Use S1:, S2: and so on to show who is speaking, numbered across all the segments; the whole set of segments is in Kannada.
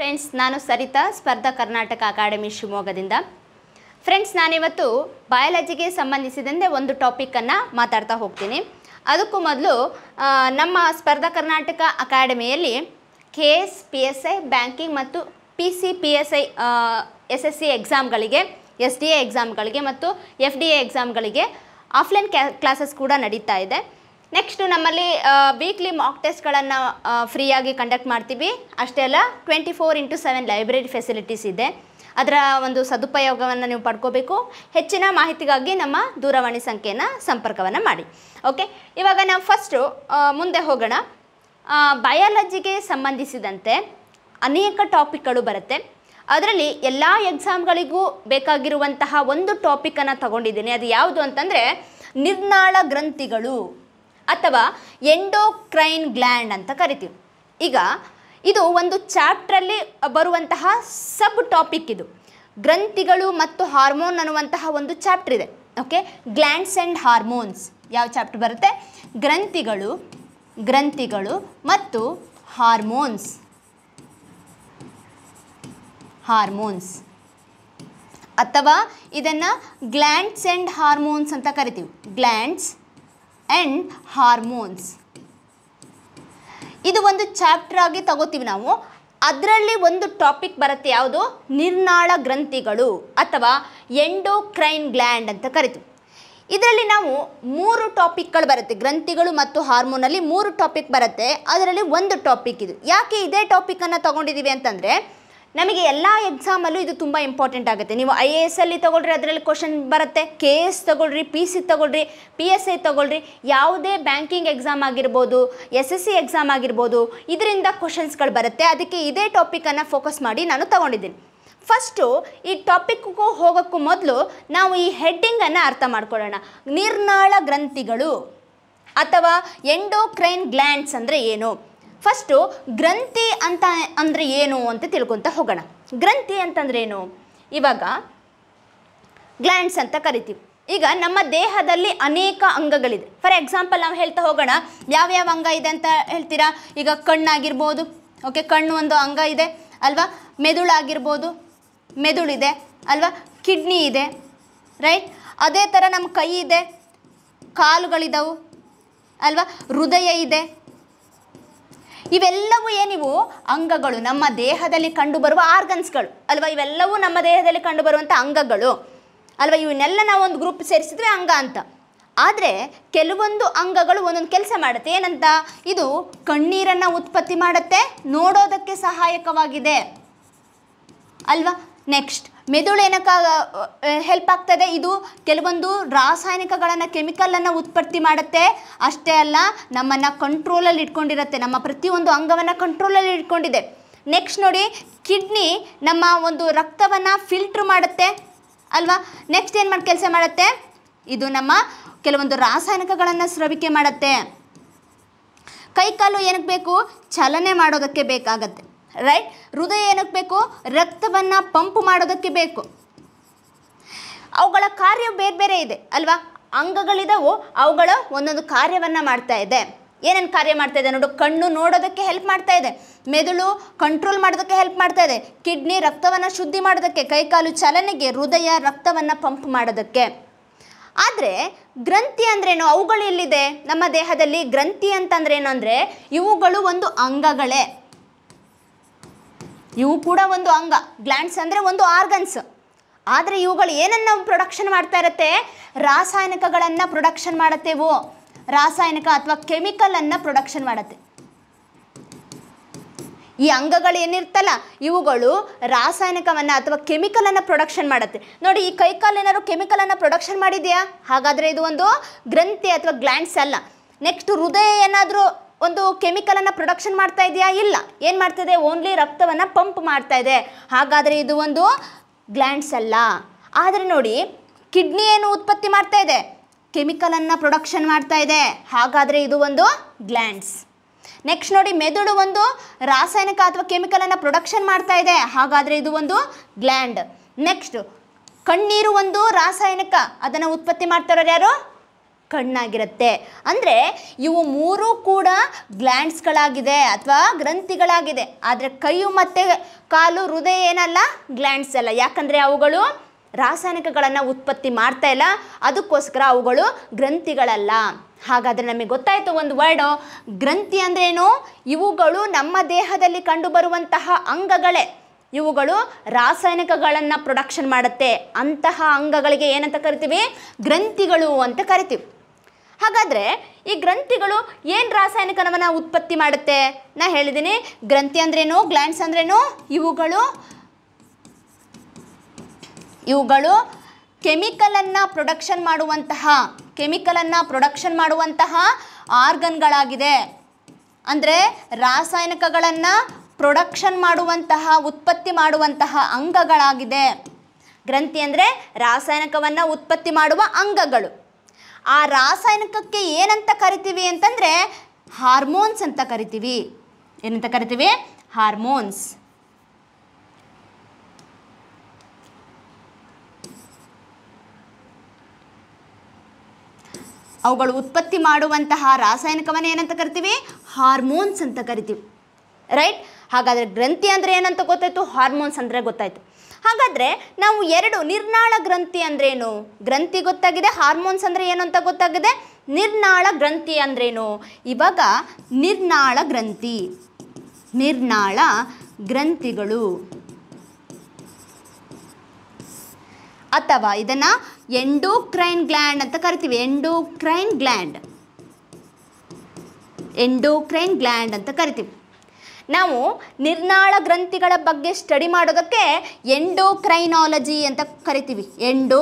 S1: ಫ್ರೆಂಡ್ಸ್ ನಾನು ಸರಿತಾ ಸ್ಪರ್ಧಾ ಕರ್ನಾಟಕ ಅಕಾಡೆಮಿ ಶಿವಮೊಗ್ಗದಿಂದ ಫ್ರೆಂಡ್ಸ್ ನಾನಿವತ್ತು ಬಯಾಲಜಿಗೆ ಸಂಬಂಧಿಸಿದಂತೆ ಒಂದು ಟಾಪಿಕನ್ನು ಮಾತಾಡ್ತಾ ಹೋಗ್ತೀನಿ ಅದಕ್ಕೂ ಮೊದಲು ನಮ್ಮ ಸ್ಪರ್ಧಾ ಕರ್ನಾಟಕ ಅಕಾಡೆಮಿಯಲ್ಲಿ K S P S I banking ಮತ್ತು P C P S I S S C ಎಕ್ಸಾಮ್ಗಳಿಗೆ ಎಸ್ ಡಿ ಎ ಎಕ್ಸಾಮ್ಗಳಿಗೆ ಮತ್ತು ಎಫ್ ಡಿ ಎ ಎಕ್ಸಾಮ್ಗಳಿಗೆ ಆಫ್ಲೈನ್ ಕ್ಯಾ ಕ್ಲಾಸಸ್ ಕೂಡ ನಡೀತಾ ಇದೆ ನೆಕ್ಸ್ಟು ನಮ್ಮಲ್ಲಿ ವೀಕ್ಲಿ ಮಾಕ್ ಟೆಸ್ಟ್ಗಳನ್ನು ಫ್ರೀಯಾಗಿ ಕಂಡಕ್ಟ್ ಮಾಡ್ತೀವಿ ಅಷ್ಟೇ ಅಲ್ಲ twenty four into seven library facilities ಇದೆ ಅದರ ಒಂದು ಸದುಪಯೋಗವನ್ನು ನೀವು ಪಡ್ಕೋಬೇಕು ಹೆಚ್ಚಿನ ಮಾಹಿತಿಗಾಗಿ ನಮ್ಮ ದೂರವಾಣಿ ಸಂಖ್ಯೆಯನ್ನು ಸಂಪರ್ಕವನ್ನು ಮಾಡಿ ಓಕೆ ಇವಾಗ ನಾವು ಫಸ್ಟು ಮುಂದೆ ಹೋಗೋಣ ಬಯಾಲಜಿಗೆ ಸಂಬಂಧಿಸಿದಂತೆ ಅನೇಕ ಟಾಪಿಕ್ಗಳು ಬರುತ್ತೆ ಅದರಲ್ಲಿ ಎಲ್ಲ ಎಕ್ಸಾಮ್ಗಳಿಗೂ ಬೇಕಾಗಿರುವಂತಹ ಒಂದು ಟಾಪಿಕನ್ನು ತಗೊಂಡಿದ್ದೀನಿ ಅದು ಯಾವುದು ಅಂತಂದರೆ ನಿರ್ನಾಳ ಗ್ರಂಥಿಗಳು ಅಥವಾ ಎಂಡೋಕ್ರೈನ್ ಗ್ಲ್ಯಾಂಡ್ ಅಂತ ಕರಿತೀವಿ ಈಗ ಇದು ಒಂದು ಚಾಪ್ಟ್ರಲ್ಲಿ ಬರುವಂತಹ ಸಬ್ ಟಾಪಿಕ್ ಇದು ಗ್ರಂಥಿಗಳು ಮತ್ತು ಹಾರ್ಮೋನ್ ಅನ್ನುವಂತಹ ಒಂದು ಚಾಪ್ಟರ್ ಇದೆ ಓಕೆ ಗ್ಲ್ಯಾಂಡ್ಸ್ ಆ್ಯಂಡ್ ಹಾರ್ಮೋನ್ಸ್ ಯಾವ ಚಾಪ್ಟರ್ ಬರುತ್ತೆ ಗ್ರಂಥಿಗಳು ಗ್ರಂಥಿಗಳು ಮತ್ತು ಹಾರ್ಮೋನ್ಸ್ ಹಾರ್ಮೋನ್ಸ್ ಅಥವಾ ಇದನ್ನು ಗ್ಲ್ಯಾಂಡ್ಸ್ ಆ್ಯಂಡ್ ಹಾರ್ಮೋನ್ಸ್ ಅಂತ ಕರಿತೀವಿ ಗ್ಲ್ಯಾಂಡ್ಸ್ ಆ್ಯಂಡ್ ಹಾರ್ಮೋನ್ಸ್ ಇದು ಒಂದು ಚಾಪ್ಟರ್ ಆಗಿ ತಗೋತೀವಿ ನಾವು ಅದರಲ್ಲಿ ಒಂದು ಟಾಪಿಕ್ ಬರುತ್ತೆ ಯಾವುದು ನಿರ್ನಾಳ ಗ್ರಂಥಿಗಳು ಅಥವಾ ಎಂಡೋಕ್ರೈನ್ ಗ್ಲ್ಯಾಂಡ್ ಅಂತ ಕರಿತೀವಿ ಇದರಲ್ಲಿ ನಾವು ಮೂರು ಟಾಪಿಕ್ಗಳು ಬರುತ್ತೆ ಗ್ರಂಥಿಗಳು ಮತ್ತು ಹಾರ್ಮೋನಲ್ಲಿ ಮೂರು ಟಾಪಿಕ್ ಬರುತ್ತೆ ಅದರಲ್ಲಿ ಒಂದು ಟಾಪಿಕ್ ಇದು ಯಾಕೆ ಇದೇ ಟಾಪಿಕನ್ನು ತೊಗೊಂಡಿದ್ದೀವಿ ಅಂತಂದರೆ ನಮಗೆ ಎಲ್ಲ ಎಕ್ಸಾಮಲ್ಲೂ ಇದು ತುಂಬ ಇಂಪಾರ್ಟೆಂಟ್ ಆಗುತ್ತೆ ನೀವು ಐ ಎ ಎಸ್ ಅಲ್ಲಿ ತೊಗೊಳ್ರಿ ಅದರಲ್ಲಿ ಕ್ವಶನ್ ಬರುತ್ತೆ ಕೆ ಎಸ್ ತೊಗೊಳ್ರಿ ಪಿ ಸಿ ತೊಗೊಳ್ರಿ ಪಿ ಎಸ್ ಐ ತೊಗೊಳ್ರಿ ಯಾವುದೇ ಬ್ಯಾಂಕಿಂಗ್ ಎಕ್ಸಾಮ್ ಆಗಿರ್ಬೋದು ಎಸ್ ಎಸ್ ಸಿ ಎಕ್ಸಾಮ್ ಆಗಿರ್ಬೋದು ಇದರಿಂದ ಕ್ವಶನ್ಸ್ಗಳು ಬರುತ್ತೆ ಅದಕ್ಕೆ ಇದೇ ಟಾಪಿಕನ್ನು ಫೋಕಸ್ ಮಾಡಿ ನಾನು ತೊಗೊಂಡಿದ್ದೀನಿ ಫಸ್ಟು ಈ ಟಾಪಿಕ್ಗೂ ಹೋಗೋಕ್ಕೂ ಮೊದಲು ನಾವು ಈ ಹೆಡ್ಡಿಂಗನ್ನು ಅರ್ಥ ಮಾಡ್ಕೊಳ್ಳೋಣ ನಿರ್ನಾಳ ಗ್ರಂಥಿಗಳು ಅಥವಾ ಎಂಡೋಕ್ರೈನ್ ಗ್ಲ್ಯಾಂಡ್ಸ್ ಅಂದರೆ ಏನು ಫಸ್ಟು ಗ್ರಂಥಿ ಅಂತ ಅಂದರೆ ಏನು ಅಂತ ತಿಳ್ಕೊತ ಹೋಗೋಣ ಗ್ರಂಥಿ ಅಂತಂದ್ರೆ ಏನು ಇವಾಗ ಗ್ಲ್ಯಾಂಡ್ಸ್ ಅಂತ ಕರಿತೀವಿ ಈಗ ನಮ್ಮ ದೇಹದಲ್ಲಿ ಅನೇಕ ಅಂಗಗಳಿದೆ ಫಾರ್ ಎಕ್ಸಾಂಪಲ್ ನಾವು ಹೇಳ್ತಾ ಹೋಗೋಣ ಯಾವ್ಯಾವ ಅಂಗ ಇದೆ ಅಂತ ಹೇಳ್ತೀರಾ ಈಗ ಕಣ್ಣಾಗಿರ್ಬೋದು ಓಕೆ ಕಣ್ಣು ಒಂದು ಅಂಗ ಇದೆ ಅಲ್ವಾ ಮೆದುಳಾಗಿರ್ಬೋದು ಮೆದುಳಿದೆ ಅಲ್ವಾ ಕಿಡ್ನಿ ಇದೆ ರೈಟ್ ಅದೇ ಥರ ನಮ್ಮ ಕೈ ಇದೆ ಕಾಲುಗಳಿದವು ಅಲ್ವಾ ಹೃದಯ ಇದೆ ಇವೆಲ್ಲವೂ ಏನಿವು ಅಂಗಗಳು ನಮ್ಮ ದೇಹದಲ್ಲಿ ಕಂಡುಬರುವ ಆರ್ಗನ್ಸ್ಗಳು ಅಲ್ವಾ ಇವೆಲ್ಲವೂ ನಮ್ಮ ದೇಹದಲ್ಲಿ ಕಂಡುಬರುವಂಥ ಅಂಗಗಳು ಅಲ್ವಾ ಇವನ್ನೆಲ್ಲ ನಾವು ಒಂದು ಗ್ರೂಪ್ ಸೇರಿಸಿದ್ರೆ ಅಂಗ ಅಂತ ಆದರೆ ಕೆಲವೊಂದು ಅಂಗಗಳು ಒಂದೊಂದು ಕೆಲಸ ಮಾಡುತ್ತೆ ಏನಂತ ಇದು ಕಣ್ಣೀರನ್ನು ಉತ್ಪತ್ತಿ ಮಾಡುತ್ತೆ ನೋಡೋದಕ್ಕೆ ಸಹಾಯಕವಾಗಿದೆ ಅಲ್ವಾ ನೆಕ್ಸ್ಟ್ ಮೆದುಳು ಏನಕ್ಕೆ ಹೆಲ್ಪ್ ಆಗ್ತದೆ ಇದು ಕೆಲವೊಂದು ರಾಸಾಯನಿಕಗಳನ್ನು ಕೆಮಿಕಲನ್ನು ಉತ್ಪತ್ತಿ ಮಾಡುತ್ತೆ ಅಷ್ಟೇ ಅಲ್ಲ ನಮ್ಮನ್ನು ಕಂಟ್ರೋಲಲ್ಲಿ ಇಟ್ಕೊಂಡಿರುತ್ತೆ ನಮ್ಮ ಪ್ರತಿಯೊಂದು ಅಂಗವನ್ನು ಕಂಟ್ರೋಲಲ್ಲಿ ಇಟ್ಕೊಂಡಿದೆ ನೆಕ್ಸ್ಟ್ ನೋಡಿ ಕಿಡ್ನಿ ನಮ್ಮ ಒಂದು ರಕ್ತವನ್ನು ಫಿಲ್ಟ್ರ್ ಮಾಡುತ್ತೆ ಅಲ್ವಾ ನೆಕ್ಸ್ಟ್ ಏನು ಮಾಡಿ ಕೆಲಸ ಮಾಡುತ್ತೆ ಇದು ನಮ್ಮ ಕೆಲವೊಂದು ರಾಸಾಯನಿಕಗಳನ್ನು ಸ್ರವಿಕೆ ಮಾಡುತ್ತೆ ಕೈಕಾಲು ಏನಕ್ಕೆ ಬೇಕು ಚಲನೆ ಮಾಡೋದಕ್ಕೆ ಬೇಕಾಗತ್ತೆ ರೈಟ್ ಹೃದಯ ಏನಕ್ಕೆ ಬೇಕು ರಕ್ತವನ್ನು ಪಂಪ್ ಮಾಡೋದಕ್ಕೆ ಬೇಕು ಅವುಗಳ ಕಾರ್ಯ ಬೇರೆ ಬೇರೆ ಇದೆ ಅಲ್ವಾ ಅಂಗಗಳಿದವು ಅವುಗಳ ಒಂದೊಂದು ಕಾರ್ಯವನ್ನು ಮಾಡ್ತಾ ಇದೆ ಏನೇನು ಕಾರ್ಯ ಮಾಡ್ತಾ ಇದೆ ನೋಡು ಕಣ್ಣು ನೋಡೋದಕ್ಕೆ ಹೆಲ್ಪ್ ಮಾಡ್ತಾ ಇದೆ ಮೆದುಳು ಕಂಟ್ರೋಲ್ ಮಾಡೋದಕ್ಕೆ ಹೆಲ್ಪ್ ಮಾಡ್ತಾ ಇದೆ ಕಿಡ್ನಿ ರಕ್ತವನ್ನು ಶುದ್ಧಿ ಮಾಡೋದಕ್ಕೆ ಕೈಕಾಲು ಚಲನೆಗೆ ಹೃದಯ ರಕ್ತವನ್ನು ಪಂಪ್ ಮಾಡೋದಕ್ಕೆ ಆದರೆ ಗ್ರಂಥಿ ಅಂದ್ರೇನು ಅವುಗಳು ಎಲ್ಲಿದೆ ನಮ್ಮ ದೇಹದಲ್ಲಿ ಗ್ರಂಥಿ ಅಂತಂದ್ರೆ ಏನು ಅಂದರೆ ಇವುಗಳು ಒಂದು ಅಂಗಗಳೇ ಇವು ಕೂಡ ಒಂದು ಅಂಗ ಗ್ಲ್ಯಾಂಡ್ಸ್ ಅಂದರೆ ಒಂದು ಆರ್ಗನ್ಸ್ ಆದರೆ ಇವುಗಳು ಏನನ್ನು ಪ್ರೊಡಕ್ಷನ್ ಮಾಡ್ತಾ ಇರುತ್ತೆ ರಾಸಾಯನಿಕಗಳನ್ನು ಪ್ರೊಡಕ್ಷನ್ ಮಾಡುತ್ತೇವು ರಾಸಾಯನಿಕ ಅಥವಾ ಕೆಮಿಕಲನ್ನು ಪ್ರೊಡಕ್ಷನ್ ಮಾಡುತ್ತೆ ಈ ಅಂಗಗಳು ಏನಿರ್ತಲ್ಲ ಇವುಗಳು ರಾಸಾಯನಿಕವನ್ನು ಅಥವಾ ಕೆಮಿಕಲನ್ನು ಪ್ರೊಡಕ್ಷನ್ ಮಾಡುತ್ತೆ ನೋಡಿ ಈ ಕೈಕಾಲು ಏನಾದ್ರು ಕೆಮಿಕಲನ್ನು ಪ್ರೊಡಕ್ಷನ್ ಮಾಡಿದೆಯಾ ಹಾಗಾದರೆ ಇದು ಒಂದು ಗ್ರಂಥಿ ಅಥವಾ ಗ್ಲ್ಯಾಂಡ್ಸ್ ಅಲ್ಲ ನೆಕ್ಸ್ಟ್ ಹೃದಯ ಏನಾದರೂ ಒಂದು ಕೆಮಿಕಲನ್ನು ಪ್ರೊಡಕ್ಷನ್ ಮಾಡ್ತಾ ಇದೆಯಾ ಇಲ್ಲ ಏನು ಇದೆ ಓನ್ಲಿ ರಕ್ತವನ್ನು ಪಂಪ್ ಮಾಡ್ತಾ ಇದೆ ಹಾಗಾದರೆ ಇದು ಒಂದು ಗ್ಲ್ಯಾಂಡ್ಸ್ ಅಲ್ಲ ಆದರೆ ನೋಡಿ ಕಿಡ್ನಿ ಏನು ಉತ್ಪತ್ತಿ ಮಾಡ್ತಾ ಇದೆ ಕೆಮಿಕಲನ್ನು ಪ್ರೊಡಕ್ಷನ್ ಮಾಡ್ತಾ ಇದೆ ಹಾಗಾದರೆ ಇದು ಒಂದು ಗ್ಲ್ಯಾಂಡ್ಸ್ ನೆಕ್ಸ್ಟ್ ನೋಡಿ ಮೆದುಳು ಒಂದು ರಾಸಾಯನಿಕ ಅಥವಾ ಕೆಮಿಕಲನ್ನು ಪ್ರೊಡಕ್ಷನ್ ಮಾಡ್ತಾ ಇದೆ ಹಾಗಾದರೆ ಇದು ಒಂದು ಗ್ಲ್ಯಾಂಡ್ ನೆಕ್ಸ್ಟ್ ಕಣ್ಣೀರು ಒಂದು ರಾಸಾಯನಿಕ ಅದನ್ನು ಉತ್ಪತ್ತಿ ಮಾಡ್ತಾರೋ ಯಾರು ಕಣ್ಣಾಗಿರುತ್ತೆ ಅಂದರೆ ಇವು ಮೂರು ಕೂಡ ಗ್ಲ್ಯಾಂಡ್ಸ್ಗಳಾಗಿದೆ ಅಥವಾ ಗ್ರಂಥಿಗಳಾಗಿದೆ ಆದರೆ ಕೈಯು ಮತ್ತು ಕಾಲು ಹೃದಯ ಏನಲ್ಲ ಗ್ಲ್ಯಾಂಡ್ಸ್ ಅಲ್ಲ ಯಾಕಂದರೆ ಅವುಗಳು ರಾಸಾಯನಿಕಗಳನ್ನು ಉತ್ಪತ್ತಿ ಮಾಡ್ತಾ ಇಲ್ಲ ಅದಕ್ಕೋಸ್ಕರ ಅವುಗಳು ಗ್ರಂಥಿಗಳಲ್ಲ ಹಾಗಾದರೆ ನಮಗೆ ಗೊತ್ತಾಯಿತು ಒಂದು ವರ್ಡು ಗ್ರಂಥಿ ಅಂದ್ರೇನು ಇವುಗಳು ನಮ್ಮ ದೇಹದಲ್ಲಿ ಕಂಡುಬರುವಂತಹ ಅಂಗಗಳೇ ಇವುಗಳು ರಾಸಾಯನಿಕಗಳನ್ನು ಪ್ರೊಡಕ್ಷನ್ ಮಾಡುತ್ತೆ ಅಂತಹ ಅಂಗಗಳಿಗೆ ಏನಂತ ಕರಿತೀವಿ ಗ್ರಂಥಿಗಳು ಅಂತ ಕರಿತೀವಿ ಹಾಗಾದರೆ ಈ ಗ್ರಂಥಿಗಳು ಏನು ರಾಸಾಯನಿಕನವನ್ನು ಉತ್ಪತ್ತಿ ಮಾಡುತ್ತೆ ನಾ ಹೇಳಿದ್ದೀನಿ ಗ್ರಂಥಿ ಅಂದ್ರೇನು ಗ್ಲ್ಯಾಂಡ್ಸ್ ಅಂದ್ರೇನು ಇವುಗಳು ಇವುಗಳು ಕೆಮಿಕಲನ್ನು ಪ್ರೊಡಕ್ಷನ್ ಮಾಡುವಂತಹ ಕೆಮಿಕಲನ್ನು ಪ್ರೊಡಕ್ಷನ್ ಮಾಡುವಂತಹ ಆರ್ಗನ್ಗಳಾಗಿದೆ ಅಂದರೆ ರಾಸಾಯನಿಕಗಳನ್ನು ಪ್ರೊಡಕ್ಷನ್ ಮಾಡುವಂತಹ ಉತ್ಪತ್ತಿ ಮಾಡುವಂತಹ ಅಂಗಗಳಾಗಿದೆ ಗ್ರಂಥಿ ಅಂದರೆ ರಾಸಾಯನಿಕವನ್ನು ಉತ್ಪತ್ತಿ ಮಾಡುವ ಅಂಗಗಳು ಆ ರಾಸಾಯನಿಕಕ್ಕೆ ಏನಂತ ಕರಿತೀವಿ ಅಂತಂದರೆ ಹಾರ್ಮೋನ್ಸ್ ಅಂತ ಕರಿತೀವಿ ಏನಂತ ಕರಿತೀವಿ ಹಾರ್ಮೋನ್ಸ್ ಅವುಗಳು ಉತ್ಪತ್ತಿ ಮಾಡುವಂತಹ ರಾಸಾಯನಿಕವನ್ನು ಏನಂತ ಕರಿತೀವಿ ಹಾರ್ಮೋನ್ಸ್ ಅಂತ ಕರಿತೀವಿ ರೈಟ್ ಹಾಗಾದರೆ ಗ್ರಂಥಿ ಅಂದರೆ ಏನಂತ ಗೊತ್ತಾಯಿತು ಹಾರ್ಮೋನ್ಸ್ ಅಂದರೆ ಗೊತ್ತಾಯಿತು ಹಾಗಾದರೆ ನಾವು ಎರಡು ನಿರ್ನಾಳ ಗ್ರಂಥಿ ಅಂದ್ರೇನು ಗ್ರಂಥಿ ಗೊತ್ತಾಗಿದೆ ಹಾರ್ಮೋನ್ಸ್ ಅಂದರೆ ಏನು ಅಂತ ಗೊತ್ತಾಗಿದೆ ನಿರ್ನಾಳ ಗ್ರಂಥಿ ಅಂದ್ರೇನು ಇವಾಗ ನಿರ್ನಾಳ ಗ್ರಂಥಿ ನಿರ್ನಾಳ ಗ್ರಂಥಿಗಳು ಅಥವಾ ಇದನ್ನು ಎಂಡೋಕ್ರೈನ್ ಗ್ಲ್ಯಾಂಡ್ ಅಂತ ಕರಿತೀವಿ ಎಂಡೋಕ್ರೈನ್ ಗ್ಲ್ಯಾಂಡ್ ಎಂಡೋಕ್ರೈನ್ ಗ್ಲ್ಯಾಂಡ್ ಅಂತ ಕರಿತೀವಿ ನಾವು ನಿರ್ನಾಳ ಗ್ರಂಥಿಗಳ ಬಗ್ಗೆ ಸ್ಟಡಿ ಮಾಡೋದಕ್ಕೆ ಎಂಡೋಕ್ರೈನಾಲಜಿ ಅಂತ ಕರಿತೀವಿ ಎಂಡೋ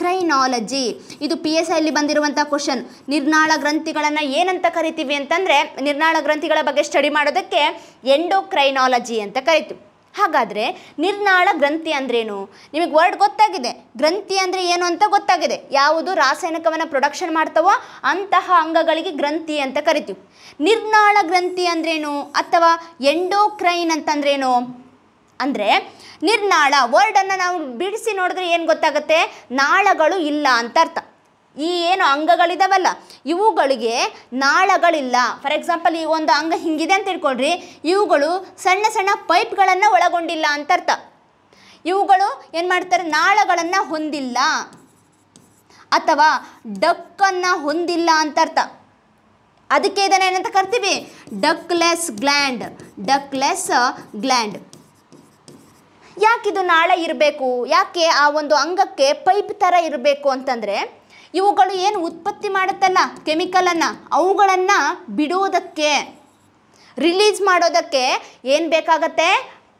S1: ಕ್ರೈನಾಲಜಿ ಇದು ಪಿ ಎಸ್ ಐಲಿ ಬಂದಿರುವಂಥ ಕ್ವಶನ್ ನಿರ್ನಾಳ ಗ್ರಂಥಿಗಳನ್ನು ಏನಂತ ಕರಿತೀವಿ ಅಂತಂದರೆ ನಿರ್ನಾಳ ಗ್ರಂಥಿಗಳ ಬಗ್ಗೆ ಸ್ಟಡಿ ಮಾಡೋದಕ್ಕೆ ಎಂಡೋಕ್ರೈನಾಲಜಿ ಅಂತ ಕರಿತೀವಿ ಹಾಗಾದರೆ ನಿರ್ನಾಳ ಗ್ರಂಥಿ ಅಂದ್ರೇನು ನಿಮಗೆ ವರ್ಡ್ ಗೊತ್ತಾಗಿದೆ ಗ್ರಂಥಿ ಅಂದರೆ ಏನು ಅಂತ ಗೊತ್ತಾಗಿದೆ ಯಾವುದು ರಾಸಾಯನಿಕವನ್ನು ಪ್ರೊಡಕ್ಷನ್ ಮಾಡ್ತವೋ ಅಂತಹ ಅಂಗಗಳಿಗೆ ಗ್ರಂಥಿ ಅಂತ ಕರಿತೀವಿ ನಿರ್ನಾಳ ಗ್ರಂಥಿ ಅಂದ್ರೇನು ಅಥವಾ ಎಂಡೋಕ್ರೈನ್ ಅಂತಂದ್ರೇನು ಅಂದರೆ ನಿರ್ನಾಳ ವರ್ಡನ್ನು ನಾವು ಬಿಡಿಸಿ ನೋಡಿದ್ರೆ ಏನು ಗೊತ್ತಾಗುತ್ತೆ ನಾಳಗಳು ಇಲ್ಲ ಅಂತ ಅರ್ಥ ಈ ಏನು ಅಂಗಗಳಿದಾವಲ್ಲ ಇವುಗಳಿಗೆ ನಾಳಗಳಿಲ್ಲ ಫಾರ್ ಎಕ್ಸಾಂಪಲ್ ಈ ಒಂದು ಅಂಗ ಹಿಂಗಿದೆ ಅಂತ ತಿಳ್ಕೊಳ್ರಿ ಇವುಗಳು ಸಣ್ಣ ಸಣ್ಣ ಪೈಪ್ಗಳನ್ನು ಒಳಗೊಂಡಿಲ್ಲ ಅಂತ ಅರ್ಥ ಇವುಗಳು ಏನು ಮಾಡ್ತಾರೆ ನಾಳಗಳನ್ನು ಹೊಂದಿಲ್ಲ ಅಥವಾ ಡಕ್ಕನ್ನು ಹೊಂದಿಲ್ಲ ಅಂತ ಅರ್ಥ ಅದಕ್ಕೆ ಇದನ್ನು ಏನಂತ ಕರ್ತೀವಿ ಡಕ್ಲೆಸ್ ಗ್ಲ್ಯಾಂಡ್ ಡಕ್ಲೆಸ್ ಗ್ಲ್ಯಾಂಡ್ ಯಾಕಿದು ನಾಳ ಇರಬೇಕು ಯಾಕೆ ಆ ಒಂದು ಅಂಗಕ್ಕೆ ಪೈಪ್ ಥರ ಇರಬೇಕು ಅಂತಂದರೆ ಇವುಗಳು ಏನು ಉತ್ಪತ್ತಿ ಮಾಡುತ್ತಲ್ಲ ಕೆಮಿಕಲನ್ನು ಅವುಗಳನ್ನು ಬಿಡೋದಕ್ಕೆ ರಿಲೀಸ್ ಮಾಡೋದಕ್ಕೆ ಏನು ಬೇಕಾಗತ್ತೆ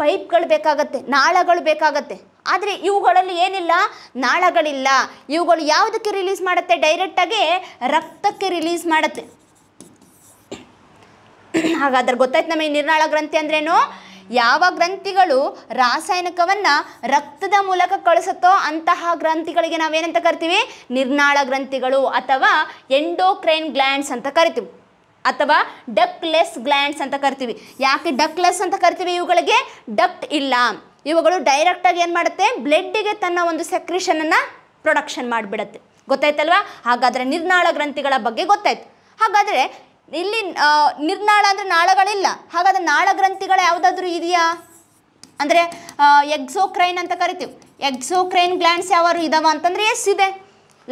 S1: ಪೈಪ್ಗಳು ಬೇಕಾಗತ್ತೆ ನಾಳಗಳು ಬೇಕಾಗತ್ತೆ ಆದರೆ ಇವುಗಳಲ್ಲಿ ಏನಿಲ್ಲ ನಾಳಗಳಿಲ್ಲ ಇವುಗಳು ಯಾವುದಕ್ಕೆ ರಿಲೀಸ್ ಮಾಡುತ್ತೆ ಡೈರೆಕ್ಟಾಗಿ ರಕ್ತಕ್ಕೆ ರಿಲೀಸ್ ಮಾಡುತ್ತೆ ಹಾಗಾದ್ರೆ ಗೊತ್ತಾಯ್ತು ನಮಗೆ ನಿರ್ನಾಳ ಗ್ರಂಥಿ ಅಂದ್ರೇನು ಯಾವ ಗ್ರಂಥಿಗಳು ರಾಸಾಯನಿಕವನ್ನು ರಕ್ತದ ಮೂಲಕ ಕಳಿಸುತ್ತೋ ಅಂತಹ ಗ್ರಂಥಿಗಳಿಗೆ ನಾವೇನಂತ ಕರಿತೀವಿ ನಿರ್ನಾಳ ಗ್ರಂಥಿಗಳು ಅಥವಾ ಎಂಡೋಕ್ರೈನ್ ಗ್ಲ್ಯಾಂಡ್ಸ್ ಅಂತ ಕರಿತೀವಿ ಅಥವಾ ಡಕ್ಲೆಸ್ ಗ್ಲ್ಯಾಂಡ್ಸ್ ಅಂತ ಕರಿತೀವಿ ಯಾಕೆ ಡಕ್ಲೆಸ್ ಅಂತ ಕರಿತೀವಿ ಇವುಗಳಿಗೆ ಡಕ್ಟ್ ಇಲ್ಲ ಇವುಗಳು ಡೈರೆಕ್ಟಾಗಿ ಏನು ಮಾಡುತ್ತೆ ಬ್ಲಡ್ಡಿಗೆ ತನ್ನ ಒಂದು ಸೆಕ್ರಿಷನನ್ನು ಪ್ರೊಡಕ್ಷನ್ ಮಾಡಿಬಿಡತ್ತೆ ಗೊತ್ತಾಯ್ತಲ್ವಾ ಹಾಗಾದರೆ ನಿರ್ನಾಳ ಗ್ರಂಥಿಗಳ ಬಗ್ಗೆ ಗೊತ್ತಾಯ್ತು ಹಾಗಾದರೆ ಇಲ್ಲಿ ನಿರ್ನಾಳ ಅಂದರೆ ನಾಳಗಳಿಲ್ಲ ಹಾಗಾದ್ರೆ ನಾಳ ಗ್ರಂಥಿಗಳು ಯಾವುದಾದ್ರೂ ಇದೆಯಾ ಅಂದರೆ ಎಕ್ಸೋಕ್ರೈನ್ ಅಂತ ಕರಿತೀವಿ ಎಕ್ಸೋಕ್ರೈನ್ ಗ್ಲ್ಯಾಂಡ್ಸ್ ಯಾವಾರು ಇದಾವ ಅಂತಂದರೆ ಇದೆ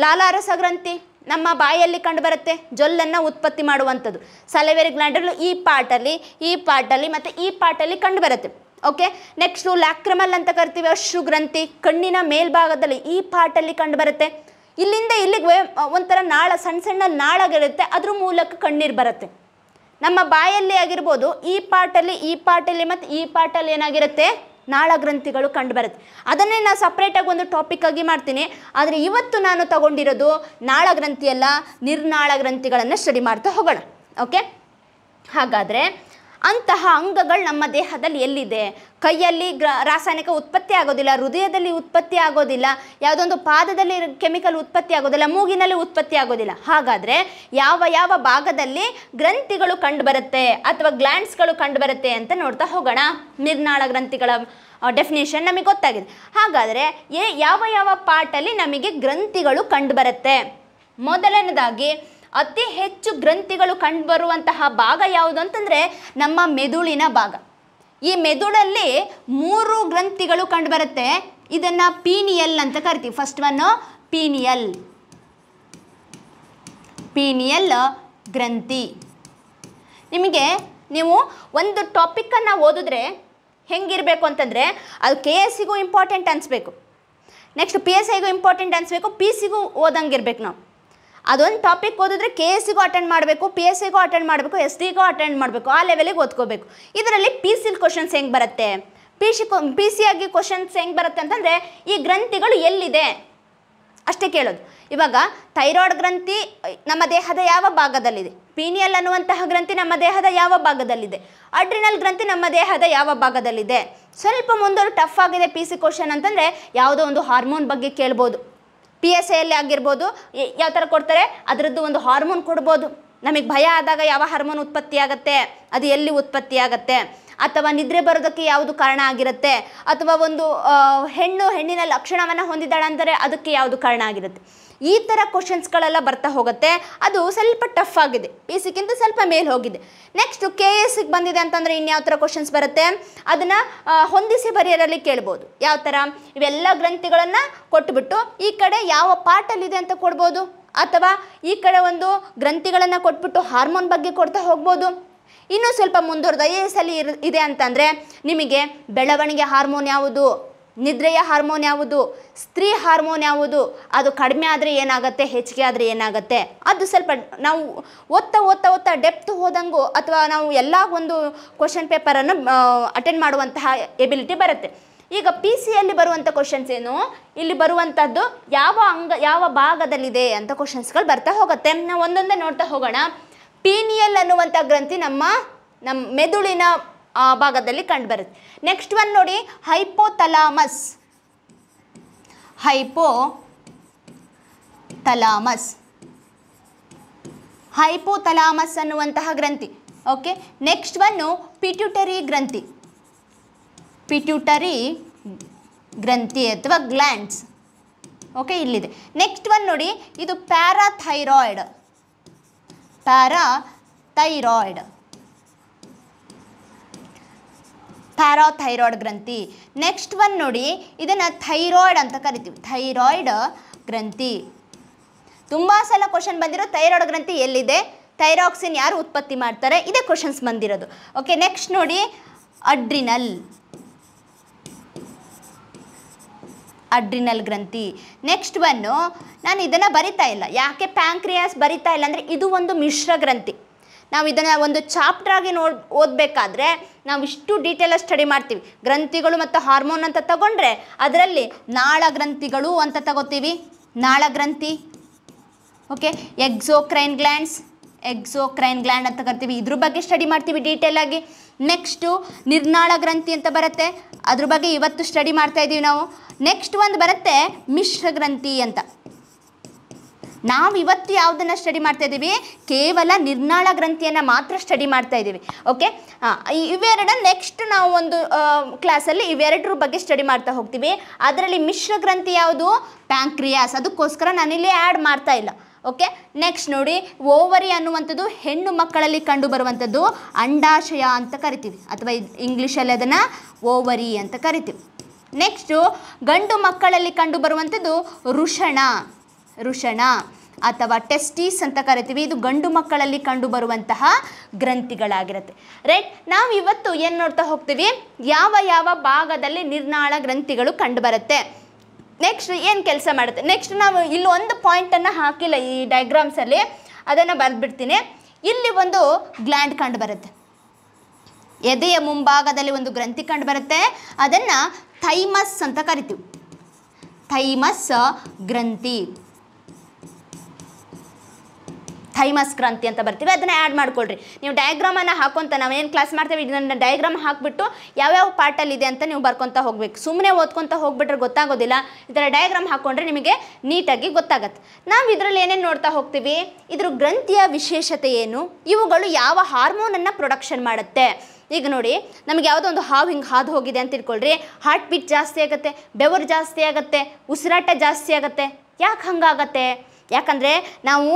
S1: ಲಾಲಾರಸ ಗ್ರಂಥಿ ನಮ್ಮ ಬಾಯಲ್ಲಿ ಕಂಡುಬರುತ್ತೆ ಜೊಲ್ಲನ್ನು ಉತ್ಪತ್ತಿ ಮಾಡುವಂಥದ್ದು ಸಲವೇರಿ ಗ್ಲ್ಯಾಂಡ್ಗಳು ಈ ಪಾರ್ಟಲ್ಲಿ ಈ ಪಾರ್ಟಲ್ಲಿ ಮತ್ತು ಈ ಪಾರ್ಟಲ್ಲಿ ಕಂಡುಬರುತ್ತೆ ಓಕೆ ನೆಕ್ಸ್ಟು ಲ್ಯಾಕ್ರಮಲ್ ಅಂತ ಕರಿತೀವಿ ಅಶ್ರು ಗ್ರಂಥಿ ಕಣ್ಣಿನ ಮೇಲ್ಭಾಗದಲ್ಲಿ ಈ ಪಾರ್ಟಲ್ಲಿ ಕಂಡುಬರುತ್ತೆ ಇಲ್ಲಿಂದ ಇಲ್ಲಿಗೆ ಒಂಥರ ನಾಳ ಸಣ್ಣ ಸಣ್ಣ ನಾಳಾಗಿರುತ್ತೆ ಅದ್ರ ಮೂಲಕ ಕಣ್ಣೀರು ಬರುತ್ತೆ ನಮ್ಮ ಬಾಯಲ್ಲಿ ಆಗಿರ್ಬೋದು ಈ ಪಾಟಲ್ಲಿ ಈ ಪಾಟಲ್ಲಿ ಮತ್ತು ಈ ಪಾಟಲ್ಲಿ ಏನಾಗಿರುತ್ತೆ ನಾಳ ಗ್ರಂಥಿಗಳು ಕಂಡುಬರುತ್ತೆ ಅದನ್ನೇ ನಾನು ಸಪ್ರೇಟಾಗಿ ಒಂದು ಟಾಪಿಕ್ ಆಗಿ ಮಾಡ್ತೀನಿ ಆದರೆ ಇವತ್ತು ನಾನು ತಗೊಂಡಿರೋದು ನಾಳ ಗ್ರಂಥಿಯಲ್ಲ ನಿರ್ನಾಳ ಗ್ರಂಥಿಗಳನ್ನು ಸ್ಟಡಿ ಮಾಡ್ತಾ ಹೋಗೋಣ ಓಕೆ ಹಾಗಾದರೆ ಅಂತಹ ಅಂಗಗಳು ನಮ್ಮ ದೇಹದಲ್ಲಿ ಎಲ್ಲಿದೆ ಕೈಯಲ್ಲಿ ಗ್ರ ರಾಸಾಯನಿಕ ಉತ್ಪತ್ತಿ ಆಗೋದಿಲ್ಲ ಹೃದಯದಲ್ಲಿ ಉತ್ಪತ್ತಿ ಆಗೋದಿಲ್ಲ ಯಾವುದೊಂದು ಪಾದದಲ್ಲಿ ಕೆಮಿಕಲ್ ಉತ್ಪತ್ತಿ ಆಗೋದಿಲ್ಲ ಮೂಗಿನಲ್ಲಿ ಉತ್ಪತ್ತಿ ಆಗೋದಿಲ್ಲ ಹಾಗಾದರೆ ಯಾವ ಯಾವ ಭಾಗದಲ್ಲಿ ಗ್ರಂಥಿಗಳು ಕಂಡುಬರುತ್ತೆ ಅಥವಾ ಗ್ಲ್ಯಾಂಡ್ಸ್ಗಳು ಕಂಡುಬರುತ್ತೆ ಅಂತ ನೋಡ್ತಾ ಹೋಗೋಣ ನಿರ್ನಾಳ ಗ್ರಂಥಿಗಳ ಡೆಫಿನೇಷನ್ ನಮಗೆ ಗೊತ್ತಾಗಿದೆ ಹಾಗಾದರೆ ಎ ಯಾವ ಯಾವ ಪಾರ್ಟಲ್ಲಿ ನಮಗೆ ಗ್ರಂಥಿಗಳು ಕಂಡುಬರುತ್ತೆ ಮೊದಲನೇದಾಗಿ ಅತಿ ಹೆಚ್ಚು ಗ್ರಂಥಿಗಳು ಕಂಡುಬರುವಂತಹ ಭಾಗ ಯಾವುದು ಅಂತಂದರೆ ನಮ್ಮ ಮೆದುಳಿನ ಭಾಗ ಈ ಮೆದುಳಲ್ಲಿ ಮೂರು ಗ್ರಂಥಿಗಳು ಕಂಡುಬರುತ್ತೆ ಇದನ್ನು ಪೀನಿಯಲ್ ಅಂತ ಕರಿತೀವಿ ಫಸ್ಟ್ ಒನ್ನು ಪೀನಿಯಲ್ ಪೀನಿಯಲ್ ಗ್ರಂಥಿ ನಿಮಗೆ ನೀವು ಒಂದು ಟಾಪಿಕ್ಕನ್ನು ಓದಿದ್ರೆ ಹೆಂಗಿರಬೇಕು ಅಂತಂದರೆ ಅದು ಕೆ ಎಸ್ ಸಿಗೂ ಇಂಪಾರ್ಟೆಂಟ್ ಅನಿಸ್ಬೇಕು ನೆಕ್ಸ್ಟ್ ಪಿ ಎಸ್ ಐಗೂ ಇಂಪಾರ್ಟೆಂಟ್ ಅನಿಸ್ಬೇಕು ಪಿ ಸಿಗೂ ಓದಂಗಿರ್ಬೇಕು ನಾವು ಅದೊಂದು ಟಾಪಿಕ್ ಓದಿದ್ರೆ ಕೆ ಎಸ್ ಸಿಗೂ ಅಟೆಂಡ್ ಮಾಡಬೇಕು ಪಿ ಎಸ್ ಸಿಗೂ ಅಟೆಂಡ್ ಮಾಡಬೇಕು ಎಸ್ ಡಿಗೂ ಅಟೆಂಡ್ ಮಾಡಬೇಕು ಆ ಲೆವೆಲಿಗೆ ಓದ್ಕೋಬೇಕು ಇದರಲ್ಲಿ ಪಿ ಸಿಲ್ ಕ್ವಶನ್ಸ್ ಹೆಂಗೆ ಬರುತ್ತೆ ಪಿ ಸಿ ಪಿ ಸಿ ಆಗಿ ಕ್ವಶನ್ಸ್ ಹೆಂಗೆ ಬರುತ್ತೆ ಅಂತಂದರೆ ಈ ಗ್ರಂಥಿಗಳು ಎಲ್ಲಿದೆ ಅಷ್ಟೇ ಕೇಳೋದು ಇವಾಗ ಥೈರಾಯ್ಡ್ ಗ್ರಂಥಿ ನಮ್ಮ ದೇಹದ ಯಾವ ಭಾಗದಲ್ಲಿದೆ ಪೀನಿಯಲ್ ಅನ್ನುವಂತಹ ಗ್ರಂಥಿ ನಮ್ಮ ದೇಹದ ಯಾವ ಭಾಗದಲ್ಲಿದೆ ಅಡ್ರಿನಲ್ ಗ್ರಂಥಿ ನಮ್ಮ ದೇಹದ ಯಾವ ಭಾಗದಲ್ಲಿದೆ ಸ್ವಲ್ಪ ಮುಂದೋರು ಟಫ್ ಆಗಿದೆ ಪಿ ಸಿ ಕ್ವಶನ್ ಅಂತಂದರೆ ಯಾವುದೋ ಒಂದು ಹಾರ್ಮೋನ್ ಬಗ್ಗೆ ಕೇಳ್ಬೋದು ಪಿ ಎಸ್ ಎಲ್ಲಿ ಆಗಿರ್ಬೋದು ಯಾವ ಥರ ಕೊಡ್ತಾರೆ ಅದರದ್ದು ಒಂದು ಹಾರ್ಮೋನ್ ಕೊಡ್ಬೋದು ನಮಗೆ ಭಯ ಆದಾಗ ಯಾವ ಹಾರ್ಮೋನ್ ಉತ್ಪತ್ತಿ ಆಗುತ್ತೆ ಅದು ಎಲ್ಲಿ ಉತ್ಪತ್ತಿ ಆಗುತ್ತೆ ಅಥವಾ ನಿದ್ರೆ ಬರೋದಕ್ಕೆ ಯಾವುದು ಕಾರಣ ಆಗಿರುತ್ತೆ ಅಥವಾ ಒಂದು ಹೆಣ್ಣು ಹೆಣ್ಣಿನ ಲಕ್ಷಣವನ್ನು ಹೊಂದಿದ್ದಾಳೆ ಅಂದರೆ ಅದಕ್ಕೆ ಯಾವುದು ಕಾರಣ ಆಗಿರುತ್ತೆ ಈ ಥರ ಕ್ವಶನ್ಸ್ಗಳೆಲ್ಲ ಬರ್ತಾ ಹೋಗುತ್ತೆ ಅದು ಸ್ವಲ್ಪ ಟಫ್ ಆಗಿದೆ ಪಿ ಸಿಕ್ಕಿಂತ ಸ್ವಲ್ಪ ಮೇಲೆ ಹೋಗಿದೆ ನೆಕ್ಸ್ಟು ಕೆ ಎಸ್ಗೆ ಬಂದಿದೆ ಅಂತಂದರೆ ಇನ್ಯಾವ ಥರ ಕ್ವಶನ್ಸ್ ಬರುತ್ತೆ ಅದನ್ನು ಹೊಂದಿಸಿ ಬರೆಯರಲ್ಲಿ ಕೇಳ್ಬೋದು ಯಾವ ಥರ ಇವೆಲ್ಲ ಗ್ರಂಥಿಗಳನ್ನು ಕೊಟ್ಟುಬಿಟ್ಟು ಈ ಕಡೆ ಯಾವ ಪಾರ್ಟಲ್ಲಿದೆ ಅಂತ ಕೊಡ್ಬೋದು ಅಥವಾ ಈ ಕಡೆ ಒಂದು ಗ್ರಂಥಿಗಳನ್ನು ಕೊಟ್ಬಿಟ್ಟು ಹಾರ್ಮೋನ್ ಬಗ್ಗೆ ಕೊಡ್ತಾ ಹೋಗ್ಬೋದು ಇನ್ನೂ ಸ್ವಲ್ಪ ಮುಂದುವರೆದ ಐ ಎ ಎಸ್ ಅಲ್ಲಿ ಇದೆ ಅಂತಂದರೆ ನಿಮಗೆ ಬೆಳವಣಿಗೆ ಹಾರ್ಮೋನ್ ಯಾವುದು ನಿದ್ರೆಯ ಹಾರ್ಮೋನ್ ಯಾವುದು ಸ್ತ್ರೀ ಹಾರ್ಮೋನ್ ಯಾವುದು ಅದು ಕಡಿಮೆ ಆದರೆ ಏನಾಗುತ್ತೆ ಹೆಚ್ಚಿಗೆ ಆದರೆ ಏನಾಗುತ್ತೆ ಅದು ಸ್ವಲ್ಪ ನಾವು ಓದ್ತಾ ಓದ್ತಾ ಓದ್ತಾ ಡೆಪ್ತ್ ಹೋದಂಗು ಅಥವಾ ನಾವು ಎಲ್ಲ ಒಂದು ಕ್ವಶನ್ ಪೇಪರನ್ನು ಅಟೆಂಡ್ ಮಾಡುವಂತಹ ಎಬಿಲಿಟಿ ಬರುತ್ತೆ ಈಗ ಪಿ ಸಿಯಲ್ಲಿ ಬರುವಂಥ ಕ್ವಶನ್ಸ್ ಏನು ಇಲ್ಲಿ ಬರುವಂಥದ್ದು ಯಾವ ಅಂಗ ಯಾವ ಭಾಗದಲ್ಲಿದೆ ಅಂತ ಕ್ವಶನ್ಸ್ಗಳು ಬರ್ತಾ ಹೋಗುತ್ತೆ ನಾವು ಒಂದೊಂದೇ ನೋಡ್ತಾ ಹೋಗೋಣ ಪೀನಿಯಲ್ ಅನ್ನುವಂಥ ಗ್ರಂಥಿ ನಮ್ಮ ನಮ್ಮ ಮೆದುಳಿನ ಭಾಗದಲ್ಲಿ ಕಂಡುಬರುತ್ತೆ ನೆಕ್ಸ್ಟ್ ಒನ್ ನೋಡಿ ಹೈಪೋಥಲಾಮಸ್ ಹೈಪೋ ತಲಾಮಸ್ ಹೈಪೋಥಲಾಮಸ್ ಅನ್ನುವಂತಹ ಗ್ರಂಥಿ ಓಕೆ ನೆಕ್ಸ್ಟ್ ಒನ್ನು ಪಿಟ್ಯೂಟರಿ ಗ್ರಂಥಿ ಪಿಟ್ಯೂಟರಿ ಗ್ರಂಥಿ ಅಥವಾ ಗ್ಲ್ಯಾಂಡ್ಸ್ ಓಕೆ ಇಲ್ಲಿದೆ ನೆಕ್ಸ್ಟ್ ಒನ್ ನೋಡಿ ಇದು ಪ್ಯಾರಾಥೈರಾಯ್ಡ್ ಪ್ಯಾರಾಥೈರಾಯ್ಡ್ ಪ್ಯಾರಾಥೈರಾಯ್ಡ್ ಗ್ರಂಥಿ ನೆಕ್ಸ್ಟ್ ಒನ್ ನೋಡಿ ಇದನ್ನು ಥೈರಾಯ್ಡ್ ಅಂತ ಕರಿತೀವಿ ಥೈರಾಯ್ಡ್ ಗ್ರಂಥಿ ತುಂಬ ಸಲ ಕ್ವಶನ್ ಬಂದಿರೋ ಥೈರಾಯ್ಡ್ ಗ್ರಂಥಿ ಎಲ್ಲಿದೆ ಥೈರಾಕ್ಸಿನ್ ಯಾರು ಉತ್ಪತ್ತಿ ಮಾಡ್ತಾರೆ ಇದೇ ಕ್ವಶನ್ಸ್ ಬಂದಿರೋದು ಓಕೆ ನೆಕ್ಸ್ಟ್ ನೋಡಿ ಅಡ್ರಿನಲ್ ಅಡ್ರಿನಲ್ ಗ್ರಂಥಿ ನೆಕ್ಸ್ಟ್ ಬನ್ನು ನಾನು ಇದನ್ನು ಬರಿತಾ ಇಲ್ಲ ಯಾಕೆ ಪ್ಯಾಂಕ್ರಿಯಾಸ್ ಬರಿತಾ ಇಲ್ಲ ಅಂದರೆ ಇದು ಒಂದು ಮಿಶ್ರ ಗ್ರಂಥಿ ನಾವು ಇದನ್ನು ಒಂದು ಚಾಪ್ಟ್ರಾಗಿ ನೋಡ್ ಓದಬೇಕಾದ್ರೆ ನಾವು ಇಷ್ಟು ಡೀಟೇಲಾಗಿ ಸ್ಟಡಿ ಮಾಡ್ತೀವಿ ಗ್ರಂಥಿಗಳು ಮತ್ತು ಹಾರ್ಮೋನ್ ಅಂತ ತಗೊಂಡ್ರೆ ಅದರಲ್ಲಿ ನಾಳ ಗ್ರಂಥಿಗಳು ಅಂತ ತಗೋತೀವಿ ನಾಳ ಗ್ರಂಥಿ okay exocrine glands exocrine gland ಅಂತ ಕರಿತೀವಿ ಇದ್ರ ಬಗ್ಗೆ ಸ್ಟಡಿ ಮಾಡ್ತೀವಿ ಡೀಟೇಲಾಗಿ ನೆಕ್ಸ್ಟು ನಿರ್ನಾಳ ಗ್ರಂಥಿ ಅಂತ ಬರುತ್ತೆ ಅದ್ರ ಬಗ್ಗೆ ಇವತ್ತು ಸ್ಟಡಿ ಮಾಡ್ತಾ ಇದ್ದೀವಿ ನಾವು ನೆಕ್ಸ್ಟ್ ಒಂದು ಬರುತ್ತೆ ಮಿಶ್ರ ಗ್ರಂಥಿ ಅಂತ ನಾವು ಇವತ್ತು ಯಾವುದನ್ನು ಸ್ಟಡಿ ಮಾಡ್ತಾ ಇದ್ದೀವಿ ಕೇವಲ ನಿರ್ನಾಳ ಗ್ರಂಥಿಯನ್ನು ಮಾತ್ರ ಸ್ಟಡಿ ಮಾಡ್ತಾ ಇದ್ದೀವಿ ಓಕೆ ಇವೆರಡ ನೆಕ್ಸ್ಟ್ ನಾವು ಒಂದು ಕ್ಲಾಸಲ್ಲಿ ಇವೆರಡರ ಬಗ್ಗೆ ಸ್ಟಡಿ ಮಾಡ್ತಾ ಹೋಗ್ತೀವಿ ಅದರಲ್ಲಿ ಮಿಶ್ರ ಗ್ರಂಥಿ ಯಾವುದು ಪ್ಯಾಂಕ್ರಿಯಾಸ್ ಅದಕ್ಕೋಸ್ಕರ ನಾನಿಲ್ಲಿ ಆ್ಯಡ್ ಮಾಡ್ತಾ ಇಲ್ಲ ಓಕೆ ನೆಕ್ಸ್ಟ್ ನೋಡಿ ಓವರಿ ಅನ್ನುವಂಥದ್ದು ಹೆಣ್ಣು ಮಕ್ಕಳಲ್ಲಿ ಕಂಡು ಬರುವಂಥದ್ದು ಅಂಡಾಶಯ ಅಂತ ಕರಿತೀವಿ ಅಥವಾ ಇಂಗ್ಲೀಷಲ್ಲಿ ಅದನ್ನು ಓವರಿ ಅಂತ ಕರಿತೀವಿ ನೆಕ್ಸ್ಟು ಗಂಡು ಮಕ್ಕಳಲ್ಲಿ ಕಂಡು ಬರುವಂಥದ್ದು ಋಷಣ ಋಷಣ ಅಥವಾ ಟೆಸ್ಟೀಸ್ ಅಂತ ಕರಿತೀವಿ ಇದು ಗಂಡು ಮಕ್ಕಳಲ್ಲಿ ಕಂಡು ಬರುವಂತಹ ಗ್ರಂಥಿಗಳಾಗಿರುತ್ತೆ ರೈಟ್ ನಾವು ಇವತ್ತು ಏನು ನೋಡ್ತಾ ಹೋಗ್ತೀವಿ ಯಾವ ಯಾವ ಭಾಗದಲ್ಲಿ ನಿರ್ನಾಳ ಗ್ರಂಥಿಗಳು ಕಂಡುಬರುತ್ತೆ ನೆಕ್ಸ್ಟ್ ಏನು ಕೆಲಸ ಮಾಡುತ್ತೆ ನೆಕ್ಸ್ಟ್ ನಾವು ಇಲ್ಲಿ ಒಂದು ಪಾಯಿಂಟನ್ನು ಹಾಕಿಲ್ಲ ಈ ಡಯಾಗ್ರಾಮ್ಸಲ್ಲಿ ಅದನ್ನು ಬರೆದ್ಬಿಡ್ತೀನಿ ಇಲ್ಲಿ ಒಂದು ಗ್ಲ್ಯಾಂಡ್ ಕಂಡು ಬರುತ್ತೆ ಎದೆಯ ಮುಂಭಾಗದಲ್ಲಿ ಒಂದು ಗ್ರಂಥಿ ಕಂಡು ಬರುತ್ತೆ ಅದನ್ನು ಥೈಮಸ್ ಅಂತ ಕರಿತೀವಿ ಥೈಮಸ್ ಗ್ರಂಥಿ ಥೈಮಸ್ ಕ್ರಾಂತಿ ಅಂತ ಬರ್ತೀವಿ ಅದನ್ನು ಆ್ಯಡ್ ಮಾಡ್ಕೊಳ್ರಿ ನೀವು ಡಯಾಗ್ರಾಮನ್ನು ಹಾಕೊಂತ ಏನು ಕ್ಲಾಸ್ ಮಾಡ್ತೀವಿ ಇದನ್ನು ಡಯಾಗ್ರಾಮ್ ಹಾಕಿಬಿಟ್ಟು ಯಾವ್ಯಾವ ಪಾರ್ಟಲ್ಲಿದೆ ಅಂತ ನೀವು ಬರ್ಕೊತಾ ಹೋಗ್ಬೇಕು ಸುಮ್ಮನೆ ಓದ್ಕೊತಾ ಹೋಗ್ಬಿಟ್ರೆ ಗೊತ್ತಾಗೋದಿಲ್ಲ ಈ ಥರ ಡಯಾಗ್ರಾಮ್ ಹಾಕ್ಕೊಂಡ್ರೆ ನಿಮಗೆ ನೀಟಾಗಿ ಗೊತ್ತಾಗತ್ತೆ ನಾವು ಇದರಲ್ಲಿ ಏನೇನು ನೋಡ್ತಾ ಹೋಗ್ತೀವಿ ಇದ್ರ ಗ್ರಂಥಿಯ ವಿಶೇಷತೆ ಏನು ಇವುಗಳು ಯಾವ ಹಾರ್ಮೋನನ್ನು ಪ್ರೊಡಕ್ಷನ್ ಮಾಡುತ್ತೆ ಈಗ ನೋಡಿ ನಮಗೆ ಯಾವುದೋ ಒಂದು ಹಾವು ಹಿಂಗೆ ಹಾದು ಹೋಗಿದೆ ಅಂತ ತಿಳ್ಕೊಳ್ರಿ ಹಾರ್ಟ್ ಬೀಟ್ ಜಾಸ್ತಿ ಆಗುತ್ತೆ ಬೆವರು ಜಾಸ್ತಿ ಆಗುತ್ತೆ ಉಸಿರಾಟ ಜಾಸ್ತಿ ಆಗುತ್ತೆ ಯಾಕೆ ಹಂಗಾಗತ್ತೆ ಯಾಕಂದರೆ ನಾವು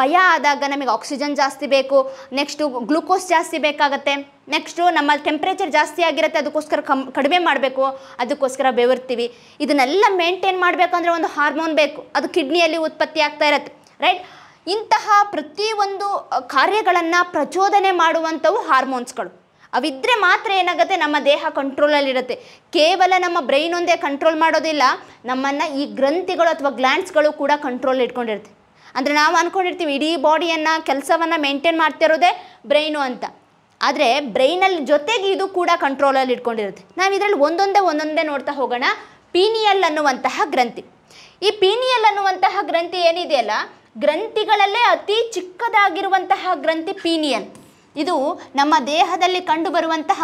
S1: ಭಯ ಆದಾಗ ನಮಗೆ ಆಕ್ಸಿಜನ್ ಜಾಸ್ತಿ ಬೇಕು ನೆಕ್ಸ್ಟು ಗ್ಲುಕೋಸ್ ಜಾಸ್ತಿ ಬೇಕಾಗತ್ತೆ ನೆಕ್ಸ್ಟು ನಮ್ಮಲ್ಲಿ ಟೆಂಪ್ರೇಚರ್ ಜಾಸ್ತಿ ಆಗಿರುತ್ತೆ ಅದಕ್ಕೋಸ್ಕರ ಕಮ್ ಕಡಿಮೆ ಮಾಡಬೇಕು ಅದಕ್ಕೋಸ್ಕರ ಬೆವರ್ತೀವಿ ಇದನ್ನೆಲ್ಲ ಮೇಂಟೈನ್ ಮಾಡಬೇಕಂದ್ರೆ ಒಂದು ಹಾರ್ಮೋನ್ ಬೇಕು ಅದು ಕಿಡ್ನಿಯಲ್ಲಿ ಉತ್ಪತ್ತಿ ಆಗ್ತಾ ಇರತ್ತೆ ರೈಟ್ ಇಂತಹ ಪ್ರತಿಯೊಂದು ಕಾರ್ಯಗಳನ್ನು ಪ್ರಚೋದನೆ ಮಾಡುವಂಥವು ಹಾರ್ಮೋನ್ಸ್ಗಳು ಅವಿದ್ರೆ ಮಾತ್ರ ಏನಾಗುತ್ತೆ ನಮ್ಮ ದೇಹ ಕಂಟ್ರೋಲಲ್ಲಿರುತ್ತೆ ಕೇವಲ ನಮ್ಮ ಬ್ರೈನ್ ಒಂದೇ ಕಂಟ್ರೋಲ್ ಮಾಡೋದಿಲ್ಲ ನಮ್ಮನ್ನು ಈ ಗ್ರಂಥಿಗಳು ಅಥವಾ ಗ್ಲ್ಯಾಂಡ್ಸ್ಗಳು ಕೂಡ ಕಂಟ್ರೋಲ್ ಇಟ್ಕೊಂಡಿರುತ್ತೆ ಅಂದರೆ ನಾವು ಅಂದ್ಕೊಂಡಿರ್ತೀವಿ ಇಡೀ ಬಾಡಿಯನ್ನು ಕೆಲಸವನ್ನು ಮೇಂಟೈನ್ ಮಾಡ್ತಿರೋದೇ ಬ್ರೈನು ಅಂತ ಆದರೆ ಬ್ರೈನಲ್ಲಿ ಜೊತೆಗೆ ಇದು ಕೂಡ ಕಂಟ್ರೋಲಲ್ಲಿ ಇಟ್ಕೊಂಡಿರುತ್ತೆ ನಾವು ಇದರಲ್ಲಿ ಒಂದೊಂದೇ ಒಂದೊಂದೇ ನೋಡ್ತಾ ಹೋಗೋಣ ಪೀನಿಯಲ್ ಅನ್ನುವಂತಹ ಗ್ರಂಥಿ ಈ ಪೀನಿಯಲ್ ಅನ್ನುವಂತಹ ಗ್ರಂಥಿ ಏನಿದೆಯಲ್ಲ ಗ್ರಂಥಿಗಳಲ್ಲೇ ಅತಿ ಚಿಕ್ಕದಾಗಿರುವಂತಹ ಗ್ರಂಥಿ ಪೀನಿಯಲ್ ಇದು ನಮ್ಮ ದೇಹದಲ್ಲಿ ಕಂಡುಬರುವಂತಹ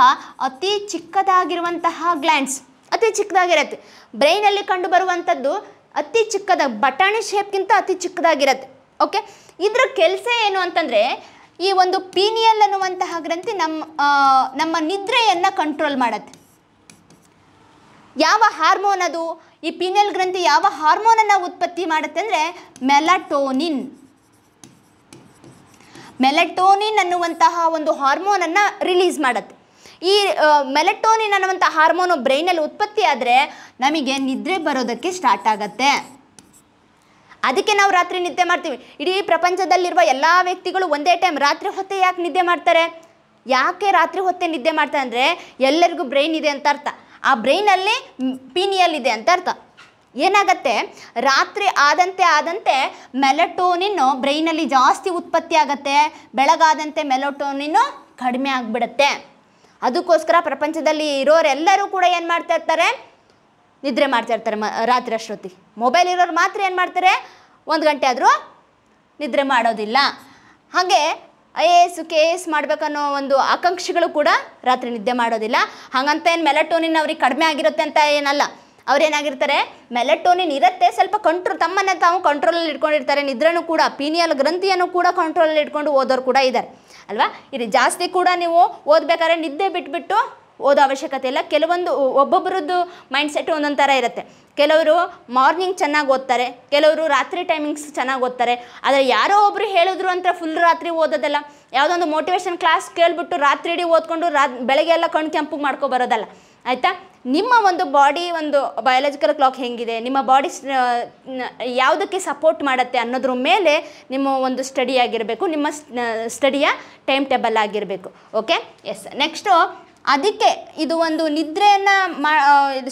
S1: ಅತಿ ಚಿಕ್ಕದಾಗಿರುವಂತಹ ಗ್ಲ್ಯಾಂಡ್ಸ್ ಅತಿ ಚಿಕ್ಕದಾಗಿರುತ್ತೆ ಬ್ರೈನಲ್ಲಿ ಕಂಡುಬರುವಂಥದ್ದು ಅತಿ ಚಿಕ್ಕದ ಬಟಾಣಿ ಶೇಪ್ಗಿಂತ ಅತಿ ಚಿಕ್ಕದಾಗಿರುತ್ತೆ ಓಕೆ ಇದರ ಕೆಲಸ ಏನು ಅಂತಂದರೆ ಈ ಒಂದು ಪೀನಿಯಲ್ ಅನ್ನುವಂತಹ ಗ್ರಂಥಿ ನಮ್ಮ ನಮ್ಮ ನಿದ್ರೆಯನ್ನು ಕಂಟ್ರೋಲ್ ಮಾಡುತ್ತೆ ಯಾವ ಹಾರ್ಮೋನ್ ಅದು ಈ ಪೀನಿಯಲ್ ಗ್ರಂಥಿ ಯಾವ ಹಾರ್ಮೋನನ್ನು ಉತ್ಪತ್ತಿ ಮಾಡುತ್ತೆ ಅಂದರೆ ಮೆಲಾಟೋನಿನ್ ಮೆಲೆಟೋನಿನ್ ಅನ್ನುವಂತಹ ಒಂದು ಹಾರ್ಮೋನನ್ನು ರಿಲೀಸ್ ಮಾಡುತ್ತೆ ಈ ಮೆಲೆಟೋನಿನ್ ಅನ್ನುವಂಥ ಹಾರ್ಮೋನು ಬ್ರೈನಲ್ಲಿ ಉತ್ಪತ್ತಿ ಆದರೆ ನಮಗೆ ನಿದ್ರೆ ಬರೋದಕ್ಕೆ ಸ್ಟಾರ್ಟ್ ಆಗುತ್ತೆ ಅದಕ್ಕೆ ನಾವು ರಾತ್ರಿ ನಿದ್ದೆ ಮಾಡ್ತೀವಿ ಇಡೀ ಪ್ರಪಂಚದಲ್ಲಿರುವ ಎಲ್ಲ ವ್ಯಕ್ತಿಗಳು ಒಂದೇ ಟೈಮ್ ರಾತ್ರಿ ಹೊತ್ತೆ ಯಾಕೆ ನಿದ್ದೆ ಮಾಡ್ತಾರೆ ಯಾಕೆ ರಾತ್ರಿ ಹೊತ್ತೆ ನಿದ್ದೆ ಮಾಡ್ತಾರೆ ಅಂದರೆ ಎಲ್ಲರಿಗೂ ಬ್ರೈನ್ ಇದೆ ಅಂತ ಅರ್ಥ ಆ ಬ್ರೈನಲ್ಲಿ ಪೀನಿಯಲ್ ಇದೆ ಅಂತ ಅರ್ಥ ಏನಾಗತ್ತೆ ರಾತ್ರಿ ಆದಂತೆ ಆದಂತೆ ಮೆಲಟೋನಿನ್ನು ಬ್ರೈನಲ್ಲಿ ಜಾಸ್ತಿ ಉತ್ಪತ್ತಿ ಆಗತ್ತೆ ಬೆಳಗಾದಂತೆ ಮೆಲಟೋನಿನ್ನು ಕಡಿಮೆ ಆಗಿಬಿಡತ್ತೆ ಅದಕ್ಕೋಸ್ಕರ ಪ್ರಪಂಚದಲ್ಲಿ ಇರೋರೆಲ್ಲರೂ ಕೂಡ ಏನು ಮಾಡ್ತಾ ಇರ್ತಾರೆ ನಿದ್ರೆ ಮಾಡ್ತಾ ಇರ್ತಾರೆ ಮ ರಾತ್ರಿ ಅಷ್ಟೊತ್ತಿ ಮೊಬೈಲ್ ಇರೋರು ಮಾತ್ರ ಏನು ಮಾಡ್ತಾರೆ ಒಂದು ಗಂಟೆ ಆದರೂ ನಿದ್ರೆ ಮಾಡೋದಿಲ್ಲ ಹಾಗೆ I A S K A S ಮಾಡಬೇಕನ್ನೋ ಒಂದು ಆಕಾಂಕ್ಷೆಗಳು ಕೂಡ ರಾತ್ರಿ ನಿದ್ದೆ ಮಾಡೋದಿಲ್ಲ ಹಾಗಂತ ಏನು ಮೆಲಟೋನಿನ್ ಅವ್ರಿಗೆ ಕಡಿಮೆ ಆಗಿರುತ್ತೆ ಅಂತ ಏನಲ್ಲ ಅವರೇನಾಗಿರ್ತಾರೆ ಮೆಲಟೋನಿನ್ ಇರುತ್ತೆ ಸ್ವಲ್ಪ ಕಂಟ್ರೋಲ್ ತಮ್ಮನ್ನು ತಾವು ಕಂಟ್ರೋಲಲ್ಲಿ ಇಟ್ಕೊಂಡಿರ್ತಾರೆ ನಿದ್ರನೂ ಕೂಡ ಪೀನಿಯಲ್ ಗ್ರಂಥಿಯನ್ನು ಕೂಡ ಕಂಟ್ರೋಲಲ್ಲಿ ಇಟ್ಕೊಂಡು ಓದೋರು ಕೂಡ ಇದ್ದಾರೆ ಅಲ್ವಾ ಇಲ್ಲಿ ಜಾಸ್ತಿ ಕೂಡ ನೀವು ಓದಬೇಕಾದ್ರೆ ನಿದ್ದೆ ಬಿಟ್ಬಿಟ್ಟು ಓದೋ ಅವಶ್ಯಕತೆ ಇಲ್ಲ ಕೆಲವೊಂದು ಒಬ್ಬೊಬ್ಬರದ್ದು ಮೈಂಡ್ಸೆಟ್ ಒಂದೊಂದು ಥರ ಇರುತ್ತೆ ಕೆಲವರು ಮಾರ್ನಿಂಗ್ ಚೆನ್ನಾಗಿ ಓದ್ತಾರೆ ಕೆಲವರು ರಾತ್ರಿ ಟೈಮಿಂಗ್ಸ್ ಚೆನ್ನಾಗಿ ಓದ್ತಾರೆ ಆದರೆ ಯಾರೋ ಒಬ್ಬರು ಹೇಳಿದ್ರು ಅಂತ ಫುಲ್ ರಾತ್ರಿ ಓದೋದಲ್ಲ ಯಾವುದೊಂದು ಮೋಟಿವೇಶನ್ ಕ್ಲಾಸ್ ಕೇಳಿಬಿಟ್ಟು ರಾತ್ರಿ ಇಡೀ ಓದ್ಕೊಂಡು ರಾ ಬೆಳಗ್ಗೆ ಎಲ್ಲ ಕಣ್ ಕೆಂಪು ಮಾಡ್ಕೊಬರೋದಲ್ಲ ಆಯಿತಾ ನಿಮ್ಮ ಒಂದು ಬಾಡಿ ಒಂದು ಬಯಾಲಜಿಕಲ್ ಕ್ಲಾಕ್ ಹೆಂಗಿದೆ ನಿಮ್ಮ ಬಾಡಿ ಯಾವುದಕ್ಕೆ ಸಪೋರ್ಟ್ ಮಾಡುತ್ತೆ ಅನ್ನೋದ್ರ ಮೇಲೆ ನಿಮ್ಮ ಒಂದು ಸ್ಟಡಿ ಆಗಿರಬೇಕು ನಿಮ್ಮ ಸ್ಟಡಿಯ ಟೈಮ್ ಟೇಬಲ್ ಆಗಿರಬೇಕು ಓಕೆ ಎಸ್ ನೆಕ್ಸ್ಟು ಅದಕ್ಕೆ ಇದು ಒಂದು ನಿದ್ರೆಯನ್ನು ಮಾ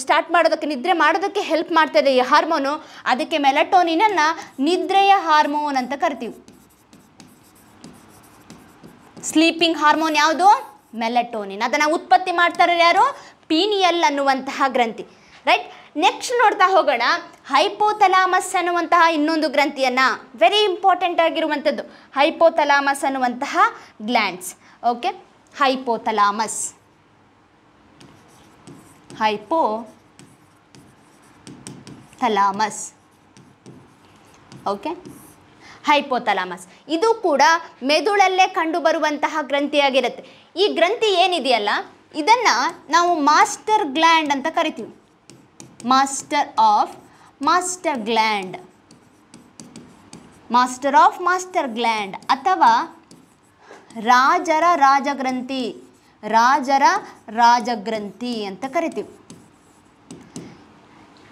S1: ಸ್ಟಾರ್ಟ್ ಮಾಡೋದಕ್ಕೆ ನಿದ್ರೆ ಮಾಡೋದಕ್ಕೆ ಹೆಲ್ಪ್ ಇದೆ ಈ ಹಾರ್ಮೋನು ಅದಕ್ಕೆ ಮೆಲಟೋನಿನನ್ನು ನಿದ್ರೆಯ ಹಾರ್ಮೋನ್ ಅಂತ ಕರಿತೀವಿ ಸ್ಲೀಪಿಂಗ್ ಹಾರ್ಮೋನ್ ಯಾವುದು ಮೆಲಟೋನಿನ್ ಅದನ್ನು ಉತ್ಪತ್ತಿ ಮಾಡ್ತಾರೆ ಯಾರು ಪೀನಿಯಲ್ ಅನ್ನುವಂತಹ ಗ್ರಂಥಿ ರೈಟ್ ನೆಕ್ಸ್ಟ್ ನೋಡ್ತಾ ಹೋಗೋಣ ಹೈಪೋಥಲಾಮಸ್ ಅನ್ನುವಂತಹ ಇನ್ನೊಂದು ಗ್ರಂಥಿಯನ್ನು ವೆರಿ ಇಂಪಾರ್ಟೆಂಟ್ ಆಗಿರುವಂಥದ್ದು ಹೈಪೋಥಲಾಮಸ್ ಅನ್ನುವಂತಹ glands okay hypothalamus hypothalamus okay hypothalamus ಇದು ಕೂಡ ಮೆದುಳಲ್ಲೇ ಕಂಡುಬರುವಂತಹ ಗ್ರಂಥಿಯಾಗಿರುತ್ತೆ ಈ ಗ್ರಂಥಿ ಏನಿದೆಯಲ್ಲ ಇದನ್ನು ನಾವು ಮಾಸ್ಟರ್ ಗ್ಲ್ಯಾಂಡ್ ಅಂತ ಕರಿತೀವಿ master of master gland master of master gland ಅಥವಾ ರಾಜರ ರಾಜಗ್ರಂಥಿ ರಾಜರ ರಾಜಗ್ರಂಥಿ ಅಂತ ಕರಿತೀವಿ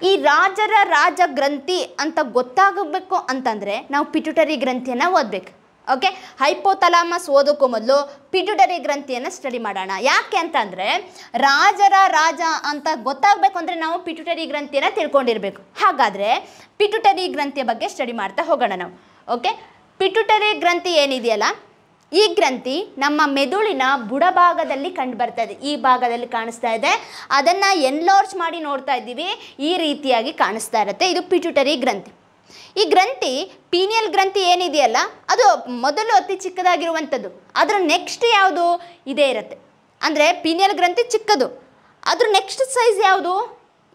S1: ಈ ರಾಜರ ರಾಜಗ್ರಂಥಿ ಅಂತ ಗೊತ್ತಾಗಬೇಕು ಅಂತಂದರೆ ನಾವು ಪಿಟುಟರಿ ಗ್ರಂಥಿಯನ್ನು ಓದಬೇಕು ಓಕೆ ಹೈಪೋಥಲಾಮಸ್ ಓದೋಕ್ಕೂ ಮೊದಲು ಪಿಟ್ಯುಟರಿ ಗ್ರಂಥಿಯನ್ನು ಸ್ಟಡಿ ಮಾಡೋಣ ಯಾಕೆ ಅಂತಂದರೆ ರಾಜರ ರಾಜ ಅಂತ ಗೊತ್ತಾಗಬೇಕು ಅಂದರೆ ನಾವು ಪಿಟುಟರಿ ಗ್ರಂಥಿಯನ್ನು ತಿಳ್ಕೊಂಡಿರಬೇಕು ಹಾಗಾದರೆ ಪಿಟುಟರಿ ಗ್ರಂಥಿಯ ಬಗ್ಗೆ ಸ್ಟಡಿ ಮಾಡ್ತಾ ಹೋಗೋಣ ನಾವು ಓಕೆ ಪಿಟುಟರಿ ಗ್ರಂಥಿ ಏನಿದೆಯಲ್ಲ ಈ ಗ್ರಂಥಿ ನಮ್ಮ ಮೆದುಳಿನ ಬುಡಭಾಗದಲ್ಲಿ ಕಂಡು ಬರ್ತಾ ಇದೆ ಈ ಭಾಗದಲ್ಲಿ ಕಾಣಿಸ್ತಾ ಇದೆ ಅದನ್ನು ಎನ್ಲಾರ್ಜ್ ಮಾಡಿ ನೋಡ್ತಾ ಇದ್ದೀವಿ ಈ ರೀತಿಯಾಗಿ ಕಾಣಿಸ್ತಾ ಇರುತ್ತೆ ಇದು ಪಿಟುಟರಿ ಗ್ರಂಥಿ ಈ ಗ್ರಂಥಿ ಪೀನಿಯಲ್ ಗ್ರಂಥಿ ಏನಿದೆಯಲ್ಲ ಅದು ಮೊದಲು ಅತಿ ಚಿಕ್ಕದಾಗಿರುವಂಥದ್ದು ಅದರ ನೆಕ್ಸ್ಟ್ ಯಾವುದು ಇದೇ ಇರುತ್ತೆ ಅಂದರೆ ಪೀನಿಯಲ್ ಗ್ರಂಥಿ ಚಿಕ್ಕದು ಅದ್ರ ನೆಕ್ಸ್ಟ್ ಸೈಜ್ ಯಾವುದು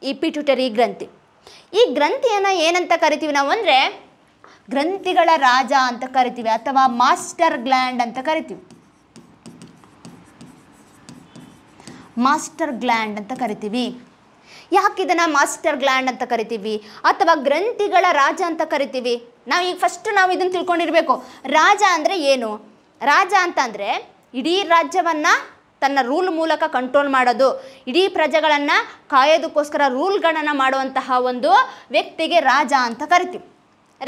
S1: ಈ ಪಿಟ್ಯೂಟರಿ ಗ್ರಂಥಿ ಈ ಗ್ರಂಥಿಯನ್ನು ಏನಂತ ಕರಿತೀವಿ ನಾವು ಅಂದರೆ ಗ್ರಂಥಿಗಳ ರಾಜ ಅಂತ ಕರಿತೀವಿ ಅಥವಾ ಮಾಸ್ಟರ್ ಗ್ಲ್ಯಾಂಡ್ ಅಂತ ಕರಿತೀವಿ ಮಾಸ್ಟರ್ ಗ್ಲ್ಯಾಂಡ್ ಅಂತ ಕರಿತೀವಿ ಯಾಕೆ ಇದನ್ನು ಮಾಸ್ಟರ್ ಗ್ಲ್ಯಾಂಡ್ ಅಂತ ಕರಿತೀವಿ ಅಥವಾ ಗ್ರಂಥಿಗಳ ರಾಜ ಅಂತ ಕರಿತೀವಿ ನಾವು ಈಗ ಫಸ್ಟ್ ನಾವು ಇದನ್ನು ತಿಳ್ಕೊಂಡಿರಬೇಕು ರಾಜ ಅಂದರೆ ಏನು ರಾಜ ಅಂತ ಅಂದರೆ ಇಡೀ ರಾಜ್ಯವನ್ನು ತನ್ನ ರೂಲ್ ಮೂಲಕ ಕಂಟ್ರೋಲ್ ಮಾಡೋದು ಇಡೀ ಪ್ರಜೆಗಳನ್ನು ಕಾಯೋದಕ್ಕೋಸ್ಕರ ರೂಲ್ಗಳನ್ನು ಮಾಡುವಂತಹ ಒಂದು ವ್ಯಕ್ತಿಗೆ ರಾಜ ಅಂತ ಕರಿತೀವಿ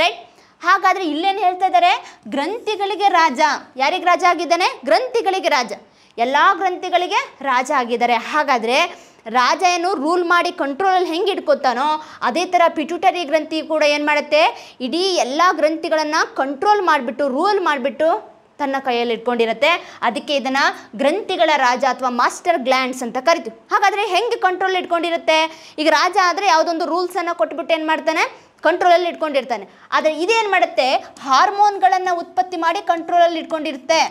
S1: ರೈಟ್ ಹಾಗಾದರೆ ಇಲ್ಲೇನು ಹೇಳ್ತಾ ಇದ್ದಾರೆ ಗ್ರಂಥಿಗಳಿಗೆ ರಾಜ ಯಾರಿಗೆ ರಾಜ ಆಗಿದ್ದಾನೆ ಗ್ರಂಥಿಗಳಿಗೆ ರಾಜ ಎಲ್ಲ ಗ್ರಂಥಿಗಳಿಗೆ ರಾಜ ಆಗಿದ್ದಾರೆ ಹಾಗಾದರೆ ರಾಜ ಏನು ರೂಲ್ ಮಾಡಿ ಕಂಟ್ರೋಲಲ್ಲಿ ಹೆಂಗೆ ಇಟ್ಕೊತಾನೋ ಅದೇ ಥರ ಪಿಟ್ಯೂಟರಿ ಗ್ರಂಥಿ ಕೂಡ ಏನು ಮಾಡುತ್ತೆ ಇಡೀ ಎಲ್ಲ ಗ್ರಂಥಿಗಳನ್ನು ಕಂಟ್ರೋಲ್ ಮಾಡಿಬಿಟ್ಟು ರೂಲ್ ಮಾಡಿಬಿಟ್ಟು ತನ್ನ ಕೈಯಲ್ಲಿ ಇಟ್ಕೊಂಡಿರುತ್ತೆ ಅದಕ್ಕೆ ಇದನ್ನು ಗ್ರಂಥಿಗಳ ರಾಜ ಅಥವಾ ಮಾಸ್ಟರ್ ಗ್ಲ್ಯಾಂಡ್ಸ್ ಅಂತ ಕರಿತೀವಿ ಹಾಗಾದರೆ ಹೆಂಗೆ ಕಂಟ್ರೋಲ್ ಇಟ್ಕೊಂಡಿರುತ್ತೆ ಈಗ ರಾಜ ಆದರೆ ಯಾವುದೊಂದು ರೂಲ್ಸನ್ನು ಕೊಟ್ಬಿಟ್ಟು ಏನು ಮಾಡ್ತಾನೆ ಕಂಟ್ರೋಲಲ್ಲಿ ಇಟ್ಕೊಂಡಿರ್ತಾನೆ ಆದರೆ ಇದೇನು ಮಾಡುತ್ತೆ ಹಾರ್ಮೋನ್ಗಳನ್ನು ಉತ್ಪತ್ತಿ ಮಾಡಿ ಕಂಟ್ರೋಲಲ್ಲಿ ಇಟ್ಕೊಂಡಿರುತ್ತೆ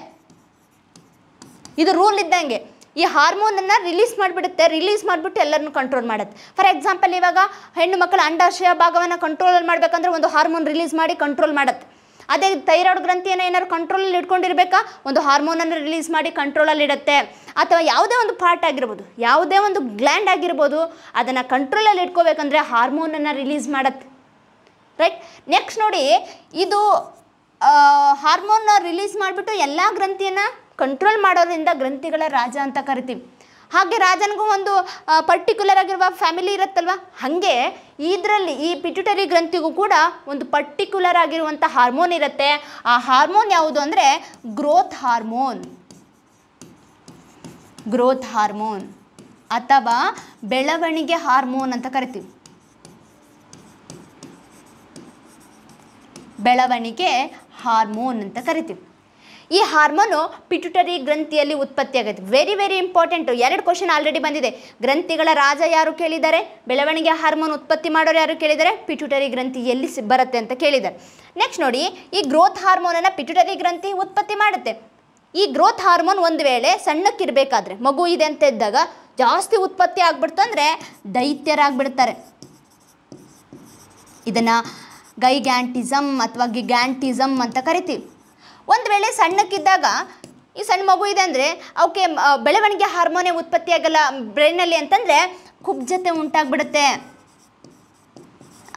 S1: ಇದು ರೂಲ್ ಇದ್ದಂಗೆ ಈ ಹಾರ್ಮೋನನ್ನು ರಿಲೀಸ್ ಮಾಡಿಬಿಡುತ್ತೆ ರಿಲೀಸ್ ಮಾಡಿಬಿಟ್ಟು ಎಲ್ಲರನ್ನು ಕಂಟ್ರೋಲ್ ಮಾಡುತ್ತೆ ಫಾರ್ ಎಕ್ಸಾಂಪಲ್ ಇವಾಗ ಹೆಣ್ಣು ಮಕ್ಕಳ ಅಂಡಾಶಯ ಭಾಗವನ್ನು ಕಂಟ್ರೋಲಲ್ಲಿ ಮಾಡಬೇಕಂದ್ರೆ ಒಂದು ಹಾರ್ಮೋನ್ ರಿಲೀಸ್ ಮಾಡಿ ಕಂಟ್ರೋಲ್ ಮಾಡುತ್ತೆ ಅದೇ ಥೈರಾಯ್ಡ್ ಗ್ರಂಥಿಯನ್ನು ಏನಾದ್ರು ಕಂಟ್ರೋಲಲ್ಲಿ ಇಟ್ಕೊಂಡಿರ್ಬೇಕಾ ಒಂದು ಹಾರ್ಮೋನನ್ನು ರಿಲೀಸ್ ಮಾಡಿ ಕಂಟ್ರೋಲಲ್ಲಿ ಇಡುತ್ತೆ ಅಥವಾ ಯಾವುದೇ ಒಂದು ಪಾರ್ಟ್ ಆಗಿರ್ಬೋದು ಯಾವುದೇ ಒಂದು ಗ್ಲ್ಯಾಂಡ್ ಆಗಿರ್ಬೋದು ಅದನ್ನು ಕಂಟ್ರೋಲಲ್ಲಿ ಇಟ್ಕೋಬೇಕಂದ್ರೆ ಹಾರ್ಮೋನನ್ನು ರಿಲೀಸ್ ಮಾಡುತ್ತೆ ರೈಟ್ ನೆಕ್ಸ್ಟ್ ನೋಡಿ ಇದು ಹಾರ್ಮೋನ್ನ ರಿಲೀಸ್ ಮಾಡಿಬಿಟ್ಟು ಎಲ್ಲ ಗ್ರಂಥಿಯನ್ನು ಕಂಟ್ರೋಲ್ ಮಾಡೋದ್ರಿಂದ ಗ್ರಂಥಿಗಳ ರಾಜ ಅಂತ ಕರಿತೀವಿ ಹಾಗೆ ರಾಜನಿಗೂ ಒಂದು ಪರ್ಟಿಕ್ಯುಲರ್ ಆಗಿರುವ ಫ್ಯಾಮಿಲಿ ಇರುತ್ತಲ್ವ ಹಾಗೆ ಇದರಲ್ಲಿ ಈ ಪಿಟ್ಯುಟರಿ ಗ್ರಂಥಿಗೂ ಕೂಡ ಒಂದು ಪರ್ಟಿಕ್ಯುಲರ್ ಆಗಿರುವಂಥ ಹಾರ್ಮೋನ್ ಇರುತ್ತೆ ಆ ಹಾರ್ಮೋನ್ ಯಾವುದು ಅಂದರೆ ಗ್ರೋತ್ ಹಾರ್ಮೋನ್ ಗ್ರೋತ್ ಹಾರ್ಮೋನ್ ಅಥವಾ ಬೆಳವಣಿಗೆ ಹಾರ್ಮೋನ್ ಅಂತ ಕರಿತೀವಿ ಬೆಳವಣಿಗೆ ಹಾರ್ಮೋನ್ ಅಂತ ಕರಿತೀವಿ ಈ ಹಾರ್ಮೋನು ಪಿಟ್ಯುಟರಿ ಗ್ರಂಥಿಯಲ್ಲಿ ಉತ್ಪತ್ತಿ ಆಗುತ್ತೆ ವೆರಿ ವೆರಿ ಇಂಪಾರ್ಟೆಂಟು ಎರಡು ಕ್ವಶನ್ ಆಲ್ರೆಡಿ ಬಂದಿದೆ ಗ್ರಂಥಿಗಳ ರಾಜ ಯಾರು ಕೇಳಿದ್ದಾರೆ ಬೆಳವಣಿಗೆ ಹಾರ್ಮೋನ್ ಉತ್ಪತ್ತಿ ಮಾಡೋರು ಯಾರು ಕೇಳಿದ್ದಾರೆ ಪಿಟ್ಯುಟರಿ ಗ್ರಂಥಿ ಎಲ್ಲಿ ಬರುತ್ತೆ ಅಂತ ಕೇಳಿದ್ದಾರೆ ನೆಕ್ಸ್ಟ್ ನೋಡಿ ಈ ಗ್ರೋತ್ ಹಾರ್ಮೋನನ್ನು ಪಿಟ್ಯುಟರಿ ಗ್ರಂಥಿ ಉತ್ಪತ್ತಿ ಮಾಡುತ್ತೆ ಈ ಗ್ರೋತ್ ಹಾರ್ಮೋನ್ ಒಂದು ವೇಳೆ ಸಣ್ಣಕ್ಕಿರಬೇಕಾದ್ರೆ ಮಗು ಇದೆ ಅಂತ ಇದ್ದಾಗ ಜಾಸ್ತಿ ಉತ್ಪತ್ತಿ ಆಗ್ಬಿಡ್ತು ಅಂದರೆ ದೈತ್ಯರಾಗ್ಬಿಡ್ತಾರೆ ಇದನ್ನು ಗೈಗ್ಯಾಂಟಿಸಮ್ ಅಥವಾ ಗಿಗ್ಯಾಂಟಿಸಮ್ ಅಂತ ಕರಿತೀವಿ ಒಂದು ವೇಳೆ ಸಣ್ಣಕ್ಕಿದ್ದಾಗ ಈ ಸಣ್ಣ ಮಗು ಇದೆ ಅಂದರೆ ಅವಕ್ಕೆ ಬೆಳವಣಿಗೆ ಹಾರ್ಮೋನಿಯಂ ಉತ್ಪತ್ತಿಯಾಗಲ್ಲ ಬ್ರೈನಲ್ಲಿ ಅಂತಂದರೆ ಕುಬ್ಜತೆ ಉಂಟಾಗ್ಬಿಡುತ್ತೆ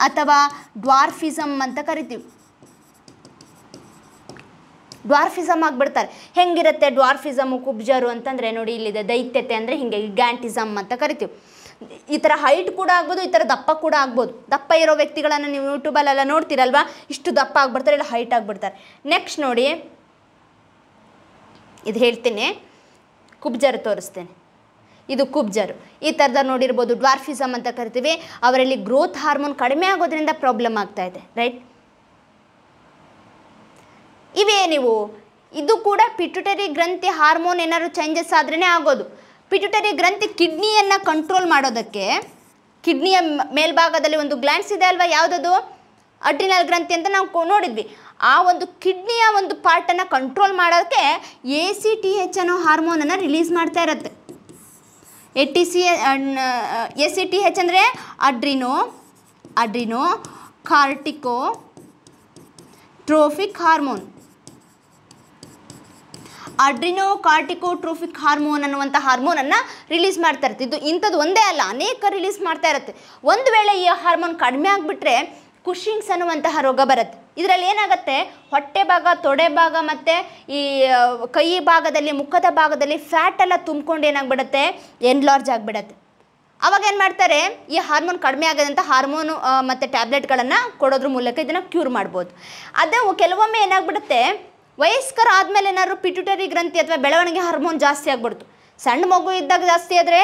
S1: ಅಥವಾ ಡ್ವಾರ್ಫಿಸಮ್ ಅಂತ ಕರಿತೀವಿ ಡ್ವಾರ್ಫಿಸಮ್ ಆಗಿಬಿಡ್ತಾರೆ ಹೆಂಗಿರುತ್ತೆ ಡ್ವಾರ್ಫಿಸಮು ಕುಬ್ಜರು ಅಂತಂದರೆ ನೋಡಿ ಇಲ್ಲಿದೆ ದೈತ್ಯತೆ ಅಂದರೆ ಹಿಂಗೆ ಗ್ಯಾಂಟಿಸಮ್ ಅಂತ ಕರಿತೀವಿ ಈ ಥರ ಹೈಟ್ ಕೂಡ ಆಗ್ಬೋದು ಈ ಥರ ದಪ್ಪ ಕೂಡ ಆಗ್ಬೋದು ದಪ್ಪ ಇರೋ ವ್ಯಕ್ತಿಗಳನ್ನು ನೀವು ಯೂಟ್ಯೂಬಲ್ಲೆಲ್ಲ ನೋಡ್ತೀರಲ್ವಾ ಇಷ್ಟು ದಪ್ಪ ಆಗ್ಬಿಡ್ತಾರೆ ಇಲ್ಲ ಹೈಟ್ ಆಗಿಬಿಡ್ತಾರೆ ನೆಕ್ಸ್ಟ್ ನೋಡಿ ಇದು ಹೇಳ್ತೀನಿ ಕುಬ್ಜರು ತೋರಿಸ್ತೇನೆ ಇದು ಕುಬ್ಜರು ಈ ಥರದ ನೋಡಿರ್ಬೋದು ಡ್ವಾರ್ಫಿಸಮ್ ಅಂತ ಕರಿತೀವಿ ಅವರಲ್ಲಿ ಗ್ರೋತ್ ಹಾರ್ಮೋನ್ ಕಡಿಮೆ ಆಗೋದ್ರಿಂದ ಪ್ರಾಬ್ಲಮ್ ಆಗ್ತಾ ಇದೆ ರೈಟ್ ಇವೇ ನೀವು ಇದು ಕೂಡ ಪಿಟ್ಯುಟರಿ ಗ್ರಂಥಿ ಹಾರ್ಮೋನ್ ಏನಾದ್ರು ಚೇಂಜಸ್ ಆದ್ರೇ ಆಗೋದು ಪಿಟ್ಯುಟರಿ ಗ್ರಂಥಿ ಕಿಡ್ನಿಯನ್ನು ಕಂಟ್ರೋಲ್ ಮಾಡೋದಕ್ಕೆ ಕಿಡ್ನಿಯ ಮೇಲ್ಭಾಗದಲ್ಲಿ ಒಂದು ಗ್ಲ್ಯಾಂಡ್ಸ್ ಇದೆ ಅಲ್ವಾ ಯಾವುದದು ಅಡ್ರಿನಲ್ ಗ್ರಂಥಿ ಅಂತ ನಾವು ನೋಡಿದ್ವಿ ಆ ಒಂದು ಕಿಡ್ನಿಯ ಒಂದು ಪಾರ್ಟನ್ನು ಕಂಟ್ರೋಲ್ ಮಾಡೋದಕ್ಕೆ ಎ ಸಿ ಟಿ ಎಚ್ ಅನ್ನೋ ಹಾರ್ಮೋನನ್ನು ರಿಲೀಸ್ ಮಾಡ್ತಾ ಇರತ್ತೆ A T C A C T H ಅಂದರೆ adreno adrenocorticotrophic hormone adrenocorticotrophic hormone ಅನ್ನುವಂಥ ಹಾರ್ಮೋನನ್ನು ರಿಲೀಸ್ ಮಾಡ್ತಾ ಇರುತ್ತೆ ಇದು ಇಂಥದ್ದು ಒಂದೇ ಅಲ್ಲ ಅನೇಕ ರಿಲೀಸ್ ಮಾಡ್ತಾ ಇರುತ್ತೆ ಒಂದು ವೇಳೆ ಈ ಹಾರ್ಮೋನ್ ಕಡಿಮೆ ಆಗಿಬಿಟ್ರೆ ಕುಶಿಂಗ್ಸ್ ಅನ್ನುವಂತಹ ರೋಗ ಬರುತ್ತೆ ಇದರಲ್ಲಿ ಏನಾಗುತ್ತೆ ಹೊಟ್ಟೆ ಭಾಗ ತೊಡೆ ಭಾಗ ಮತ್ತು ಈ ಕೈ ಭಾಗದಲ್ಲಿ ಮುಖದ ಭಾಗದಲ್ಲಿ ಫ್ಯಾಟ್ ಎಲ್ಲ ತುಂಬ್ಕೊಂಡು ಏನಾಗ್ಬಿಡುತ್ತೆ ಎನ್ಲಾರ್ಜ್ ಆಗಿಬಿಡತ್ತೆ ಅವಾಗ ಏನು ಮಾಡ್ತಾರೆ ಈ ಹಾರ್ಮೋನ್ ಕಡಿಮೆ ಆಗದಂಥ ಹಾರ್ಮೋನು ಮತ್ತು ಟ್ಯಾಬ್ಲೆಟ್ಗಳನ್ನು ಕೊಡೋದ್ರ ಮೂಲಕ ಇದನ್ನು ಕ್ಯೂರ್ ಮಾಡ್ಬೋದು ಅದು ಕೆಲವೊಮ್ಮೆ ಏನಾಗ್ಬಿಡುತ್ತೆ ವಯಸ್ಕರ ಆದಮೇಲೆ ಏನಾದ್ರು ಪಿಟ್ಯುಟರಿ ಗ್ರಂಥಿ ಅಥವಾ ಬೆಳವಣಿಗೆ ಹಾರ್ಮೋನ್ ಜಾಸ್ತಿ ಆಗ್ಬಿಡ್ತು ಸಣ್ಣ ಮಗು ಇದ್ದಾಗ ಜಾಸ್ತಿ ಆದರೆ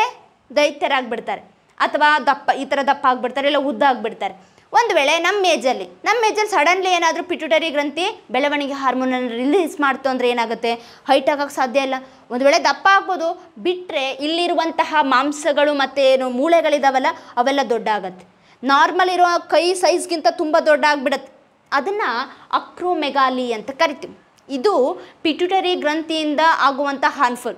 S1: ದೈತ್ಯರಾಗಿಬಿಡ್ತಾರೆ ಅಥವಾ ದಪ್ಪ ಈ ಥರ ದಪ್ಪ ಆಗ್ಬಿಡ್ತಾರೆ ಇಲ್ಲ ಉದ್ದ ಆಗಿಬಿಡ್ತಾರೆ ಒಂದು ವೇಳೆ ನಮ್ಮ ಏಜಲ್ಲಿ ನಮ್ಮ ಏಜಲ್ಲಿ ಸಡನ್ಲಿ ಏನಾದರೂ ಪಿಟ್ಯುಟರಿ ಗ್ರಂಥಿ ಬೆಳವಣಿಗೆ ಹಾರ್ಮೋನನ್ನು ರಿಲೀಸ್ ಮಾಡ್ತು ಅಂದರೆ ಏನಾಗುತ್ತೆ ಹೈಟ್ ಆಗೋಕ್ಕೆ ಸಾಧ್ಯ ಇಲ್ಲ ಒಂದು ವೇಳೆ ದಪ್ಪ ಆಗ್ಬೋದು ಬಿಟ್ಟರೆ ಇಲ್ಲಿರುವಂತಹ ಮಾಂಸಗಳು ಮತ್ತು ಏನು ಮೂಳೆಗಳಿದಾವಲ್ಲ ಅವೆಲ್ಲ ದೊಡ್ಡ ಆಗುತ್ತೆ ನಾರ್ಮಲ್ ಇರೋ ಕೈ ಸೈಜ್ಗಿಂತ ತುಂಬ ದೊಡ್ಡ ಆಗಿಬಿಡುತ್ತೆ ಅದನ್ನು ಅಕ್ರೋಮೆಗಾಲಿ ಅಂತ ಕರಿತೀವಿ ಇದು ಪಿಟ್ಯುಟರಿ ಗ್ರಂಥಿಯಿಂದ ಆಗುವಂಥ ಹಾರ್ಮ್ಫುಲ್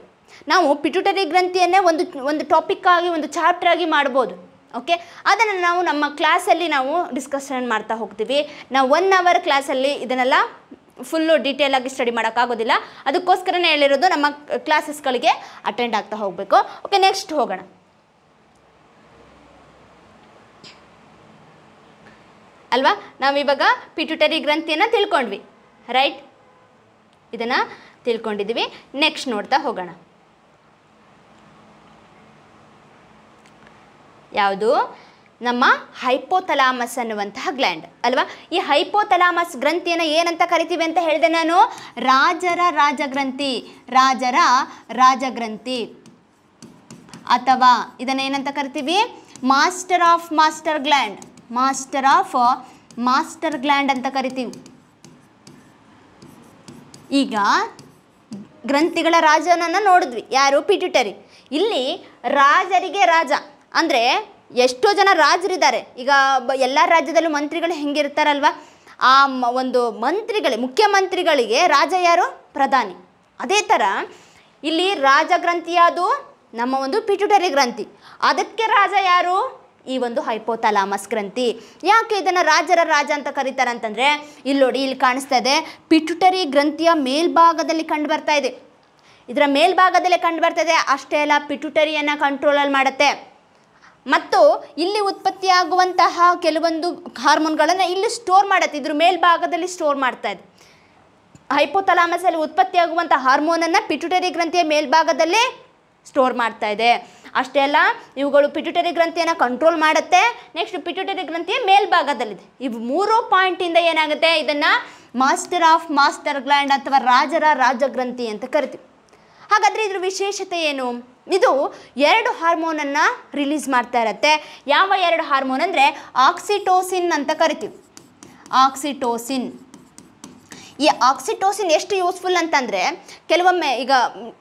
S1: ನಾವು ಪಿಟ್ಯುಟರಿ ಗ್ರಂಥಿಯನ್ನೇ ಒಂದು ಒಂದು ಟಾಪಿಕ್ ಆಗಿ ಒಂದು ಚಾಪ್ಟರ್ ಆಗಿ ಮಾಡ್ಬೋದು ಓಕೆ ಅದನ್ನು ನಾವು ನಮ್ಮ ಕ್ಲಾಸಲ್ಲಿ ನಾವು ಡಿಸ್ಕಷನ್ ಮಾಡ್ತಾ ಹೋಗ್ತೀವಿ ನಾವು ಒನ್ ಅವರ್ ಕ್ಲಾಸಲ್ಲಿ ಇದನ್ನೆಲ್ಲ ಫುಲ್ಲು ಡೀಟೇಲ್ ಆಗಿ ಸ್ಟಡಿ ಮಾಡೋಕ್ಕಾಗೋದಿಲ್ಲ ಅದಕ್ಕೋಸ್ಕರನೇ ಹೇಳಿರೋದು ನಮ್ಮ ಕ್ಲಾಸಸ್ಗಳಿಗೆ ಅಟೆಂಡ್ ಆಗ್ತಾ ಹೋಗಬೇಕು ಓಕೆ ನೆಕ್ಸ್ಟ್ ಹೋಗೋಣ ಅಲ್ವಾ ನಾವಿವಾಗ ಪಿಟ್ಯುಟರಿ ಗ್ರಂಥಿಯನ್ನು ತಿಳ್ಕೊಂಡ್ವಿ ರೈಟ್ ಇದನ್ನು ತಿಳ್ಕೊಂಡಿದ್ದೀವಿ ನೆಕ್ಸ್ಟ್ ನೋಡ್ತಾ ಹೋಗೋಣ ಯಾವುದು ನಮ್ಮ ಹೈಪೋಥಲಾಮಸ್ ಅನ್ನುವಂತಹ ಗ್ಲ್ಯಾಂಡ್ ಅಲ್ವಾ ಈ ಹೈಪೋತಲಾಮಸ್ ಗ್ರಂಥಿಯನ್ನು ಏನಂತ ಕರಿತೀವಿ ಅಂತ ಹೇಳಿದೆ ನಾನು ರಾಜರ ರಾಜಗ್ರಂಥಿ ರಾಜರ ರಾಜಗ್ರಂಥಿ ಅಥವಾ ಇದನ್ನು ಏನಂತ ಕರಿತೀವಿ master of master gland master of master gland ಅಂತ ಕರಿತೀವಿ ಈಗ ಗ್ರಂಥಿಗಳ ರಾಜನನ್ನು ನೋಡಿದ್ವಿ ಯಾರು ಪಿಟ್ಯುಟರಿ ಇಲ್ಲಿ ರಾಜರಿಗೆ ರಾಜ ಅಂದರೆ ಎಷ್ಟೋ ಜನ ರಾಜರಿದ್ದಾರೆ ಈಗ ಎಲ್ಲ ರಾಜ್ಯದಲ್ಲೂ ಮಂತ್ರಿಗಳು ಹೆಂಗಿರ್ತಾರಲ್ವ ಆ ಒಂದು ಮಂತ್ರಿಗಳೇ ಮುಖ್ಯಮಂತ್ರಿಗಳಿಗೆ ರಾಜ ಯಾರು ಪ್ರಧಾನಿ ಅದೇ ಥರ ಇಲ್ಲಿ ರಾಜ ಗ್ರಂಥಿ ನಮ್ಮ ಒಂದು ಪಿಟ್ಯುಟರಿ ಗ್ರಂಥಿ ಅದಕ್ಕೆ ರಾಜ ಯಾರು ಈ ಒಂದು ಹೈಪೋಥಲಾಮಸ್ ಗ್ರಂಥಿ ಯಾಕೆ ಇದನ್ನು ರಾಜರ ರಾಜ ಅಂತ ಕರೀತಾರೆ ಅಂತಂದರೆ ಇಲ್ಲಿ ನೋಡಿ ಇಲ್ಲಿ ಕಾಣಿಸ್ತಾ ಇದೆ ಪಿಟುಟರಿ ಗ್ರಂಥಿಯ ಮೇಲ್ಭಾಗದಲ್ಲಿ ಕಂಡು ಬರ್ತಾ ಇದೆ ಇದರ ಮೇಲ್ಭಾಗದಲ್ಲೇ ಕಂಡು ಬರ್ತಾ ಇದೆ ಅಷ್ಟೇ ಅಲ್ಲ ಪಿಟುಟರಿಯನ್ನು ಕಂಟ್ರೋಲಲ್ಲಿ ಮಾಡುತ್ತೆ ಮತ್ತು ಇಲ್ಲಿ ಉತ್ಪತ್ತಿಯಾಗುವಂತಹ ಕೆಲವೊಂದು ಹಾರ್ಮೋನ್ಗಳನ್ನು ಇಲ್ಲಿ ಸ್ಟೋರ್ ಮಾಡುತ್ತೆ ಇದ್ರ ಮೇಲ್ಭಾಗದಲ್ಲಿ ಸ್ಟೋರ್ ಮಾಡ್ತಾ ಇದೆ ಹೈಪೋಥಲಾಮಸಲ್ಲಿ ಉತ್ಪತ್ತಿಯಾಗುವಂಥ ಹಾರ್ಮೋನನ್ನು ಪಿಟುಟರಿ ಗ್ರಂಥಿಯ ಮೇಲ್ಭಾಗದಲ್ಲೇ ಸ್ಟೋರ್ ಮಾಡ್ತಾ ಇದೆ ಅಷ್ಟೇ ಅಲ್ಲ ಇವುಗಳು ಪಿಟ್ಯುಟರಿ ಗ್ರಂಥಿಯನ್ನು ಕಂಟ್ರೋಲ್ ಮಾಡುತ್ತೆ ನೆಕ್ಸ್ಟ್ ಪಿಟ್ಯುಟರಿ ಗ್ರಂಥಿಯ ಮೇಲ್ಭಾಗದಲ್ಲಿದೆ ಇವು ಮೂರು ಪಾಯಿಂಟಿಂದ ಏನಾಗುತ್ತೆ ಇದನ್ನು ಮಾಸ್ಟರ್ ಆಫ್ ಮಾಸ್ಟರ್ ಗ್ಲ್ಯಾಂಡ್ ಅಥವಾ ರಾಜರ ರಾಜ ಗ್ರಂಥಿ ಅಂತ ಕರಿತೀವಿ ಹಾಗಾದರೆ ಇದ್ರ ವಿಶೇಷತೆ ಏನು ಇದು ಎರಡು ಹಾರ್ಮೋನನ್ನು ರಿಲೀಸ್ ಮಾಡ್ತಾ ಇರತ್ತೆ ಯಾವ ಎರಡು ಹಾರ್ಮೋನ್ ಅಂದರೆ ಆಕ್ಸಿಟೋಸಿನ್ ಅಂತ ಕರಿತೀವಿ ಆಕ್ಸಿಟೋಸಿನ್ ಈ ಆಕ್ಸಿಟೋಸಿನ್ ಎಷ್ಟು ಯೂಸ್ಫುಲ್ ಅಂತಂದರೆ ಕೆಲವೊಮ್ಮೆ ಈಗ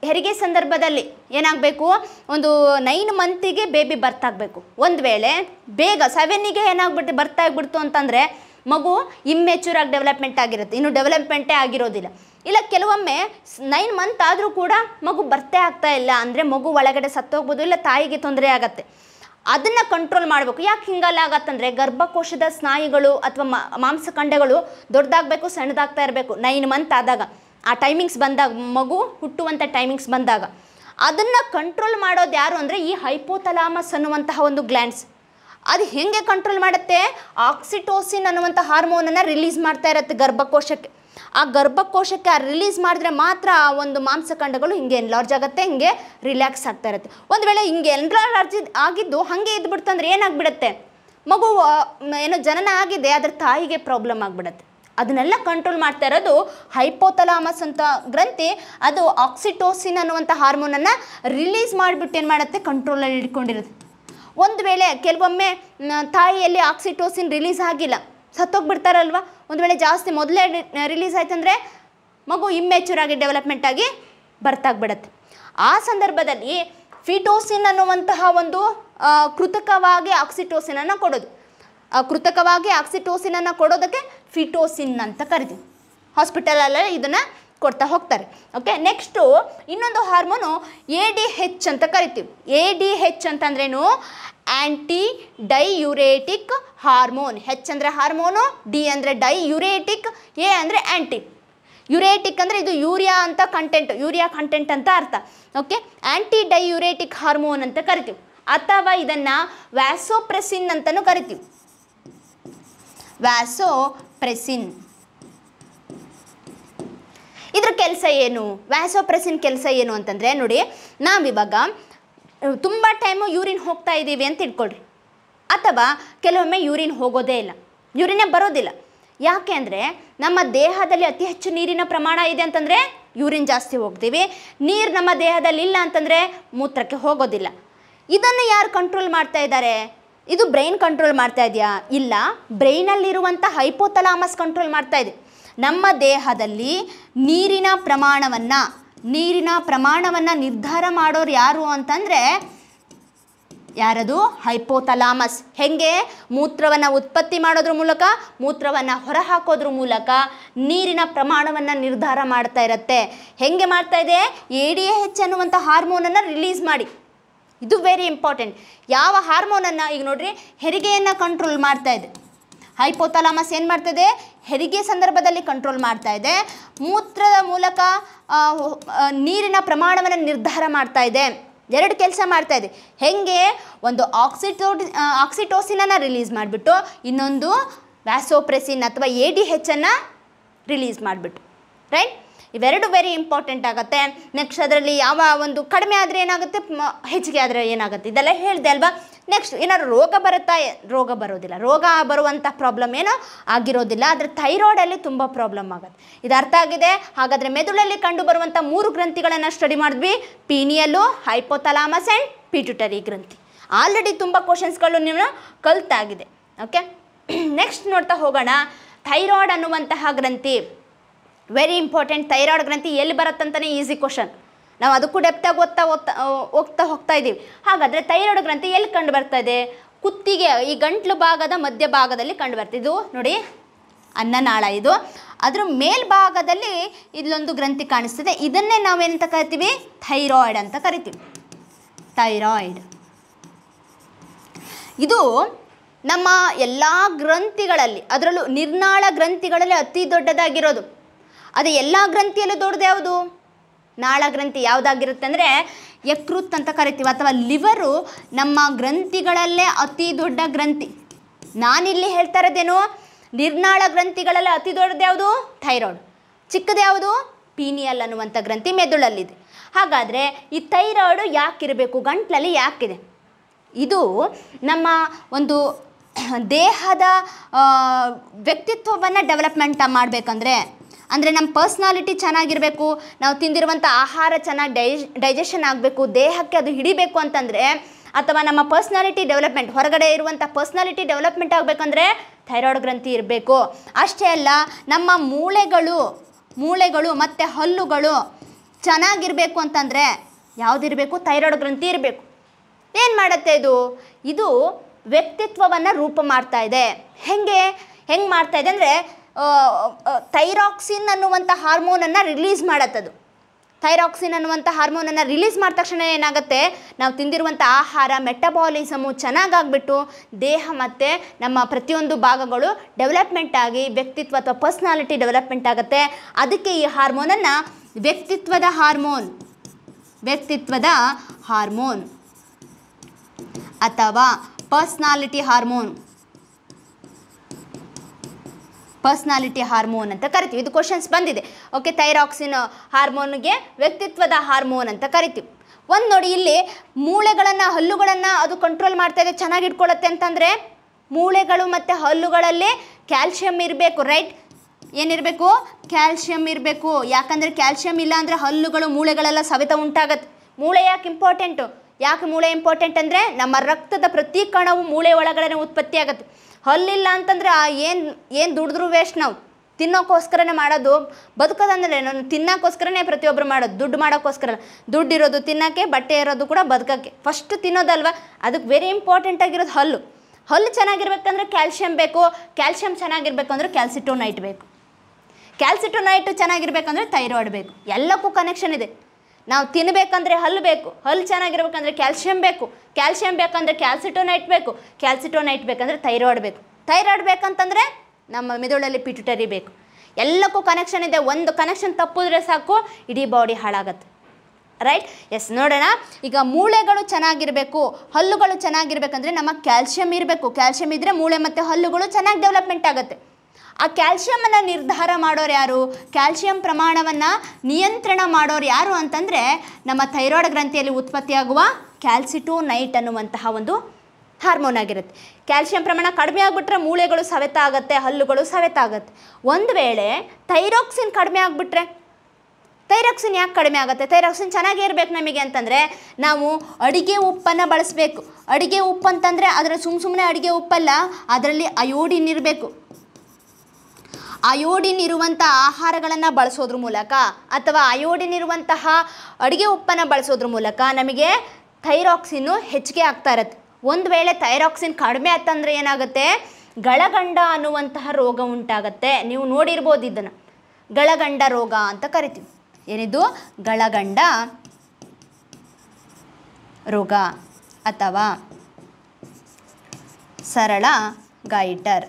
S1: ಹೆರಿಗೆ ಸಂದರ್ಭದಲ್ಲಿ ಏನಾಗಬೇಕು ಒಂದು ನೈನ್ ಮಂತಿಗೆ ಬೇಬಿ ಬರ್ತಾಗಬೇಕು ಒಂದು ವೇಳೆ ಬೇಗ ಸೆವೆನ್ನಿಗೆ ಏನಾಗ್ಬಿಟ್ಟು ಬರ್ತಾಗ್ಬಿಡ್ತು ಅಂತಂದರೆ ಮಗು ಇಮ್ಮೆಚ್ಯೂರ್ ಆಗಿ ಡೆವಲಪ್ಮೆಂಟ್ ಆಗಿರುತ್ತೆ ಇನ್ನು ಡೆವಲಪ್ಮೆಂಟೇ ಆಗಿರೋದಿಲ್ಲ ಇಲ್ಲ ಕೆಲವೊಮ್ಮೆ ನೈನ್ ಮಂತ್ ಆದರೂ ಕೂಡ ಮಗು ಬರ್ತೇ ಆಗ್ತಾ ಇಲ್ಲ ಅಂದರೆ ಮಗು ಒಳಗಡೆ ಸತ್ತೋಗ್ಬೋದು ಇಲ್ಲ ತಾಯಿಗೆ ತೊಂದರೆ ಆಗುತ್ತೆ ಅದನ್ನು ಕಂಟ್ರೋಲ್ ಮಾಡಬೇಕು ಯಾಕೆ ಹಿಂಗಲ್ಲ ಆಗತ್ತಂದರೆ ಗರ್ಭಕೋಶದ ಸ್ನಾಯುಗಳು ಅಥವಾ ಮಾಂಸಖಂಡಗಳು ದೊಡ್ಡದಾಗಬೇಕು ಸಣ್ಣದಾಗ್ತಾ ಇರಬೇಕು ನೈನ್ ಮಂತ್ ಆದಾಗ ಆ ಟೈಮಿಂಗ್ಸ್ ಬಂದಾಗ ಮಗು ಹುಟ್ಟುವಂಥ ಟೈಮಿಂಗ್ಸ್ ಬಂದಾಗ ಅದನ್ನು ಕಂಟ್ರೋಲ್ ಮಾಡೋದು ಯಾರು ಅಂದರೆ ಈ ಹೈಪೋಥಲಾಮಸ್ ಅನ್ನುವಂತಹ ಒಂದು ಗ್ಲ್ಯಾಂಡ್ಸ್ ಅದು ಹೇಗೆ ಕಂಟ್ರೋಲ್ ಮಾಡುತ್ತೆ ಆಕ್ಸಿಟೋಸಿನ್ ಅನ್ನುವಂಥ ಹಾರ್ಮೋನನ್ನು ರಿಲೀಸ್ ಮಾಡ್ತಾ ಇರುತ್ತೆ ಗರ್ಭಕೋಶಕ್ಕೆ ಆ ಗರ್ಭಕೋಶಕ್ಕೆ ರಿಲೀಸ್ ಮಾಡಿದ್ರೆ ಮಾತ್ರ ಆ ಒಂದು ಮಾಂಸಖಂಡಗಳು ಹಿಂಗೆ ಎನ್ಲಾರ್ಜ್ ಆಗುತ್ತೆ ಹಿಂಗೆ ರಿಲ್ಯಾಕ್ಸ್ ಆಗ್ತಾ ಇರುತ್ತೆ ಒಂದು ವೇಳೆ ಹಿಂಗೆ ಎನ್ಲಾರ್ಜ್ ಆಗಿದ್ದು ಹಾಗೆ ಅಂದ್ರೆ ಏನಾಗ್ಬಿಡುತ್ತೆ ಮಗು ಏನೋ ಜನನ ಆಗಿದೆ ಅದರ ತಾಯಿಗೆ ಪ್ರಾಬ್ಲಮ್ ಆಗಿಬಿಡುತ್ತೆ ಅದನ್ನೆಲ್ಲ ಕಂಟ್ರೋಲ್ ಮಾಡ್ತಾ ಇರೋದು ಹೈಪೋಥಲಾಮಸ್ ಅಂತ ಗ್ರಂಥಿ ಅದು ಆಕ್ಸಿಟೋಸಿನ್ ಅನ್ನುವಂಥ ಹಾರ್ಮೋನನ್ನು ರಿಲೀಸ್ ಮಾಡಿಬಿಟ್ಟು ಏನು ಮಾಡುತ್ತೆ ಕಂಟ್ರೋಲಲ್ಲಿ ಇಟ್ಕೊಂಡಿರುತ್ತೆ ಒಂದು ವೇಳೆ ಕೆಲವೊಮ್ಮೆ ತಾಯಿಯಲ್ಲಿ ಆಕ್ಸಿಟೋಸಿನ್ ರಿಲೀಸ್ ಆಗಿಲ್ಲ ಸತ್ತೋಗ್ಬಿಡ್ತಾರಲ್ವ ಒಂದು ವೇಳೆ ಜಾಸ್ತಿ ಮೊದಲೇ ರಿಲೀಸ್ ಅಂದರೆ ಮಗು ಇಮ್ಮೆಚ್ಯೂರ್ ಆಗಿ ಡೆವಲಪ್ಮೆಂಟ್ ಆಗಿ ಬರ್ತಾಗ್ಬಿಡತ್ತೆ ಆ ಸಂದರ್ಭದಲ್ಲಿ ಫಿಟೋಸಿನ್ ಅನ್ನುವಂತಹ ಒಂದು ಕೃತಕವಾಗಿ ಆಕ್ಸಿಟೋಸಿನನ್ನು ಕೊಡೋದು ಕೃತಕವಾಗಿ ಆಕ್ಸಿಟೋಸಿನನ್ನು ಕೊಡೋದಕ್ಕೆ ಫಿಟೋಸಿನ್ ಅಂತ ಕರಿತೀವಿ ಹಾಸ್ಪಿಟಲಲ್ಲೇ ಇದನ್ನು ಕೊಡ್ತಾ ಹೋಗ್ತಾರೆ ಓಕೆ ನೆಕ್ಸ್ಟು ಇನ್ನೊಂದು ಹಾರ್ಮೋನು ಎ ಡಿ ಹೆಚ್ ಅಂತ ಕರಿತೀವಿ ಎ ಡಿ ಹೆಚ್ ಅಂತಂದ್ರೇನು ಆ್ಯಂಟಿ ಡೈಯುರೇಟಿಕ್ ಹಾರ್ಮೋನ್ ಹೆಚ್ ಅಂದರೆ ಹಾರ್ಮೋನು ಡಿ ಅಂದರೆ ಡೈಯುರೇಟಿಕ್ ಎ ಅಂದರೆ ಆ್ಯಂಟಿ ಯುರೇಟಿಕ್ ಅಂದರೆ ಇದು ಯೂರಿಯಾ ಅಂತ ಕಂಟೆಂಟ್ ಯೂರಿಯಾ ಕಂಟೆಂಟ್ ಅಂತ ಅರ್ಥ ಓಕೆ ಆ್ಯಂಟಿ ಡೈಯುರೇಟಿಕ್ ಹಾರ್ಮೋನ್ ಅಂತ ಕರಿತೀವಿ ಅಥವಾ ಇದನ್ನು ವ್ಯಾಸೋಪ್ರೆಸಿನ್ ಅಂತಲೂ ಕರಿತೀವಿ ವ್ಯಾಸೋಪ್ರೆಸಿನ್ ಇದ್ರ ಕೆಲಸ ಏನು ವ್ಯಾಸೋಪ್ರೆಸಿನ್ ಕೆಲಸ ಏನು ಅಂತಂದರೆ ನೋಡಿ ನಾವಿವಾಗ ತುಂಬ ಟೈಮು ಯೂರಿನ್ ಹೋಗ್ತಾ ಇದ್ದೀವಿ ಅಂತ ಇಟ್ಕೊಳ್ರಿ ಅಥವಾ ಕೆಲವೊಮ್ಮೆ ಯೂರಿನ್ ಹೋಗೋದೇ ಇಲ್ಲ ಯೂರಿನೇ ಬರೋದಿಲ್ಲ ಯಾಕೆ ಅಂದರೆ ನಮ್ಮ ದೇಹದಲ್ಲಿ ಅತಿ ಹೆಚ್ಚು ನೀರಿನ ಪ್ರಮಾಣ ಇದೆ ಅಂತಂದರೆ ಯೂರಿನ್ ಜಾಸ್ತಿ ಹೋಗ್ತೀವಿ ನೀರು ನಮ್ಮ ದೇಹದಲ್ಲಿ ಇಲ್ಲ ಅಂತಂದರೆ ಮೂತ್ರಕ್ಕೆ ಹೋಗೋದಿಲ್ಲ ಇದನ್ನು ಯಾರು ಕಂಟ್ರೋಲ್ ಮಾಡ್ತಾ ಇದ್ದಾರೆ ಇದು ಬ್ರೈನ್ ಕಂಟ್ರೋಲ್ ಮಾಡ್ತಾ ಇದೆಯಾ ಇಲ್ಲ ಬ್ರೈನಲ್ಲಿರುವಂಥ ಹೈಪೋಥಲಾಮಸ್ ಕಂಟ್ರೋಲ್ ಮಾಡ್ತಾ ಇದೆ ನಮ್ಮ ದೇಹದಲ್ಲಿ ನೀರಿನ ಪ್ರಮಾಣವನ್ನು ನೀರಿನ ಪ್ರಮಾಣವನ್ನು ನಿರ್ಧಾರ ಮಾಡೋರು ಯಾರು ಅಂತಂದರೆ ಯಾರದು ಹೈಪೋಥಲಾಮಸ್ ಹೆಂಗೆ ಮೂತ್ರವನ್ನು ಉತ್ಪತ್ತಿ ಮಾಡೋದ್ರ ಮೂಲಕ ಮೂತ್ರವನ್ನು ಹೊರಹಾಕೋದ್ರ ಮೂಲಕ ನೀರಿನ ಪ್ರಮಾಣವನ್ನು ನಿರ್ಧಾರ ಮಾಡ್ತಾ ಇರುತ್ತೆ ಹೆಂಗೆ ಮಾಡ್ತಾ ಇದೆ ಎ ಡಿ ಎ ಅನ್ನುವಂಥ ಹಾರ್ಮೋನನ್ನು ರಿಲೀಸ್ ಮಾಡಿ ಇದು ವೆರಿ ಇಂಪಾರ್ಟೆಂಟ್ ಯಾವ ಹಾರ್ಮೋನನ್ನು ಈಗ ನೋಡ್ರಿ ಹೆರಿಗೆಯನ್ನು ಕಂಟ್ರೋಲ್ ಮಾಡ್ತಾ ಇದೆ ಹೈಪೋಥಲಾಮಸ್ ಏನು ಮಾಡ್ತದೆ ಹೆರಿಗೆ ಸಂದರ್ಭದಲ್ಲಿ ಕಂಟ್ರೋಲ್ ಮಾಡ್ತಾ ಇದೆ ಮೂತ್ರದ ಮೂಲಕ ನೀರಿನ ಪ್ರಮಾಣವನ್ನು ನಿರ್ಧಾರ ಮಾಡ್ತಾ ಇದೆ ಎರಡು ಕೆಲಸ ಮಾಡ್ತಾ ಇದೆ ಹೆಂಗೆ ಒಂದು ಆಕ್ಸಿಟೋ ಆಕ್ಸಿಟೋಸಿನನ್ನು ರಿಲೀಸ್ ಮಾಡಿಬಿಟ್ಟು ಇನ್ನೊಂದು ವ್ಯಾಸೋಪ್ರೆಸಿನ್ ಅಥವಾ ಎ ಡಿ ಹೆಚ್ಚನ್ನು ರಿಲೀಸ್ ಮಾಡಿಬಿಟ್ಟು ರೈಟ್ ಇವೆರಡು ವೆರಿ ಇಂಪಾರ್ಟೆಂಟ್ ಆಗುತ್ತೆ ನೆಕ್ಸ್ಟ್ ಅದರಲ್ಲಿ ಯಾವ ಒಂದು ಕಡಿಮೆ ಆದರೆ ಏನಾಗುತ್ತೆ ಹೆಚ್ಚಿಗೆ ಆದರೆ ಏನಾಗುತ್ತೆ ಇದೆಲ್ಲ ಹೇಳಿದೆ ಅಲ್ವಾ ನೆಕ್ಸ್ಟ್ ಏನಾದ್ರು ರೋಗ ಬರುತ್ತಾ ರೋಗ ಬರೋದಿಲ್ಲ ರೋಗ ಬರುವಂಥ ಪ್ರಾಬ್ಲಮ್ ಏನೋ ಆಗಿರೋದಿಲ್ಲ ಆದರೆ ಥೈರಾಯ್ಡಲ್ಲಿ ತುಂಬ ಪ್ರಾಬ್ಲಮ್ ಆಗುತ್ತೆ ಇದು ಅರ್ಥ ಆಗಿದೆ ಹಾಗಾದರೆ ಮೆದುಳಲ್ಲಿ ಕಂಡು ಬರುವಂಥ ಮೂರು ಗ್ರಂಥಿಗಳನ್ನು ಸ್ಟಡಿ ಮಾಡಿದ್ವಿ ಪೀನಿಯಲ್ಲು ಹೈಪೋಥಲಾಮಸ್ ಆ್ಯಂಡ್ ಪಿಟ್ಯುಟರಿ ಗ್ರಂಥಿ ಆಲ್ರೆಡಿ ತುಂಬ ಕ್ವಶನ್ಸ್ಗಳು ನೀವು ಕಲ್ತಾಗಿದೆ ಓಕೆ ನೆಕ್ಸ್ಟ್ ನೋಡ್ತಾ ಹೋಗೋಣ ಥೈರಾಯ್ಡ್ ಅನ್ನುವಂತಹ ಗ್ರಂಥಿ ವೆರಿ ಇಂಪಾರ್ಟೆಂಟ್ ಥೈರಾಯ್ಡ್ ಗ್ರಂಥಿ ಎಲ್ಲಿ ಬರುತ್ತಂತಲೇ ಈಸಿ ಕ್ವಶನ್ ನಾವು ಅದಕ್ಕೂ ಡೆಪ್ತಾಗಿ ಓದ್ತಾ ಓದ್ತಾ ಹೋಗ್ತಾ ಹೋಗ್ತಾ ಇದ್ದೀವಿ ಹಾಗಾದರೆ ಥೈರಾಯ್ಡ್ ಗ್ರಂಥಿ ಎಲ್ಲಿ ಕಂಡು ಬರ್ತಾ ಇದೆ ಕುತ್ತಿಗೆ ಈ ಗಂಟ್ಲು ಭಾಗದ ಮಧ್ಯ ಭಾಗದಲ್ಲಿ ಕಂಡು ಬರ್ತಿದ್ದು ನೋಡಿ ಅನ್ನನಾಳ ಇದು ಅದರ ಮೇಲ್ಭಾಗದಲ್ಲಿ ಇಲ್ಲೊಂದು ಗ್ರಂಥಿ ಕಾಣಿಸ್ತದೆ ಇದನ್ನೇ ನಾವೇನಂತ ಕರಿತೀವಿ ಥೈರಾಯ್ಡ್ ಅಂತ ಕರಿತೀವಿ ಥೈರಾಯ್ಡ್ ಇದು ನಮ್ಮ ಎಲ್ಲ ಗ್ರಂಥಿಗಳಲ್ಲಿ ಅದರಲ್ಲೂ ನಿರ್ನಾಳ ಗ್ರಂಥಿಗಳಲ್ಲಿ ಅತಿ ದೊಡ್ಡದಾಗಿರೋದು ಅದು ಎಲ್ಲ ಗ್ರಂಥಿಯಲ್ಲೂ ದೊಡ್ಡದು ಯಾವುದು ನಾಳ ಗ್ರಂಥಿ ಯಾವುದಾಗಿರುತ್ತೆ ಅಂದರೆ ಯಕೃತ್ ಅಂತ ಕರಿತೀವಿ ಅಥವಾ ಲಿವರು ನಮ್ಮ ಗ್ರಂಥಿಗಳಲ್ಲೇ ಅತಿ ದೊಡ್ಡ ಗ್ರಂಥಿ ನಾನಿಲ್ಲಿ ಹೇಳ್ತಾ ಇರೋದೇನು ನಿರ್ನಾಳ ಗ್ರಂಥಿಗಳಲ್ಲೇ ಅತಿ ದೊಡ್ಡದು ಯಾವುದು ಥೈರಾಯ್ಡ್ ಚಿಕ್ಕದು ಯಾವುದು ಪೀನಿಯಲ್ ಅನ್ನುವಂಥ ಗ್ರಂಥಿ ಮೆದುಳಲ್ಲಿದೆ ಹಾಗಾದರೆ ಈ ಥೈರಾಯ್ಡು ಯಾಕಿರಬೇಕು ಗಂಟ್ಲಲ್ಲಿ ಯಾಕಿದೆ ಇದು ನಮ್ಮ ಒಂದು ದೇಹದ ವ್ಯಕ್ತಿತ್ವವನ್ನು ಡೆವಲಪ್ಮೆಂಟ್ ಮಾಡಬೇಕಂದ್ರೆ ಅಂದರೆ ನಮ್ಮ ಪರ್ಸ್ನಾಲಿಟಿ ಚೆನ್ನಾಗಿರಬೇಕು ನಾವು ತಿಂದಿರುವಂಥ ಆಹಾರ ಚೆನ್ನಾಗಿ ಡೈ ಡೈಜೆಷನ್ ಆಗಬೇಕು ದೇಹಕ್ಕೆ ಅದು ಹಿಡಿಬೇಕು ಅಂತಂದರೆ ಅಥವಾ ನಮ್ಮ ಪರ್ಸ್ನಾಲಿಟಿ ಡೆವಲಪ್ಮೆಂಟ್ ಹೊರಗಡೆ ಇರುವಂಥ ಪರ್ಸ್ನಾಲಿಟಿ ಡೆವಲಪ್ಮೆಂಟ್ ಆಗಬೇಕಂದ್ರೆ ಥೈರಾಯ್ಡ್ ಗ್ರಂಥಿ ಇರಬೇಕು ಅಷ್ಟೇ ಅಲ್ಲ ನಮ್ಮ ಮೂಳೆಗಳು ಮೂಳೆಗಳು ಮತ್ತು ಹಲ್ಲುಗಳು ಚೆನ್ನಾಗಿರಬೇಕು ಅಂತಂದರೆ ಯಾವುದಿರಬೇಕು ಥೈರಾಯ್ಡ್ ಗ್ರಂಥಿ ಇರಬೇಕು ಏನು ಮಾಡುತ್ತೆ ಇದು ಇದು ವ್ಯಕ್ತಿತ್ವವನ್ನು ರೂಪ ಮಾಡ್ತಾ ಇದೆ ಹೆಂಗೆ ಹೆಂಗೆ ಮಾಡ್ತಾ ಇದೆ ಅಂದರೆ ಥೈರಾಕ್ಸಿನ್ ಅನ್ನುವಂಥ ಹಾರ್ಮೋನನ್ನು ರಿಲೀಸ್ ಮಾಡತ್ತದು ಥೈರಾಕ್ಸಿನ್ ಅನ್ನುವಂಥ ಹಾರ್ಮೋನನ್ನು ರಿಲೀಸ್ ಮಾಡಿದ ತಕ್ಷಣ ಏನಾಗುತ್ತೆ ನಾವು ತಿಂದಿರುವಂಥ ಆಹಾರ ಮೆಟಬಾಲಿಸಮು ಚೆನ್ನಾಗಾಗ್ಬಿಟ್ಟು ದೇಹ ಮತ್ತು ನಮ್ಮ ಪ್ರತಿಯೊಂದು ಭಾಗಗಳು ಡೆವಲಪ್ಮೆಂಟ್ ಆಗಿ ವ್ಯಕ್ತಿತ್ವ ಅಥವಾ ಪರ್ಸ್ನಾಲಿಟಿ ಡೆವಲಪ್ಮೆಂಟ್ ಆಗುತ್ತೆ ಅದಕ್ಕೆ ಈ ಹಾರ್ಮೋನನ್ನು ವ್ಯಕ್ತಿತ್ವದ ಹಾರ್ಮೋನ್ ವ್ಯಕ್ತಿತ್ವದ ಹಾರ್ಮೋನ್ ಅಥವಾ ಪರ್ಸ್ನಾಲಿಟಿ ಹಾರ್ಮೋನ್ ಪರ್ಸ್ನಾಲಿಟಿ ಹಾರ್ಮೋನ್ ಅಂತ ಕರಿತೀವಿ ಇದು ಕ್ವಶನ್ಸ್ ಬಂದಿದೆ ಓಕೆ ಥೈರಾಕ್ಸಿನ್ ಹಾರ್ಮೋನ್ಗೆ ವ್ಯಕ್ತಿತ್ವದ ಹಾರ್ಮೋನ್ ಅಂತ ಕರಿತೀವಿ ಒಂದು ನೋಡಿ ಇಲ್ಲಿ ಮೂಳೆಗಳನ್ನು ಹಲ್ಲುಗಳನ್ನು ಅದು ಕಂಟ್ರೋಲ್ ಮಾಡ್ತಾ ಇದೆ ಚೆನ್ನಾಗಿ ಅಂತಂದರೆ ಮೂಳೆಗಳು ಮತ್ತು ಹಲ್ಲುಗಳಲ್ಲಿ ಕ್ಯಾಲ್ಶಿಯಂ ಇರಬೇಕು ರೈಟ್ ಏನಿರಬೇಕು ಕ್ಯಾಲ್ಶಿಯಂ ಇರಬೇಕು ಯಾಕಂದರೆ ಕ್ಯಾಲ್ಶಿಯಂ ಇಲ್ಲ ಅಂದರೆ ಹಲ್ಲುಗಳು ಮೂಳೆಗಳೆಲ್ಲ ಸವೆತ ಉಂಟಾಗತ್ತೆ ಮೂಳೆ ಯಾಕೆ ಇಂಪಾರ್ಟೆಂಟು ಯಾಕೆ ಮೂಳೆ ಇಂಪಾರ್ಟೆಂಟ್ ಅಂದರೆ ನಮ್ಮ ರಕ್ತದ ಪ್ರತಿ ಕಣವು ಮೂಳೆ ಒಳಗಡೆ ಉತ್ಪತ್ತಿ ಆಗುತ್ತೆ ಹಲ್ಲಿಲ್ಲ ಅಂತಂದರೆ ಆ ಏನು ಏನು ದುಡಿದ್ರೂ ವೇಸ್ಟ್ ನಾವು ತಿನ್ನೋಕ್ಕೋಸ್ಕರನೇ ಮಾಡೋದು ಬದುಕೋದಂದ್ರೆ ನಾನು ತಿನ್ನೋಕ್ಕೋಸ್ಕರನೇ ಪ್ರತಿಯೊಬ್ಬರು ಮಾಡೋದು ದುಡ್ಡು ಮಾಡೋಕ್ಕೋಸ್ಕರ ದುಡ್ಡು ಇರೋದು ತಿನ್ನೋಕ್ಕೆ ಬಟ್ಟೆ ಇರೋದು ಕೂಡ ಬದುಕೋಕ್ಕೆ ಫಸ್ಟ್ ತಿನ್ನೋದಲ್ವ ಅದಕ್ಕೆ ವೆರಿ ಇಂಪಾರ್ಟೆಂಟ್ ಆಗಿರೋದು ಹಲ್ಲು ಹಲ್ಲು ಚೆನ್ನಾಗಿರ್ಬೇಕಂದ್ರೆ ಕ್ಯಾಲ್ಶಿಯಂ ಬೇಕು ಕ್ಯಾಲ್ಶಿಯಂ ಚೆನ್ನಾಗಿರ್ಬೇಕು ಅಂದರೆ ಕ್ಯಾಲ್ಸಿಟೋನೈಟ್ ಬೇಕು ಕ್ಯಾಲ್ಸಿಟೋನೈಟ್ ಚೆನ್ನಾಗಿರ್ಬೇಕಂದ್ರೆ ಥೈರಾಯ್ಡ್ ಬೇಕು ಎಲ್ಲಕ್ಕೂ ಕನೆಕ್ಷನ್ ಇದೆ ನಾವು ತಿನ್ನಬೇಕಂದ್ರೆ ಹಲ್ಲು ಬೇಕು ಹಲ್ಲು ಚೆನ್ನಾಗಿರ್ಬೇಕಂದ್ರೆ ಕ್ಯಾಲ್ಸಿಯಂ ಬೇಕು ಕ್ಯಾಲ್ಸಿಯಂ ಬೇಕಂದರೆ ಕ್ಯಾಲ್ಸಿಟೋನೈಟ್ ಬೇಕು ಕ್ಯಾಲ್ಸಿಟೋನೈಟ್ ಬೇಕಂದರೆ ಥೈರಾಯ್ಡ್ ಬೇಕು ಥೈರಾಯ್ಡ್ ಬೇಕಂತಂದರೆ ನಮ್ಮ ಮೆದುಳಲ್ಲಿ ಪಿಟುಟರಿ ಬೇಕು ಎಲ್ಲಕ್ಕೂ ಕನೆಕ್ಷನ್ ಇದೆ ಒಂದು ಕನೆಕ್ಷನ್ ತಪ್ಪಿದ್ರೆ ಸಾಕು ಇಡೀ ಬಾಡಿ ಹಾಳಾಗತ್ತೆ ರೈಟ್ ಎಸ್ ನೋಡೋಣ ಈಗ ಮೂಳೆಗಳು ಚೆನ್ನಾಗಿರಬೇಕು ಹಲ್ಲುಗಳು ಚೆನ್ನಾಗಿರ್ಬೇಕಂದ್ರೆ ನಮ್ಮ ಕ್ಯಾಲ್ಸಿಯಂ ಇರಬೇಕು ಕ್ಯಾಲ್ಸಿಯಂ ಇದ್ದರೆ ಮೂಳೆ ಮತ್ತು ಹಲ್ಲುಗಳು ಚೆನ್ನಾಗಿ ಡೆವಲಪ್ಮೆಂಟ್ ಆಗುತ್ತೆ ಆ ಕ್ಯಾಲ್ಶಿಯಮನ್ನು ನಿರ್ಧಾರ ಮಾಡೋರು ಯಾರು ಕ್ಯಾಲ್ಶಿಯಂ ಪ್ರಮಾಣವನ್ನು ನಿಯಂತ್ರಣ ಮಾಡೋರು ಯಾರು ಅಂತಂದರೆ ನಮ್ಮ ಥೈರಾಯ್ಡ್ ಗ್ರಂಥಿಯಲ್ಲಿ ಉತ್ಪತ್ತಿಯಾಗುವ ಕ್ಯಾಲ್ಸಿಟೋನೈಟ್ ಅನ್ನುವಂತಹ ಒಂದು ಹಾರ್ಮೋನ್ ಆಗಿರುತ್ತೆ ಕ್ಯಾಲ್ಶಿಯಂ ಪ್ರಮಾಣ ಕಡಿಮೆ ಆಗಿಬಿಟ್ರೆ ಮೂಳೆಗಳು ಸವೆತ ಆಗುತ್ತೆ ಹಲ್ಲುಗಳು ಸವೆತ ಆಗುತ್ತೆ ಒಂದು ವೇಳೆ ಥೈರಾಕ್ಸಿನ್ ಕಡಿಮೆ ಆಗಿಬಿಟ್ರೆ ಥೈರಾಕ್ಸಿನ್ ಯಾಕೆ ಕಡಿಮೆ ಆಗುತ್ತೆ ಥೈರಾಕ್ಸಿನ್ ಚೆನ್ನಾಗಿ ಇರಬೇಕು ನಮಗೆ ಅಂತಂದರೆ ನಾವು ಅಡುಗೆ ಉಪ್ಪನ್ನು ಬಳಸಬೇಕು ಅಡುಗೆ ಉಪ್ಪು ಅಂತಂದರೆ ಅದರ ಸುಮ್ಮ ಸುಮ್ಮನೆ ಅಡುಗೆ ಉಪ್ಪಲ್ಲ ಅದರಲ್ಲಿ ಅಯೋಡಿನ್ ಇರಬೇಕು ಅಯೋಡಿನ್ ಇರುವಂಥ ಆಹಾರಗಳನ್ನು ಬಳಸೋದ್ರ ಮೂಲಕ ಅಥವಾ ಅಯೋಡಿನ್ ಇರುವಂತಹ ಅಡುಗೆ ಉಪ್ಪನ್ನು ಬಳಸೋದ್ರ ಮೂಲಕ ನಮಗೆ ಥೈರಾಕ್ಸಿನ್ನು ಹೆಚ್ಚಿಗೆ ಆಗ್ತಾ ಇರುತ್ತೆ ಒಂದು ವೇಳೆ ಥೈರಾಕ್ಸಿನ್ ಕಡಿಮೆ ಆಯ್ತಂದ್ರೆ ಏನಾಗುತ್ತೆ ಗಳಗಂಡ ಅನ್ನುವಂತಹ ರೋಗ ಉಂಟಾಗತ್ತೆ ನೀವು ನೋಡಿರ್ಬೋದು ಇದನ್ನು ಗಳಗಂಡ ರೋಗ ಅಂತ ಕರಿತೀವಿ ಏನಿದು ಗಳಗಂಡ ರೋಗ ಅಥವಾ ಸರಳ ಗೈಟರ್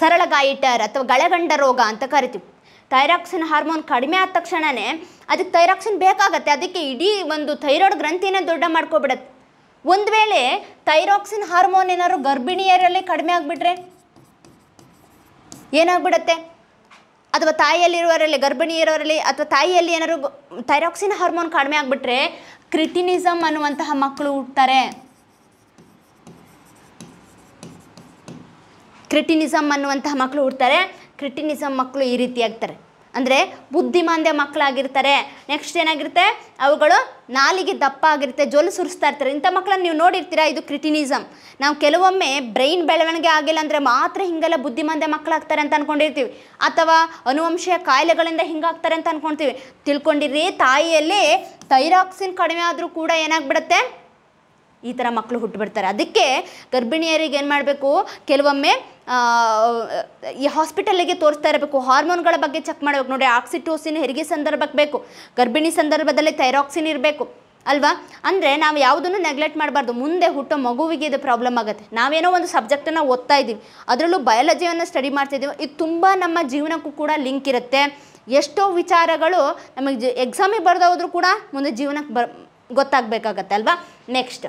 S1: ಸರಳ ಗಾಯಿಟರ್ ಅಥವಾ ಗಳೆಗಂಡ ರೋಗ ಅಂತ ಕರಿತೀವಿ ಥೈರಾಕ್ಸಿನ್ ಹಾರ್ಮೋನ್ ಕಡಿಮೆ ಆದ ತಕ್ಷಣವೇ ಅದಕ್ಕೆ ಥೈರಾಕ್ಸಿನ್ ಬೇಕಾಗತ್ತೆ ಅದಕ್ಕೆ ಇಡೀ ಒಂದು ಥೈರಾಯ್ಡ್ ಗ್ರಂಥಿನೇ ದೊಡ್ಡ ಮಾಡ್ಕೊಬಿಡತ್ತೆ ಒಂದು ವೇಳೆ ಥೈರಾಕ್ಸಿನ್ ಹಾರ್ಮೋನ್ ಏನಾದ್ರು ಗರ್ಭಿಣಿಯರಲ್ಲಿ ಕಡಿಮೆ ಆಗಿಬಿಟ್ರೆ ಏನಾಗ್ಬಿಡತ್ತೆ ಅಥವಾ ತಾಯಿಯಲ್ಲಿರುವವರಲ್ಲಿ ಇರೋರಲ್ಲಿ ಅಥವಾ ತಾಯಿಯಲ್ಲಿ ಏನಾದ್ರು ಥೈರಾಕ್ಸಿನ್ ಹಾರ್ಮೋನ್ ಕಡಿಮೆ ಆಗಿಬಿಟ್ರೆ ಕ್ರಿಟಿನಿಸಮ್ ಅನ್ನುವಂತಹ ಮಕ್ಕಳು ಹುಡ್ತಾರೆ ಕ್ರಿಟಿನಿಸಮ್ ಅನ್ನುವಂತಹ ಮಕ್ಕಳು ಹುಡ್ತಾರೆ ಕ್ರಿಟಿನಿಸಮ್ ಮಕ್ಕಳು ಈ ರೀತಿ ಆಗ್ತಾರೆ ಅಂದರೆ ಬುದ್ಧಿಮಾಂದ್ಯ ಮಕ್ಕಳಾಗಿರ್ತಾರೆ ನೆಕ್ಸ್ಟ್ ಏನಾಗಿರುತ್ತೆ ಅವುಗಳು ನಾಲಿಗೆ ದಪ್ಪ ಆಗಿರುತ್ತೆ ಜೊಲು ಸುರಿಸ್ತಾ ಇರ್ತಾರೆ ಇಂಥ ಮಕ್ಕಳನ್ನು ನೀವು ನೋಡಿರ್ತೀರಾ ಇದು ಕ್ರಿಟಿನಿಸಮ್ ನಾವು ಕೆಲವೊಮ್ಮೆ ಬ್ರೈನ್ ಬೆಳವಣಿಗೆ ಆಗಿಲ್ಲ ಅಂದರೆ ಮಾತ್ರ ಹಿಂಗೆಲ್ಲ ಬುದ್ಧಿಮಾಂದ್ಯ ಮಕ್ಕಳಾಗ್ತಾರೆ ಅಂತ ಅಂದ್ಕೊಂಡಿರ್ತೀವಿ ಅಥವಾ ಅನುವಂಶೀಯ ಕಾಯಿಲೆಗಳಿಂದ ಹಿಂಗಾಗ್ತಾರೆ ಅಂತ ಅಂದ್ಕೊಳ್ತೀವಿ ತಿಳ್ಕೊಂಡಿರಿ ತಾಯಿಯಲ್ಲಿ ಥೈರಾಕ್ಸಿನ್ ಕಡಿಮೆ ಆದರೂ ಕೂಡ ಏನಾಗ್ಬಿಡುತ್ತೆ ಈ ಥರ ಮಕ್ಕಳು ಹುಟ್ಟುಬಿಡ್ತಾರೆ ಅದಕ್ಕೆ ಗರ್ಭಿಣಿಯರಿಗೆ ಏನು ಮಾಡಬೇಕು ಕೆಲವೊಮ್ಮೆ ಈ ಹಾಸ್ಪಿಟಲಿಗೆ ತೋರಿಸ್ತಾ ಇರಬೇಕು ಹಾರ್ಮೋನ್ಗಳ ಬಗ್ಗೆ ಚೆಕ್ ಮಾಡಬೇಕು ನೋಡಿ ಆಕ್ಸಿಟೋಸಿನ್ ಹೆರಿಗೆ ಸಂದರ್ಭಕ್ಕೆ ಬೇಕು ಗರ್ಭಿಣಿ ಸಂದರ್ಭದಲ್ಲಿ ಥೈರಾಕ್ಸಿನ್ ಇರಬೇಕು ಅಲ್ವಾ ಅಂದರೆ ನಾವು ಯಾವುದನ್ನು ನೆಗ್ಲೆಕ್ಟ್ ಮಾಡಬಾರ್ದು ಮುಂದೆ ಹುಟ್ಟೋ ಮಗುವಿಗೆ ಇದು ಪ್ರಾಬ್ಲಮ್ ಆಗುತ್ತೆ ನಾವೇನೋ ಒಂದು ಸಬ್ಜೆಕ್ಟನ್ನು ಓದ್ತಾ ಇದ್ದೀವಿ ಅದರಲ್ಲೂ ಬಯಾಲಜಿಯನ್ನು ಸ್ಟಡಿ ಮಾಡ್ತಿದ್ದೀವಿ ಇದು ತುಂಬ ನಮ್ಮ ಜೀವನಕ್ಕೂ ಕೂಡ ಲಿಂಕ್ ಇರುತ್ತೆ ಎಷ್ಟೋ ವಿಚಾರಗಳು ನಮಗೆ ಎಕ್ಸಾಮಿಗೆ ಬರ್ದೋದ್ರೂ ಕೂಡ ಮುಂದೆ ಜೀವನಕ್ಕೆ ಬ ಗೊತ್ತಾಗಬೇಕಾಗತ್ತೆ ಅಲ್ವಾ ನೆಕ್ಸ್ಟ್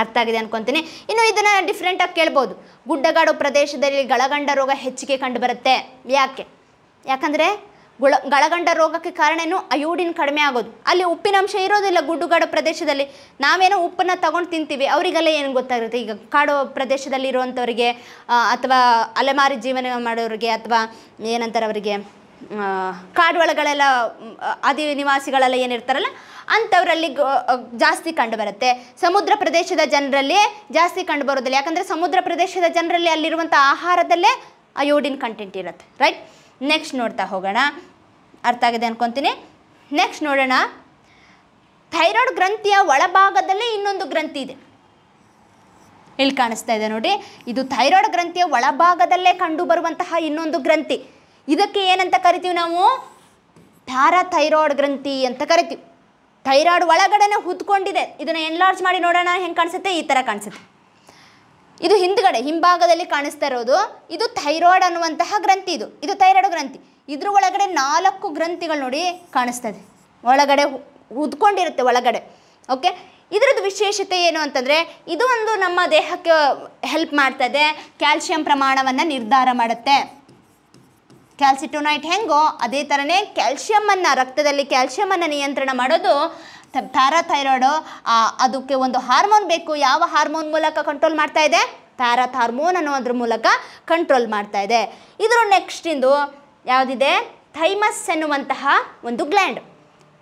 S1: ಅರ್ಥ ಆಗಿದೆ ಅನ್ಕೊಂತೀನಿ ಇನ್ನು ಇದನ್ನು ಡಿಫ್ರೆಂಟಾಗಿ ಕೇಳ್ಬೋದು ಗುಡ್ಡಗಾಡು ಪ್ರದೇಶದಲ್ಲಿ ಗಳಗಂಡ ರೋಗ ಹೆಚ್ಚಿಗೆ ಕಂಡುಬರುತ್ತೆ ಯಾಕೆ ಯಾಕಂದರೆ ಗುಳ ಗಳಗಂಡ ರೋಗಕ್ಕೆ ಕಾರಣ ಏನು ಅಯೋಡಿನ್ ಕಡಿಮೆ ಆಗೋದು ಅಲ್ಲಿ ಉಪ್ಪಿನಂಶ ಇರೋದಿಲ್ಲ ಗುಡ್ಡುಗಾಡು ಪ್ರದೇಶದಲ್ಲಿ ನಾವೇನೋ ಉಪ್ಪನ್ನು ತಗೊಂಡು ತಿಂತೀವಿ ಅವರಿಗೆಲ್ಲ ಏನು ಗೊತ್ತಾಗುತ್ತೆ ಈಗ ಕಾಡು ಪ್ರದೇಶದಲ್ಲಿ ಇರುವಂಥವ್ರಿಗೆ ಅಥವಾ ಅಲೆಮಾರಿ ಜೀವನ ಮಾಡೋರಿಗೆ ಅಥವಾ ಏನಂತಾರೆ ಅವರಿಗೆ ಒಳಗಳೆಲ್ಲ ಆದಿ ನಿವಾಸಿಗಳೆಲ್ಲ ಏನಿರ್ತಾರಲ್ಲ ಅಂಥವರಲ್ಲಿ ಜಾಸ್ತಿ ಕಂಡು ಬರುತ್ತೆ ಸಮುದ್ರ ಪ್ರದೇಶದ ಜನರಲ್ಲಿ ಜಾಸ್ತಿ ಕಂಡು ಬರೋದಿಲ್ಲ ಯಾಕಂದರೆ ಸಮುದ್ರ ಪ್ರದೇಶದ ಜನರಲ್ಲಿ ಅಲ್ಲಿರುವಂಥ ಆಹಾರದಲ್ಲೇ ಅಯೋಡಿನ್ ಕಂಟೆಂಟ್ ಇರುತ್ತೆ ರೈಟ್ ನೆಕ್ಸ್ಟ್ ನೋಡ್ತಾ ಹೋಗೋಣ ಅರ್ಥ ಆಗಿದೆ ಅನ್ಕೊತೀನಿ ನೆಕ್ಸ್ಟ್ ನೋಡೋಣ ಥೈರಾಯ್ಡ್ ಗ್ರಂಥಿಯ ಒಳಭಾಗದಲ್ಲೇ ಇನ್ನೊಂದು ಗ್ರಂಥಿ ಇದೆ ಇಲ್ಲಿ ಕಾಣಿಸ್ತಾ ಇದೆ ನೋಡಿ ಇದು ಥೈರಾಯ್ಡ್ ಗ್ರಂಥಿಯ ಒಳಭಾಗದಲ್ಲೇ ಕಂಡು ಬರುವಂತಹ ಇನ್ನೊಂದು ಗ್ರಂಥಿ ಇದಕ್ಕೆ ಏನಂತ ಕರಿತೀವಿ ನಾವು ಥೈರಾಯ್ಡ್ ಗ್ರಂಥಿ ಅಂತ ಕರಿತೀವಿ ಥೈರಾಯ್ಡ್ ಒಳಗಡೆನೆ ಹುತ್ಕೊಂಡಿದೆ ಇದನ್ನು ಎನ್ಲಾರ್ಜ್ ಮಾಡಿ ನೋಡೋಣ ಹೆಂಗೆ ಕಾಣಿಸುತ್ತೆ ಈ ಥರ ಕಾಣಿಸುತ್ತೆ ಇದು ಹಿಂದ್ಗಡೆ ಹಿಂಭಾಗದಲ್ಲಿ ಕಾಣಿಸ್ತಾ ಇರೋದು ಇದು ಥೈರಾಯ್ಡ್ ಅನ್ನುವಂತಹ ಗ್ರಂಥಿ ಇದು ಇದು ಥೈರಾಯ್ಡ್ ಗ್ರಂಥಿ ಇದ್ರ ಒಳಗಡೆ ನಾಲ್ಕು ಗ್ರಂಥಿಗಳು ನೋಡಿ ಕಾಣಿಸ್ತದೆ ಒಳಗಡೆ ಹುದ್ಕೊಂಡಿರುತ್ತೆ ಒಳಗಡೆ ಓಕೆ ಇದರದ್ದು ವಿಶೇಷತೆ ಏನು ಅಂತಂದರೆ ಇದು ಒಂದು ನಮ್ಮ ದೇಹಕ್ಕೆ ಹೆಲ್ಪ್ ಮಾಡ್ತದೆ ಕ್ಯಾಲ್ಶಿಯಂ ಪ್ರಮಾಣವನ್ನು ನಿರ್ಧಾರ ಮಾಡುತ್ತೆ ಕ್ಯಾಲ್ಸಿಟೋನೈಟ್ ಹೆಂಗೋ ಅದೇ ಥರನೇ ಕ್ಯಾಲ್ಶಿಯಮನ್ನು ರಕ್ತದಲ್ಲಿ ಕ್ಯಾಲ್ಶಿಯಮನ್ನು ನಿಯಂತ್ರಣ ಮಾಡೋದು ಪ್ಯಾರಾಥೈರಾಯ್ಡು ಅದಕ್ಕೆ ಒಂದು ಹಾರ್ಮೋನ್ ಬೇಕು ಯಾವ ಹಾರ್ಮೋನ್ ಮೂಲಕ ಕಂಟ್ರೋಲ್ ಮಾಡ್ತಾ ಇದೆ ಪ್ಯಾರಾಥ್ ಹಾರ್ಮೋನ್ ಅನ್ನೋದ್ರ ಮೂಲಕ ಕಂಟ್ರೋಲ್ ಮಾಡ್ತಾ ಇದೆ ಇದರ ನೆಕ್ಸ್ಟಿಂದು ಯಾವುದಿದೆ ಥೈಮಸ್ ಎನ್ನುವಂತಹ ಒಂದು ಗ್ಲ್ಯಾಂಡ್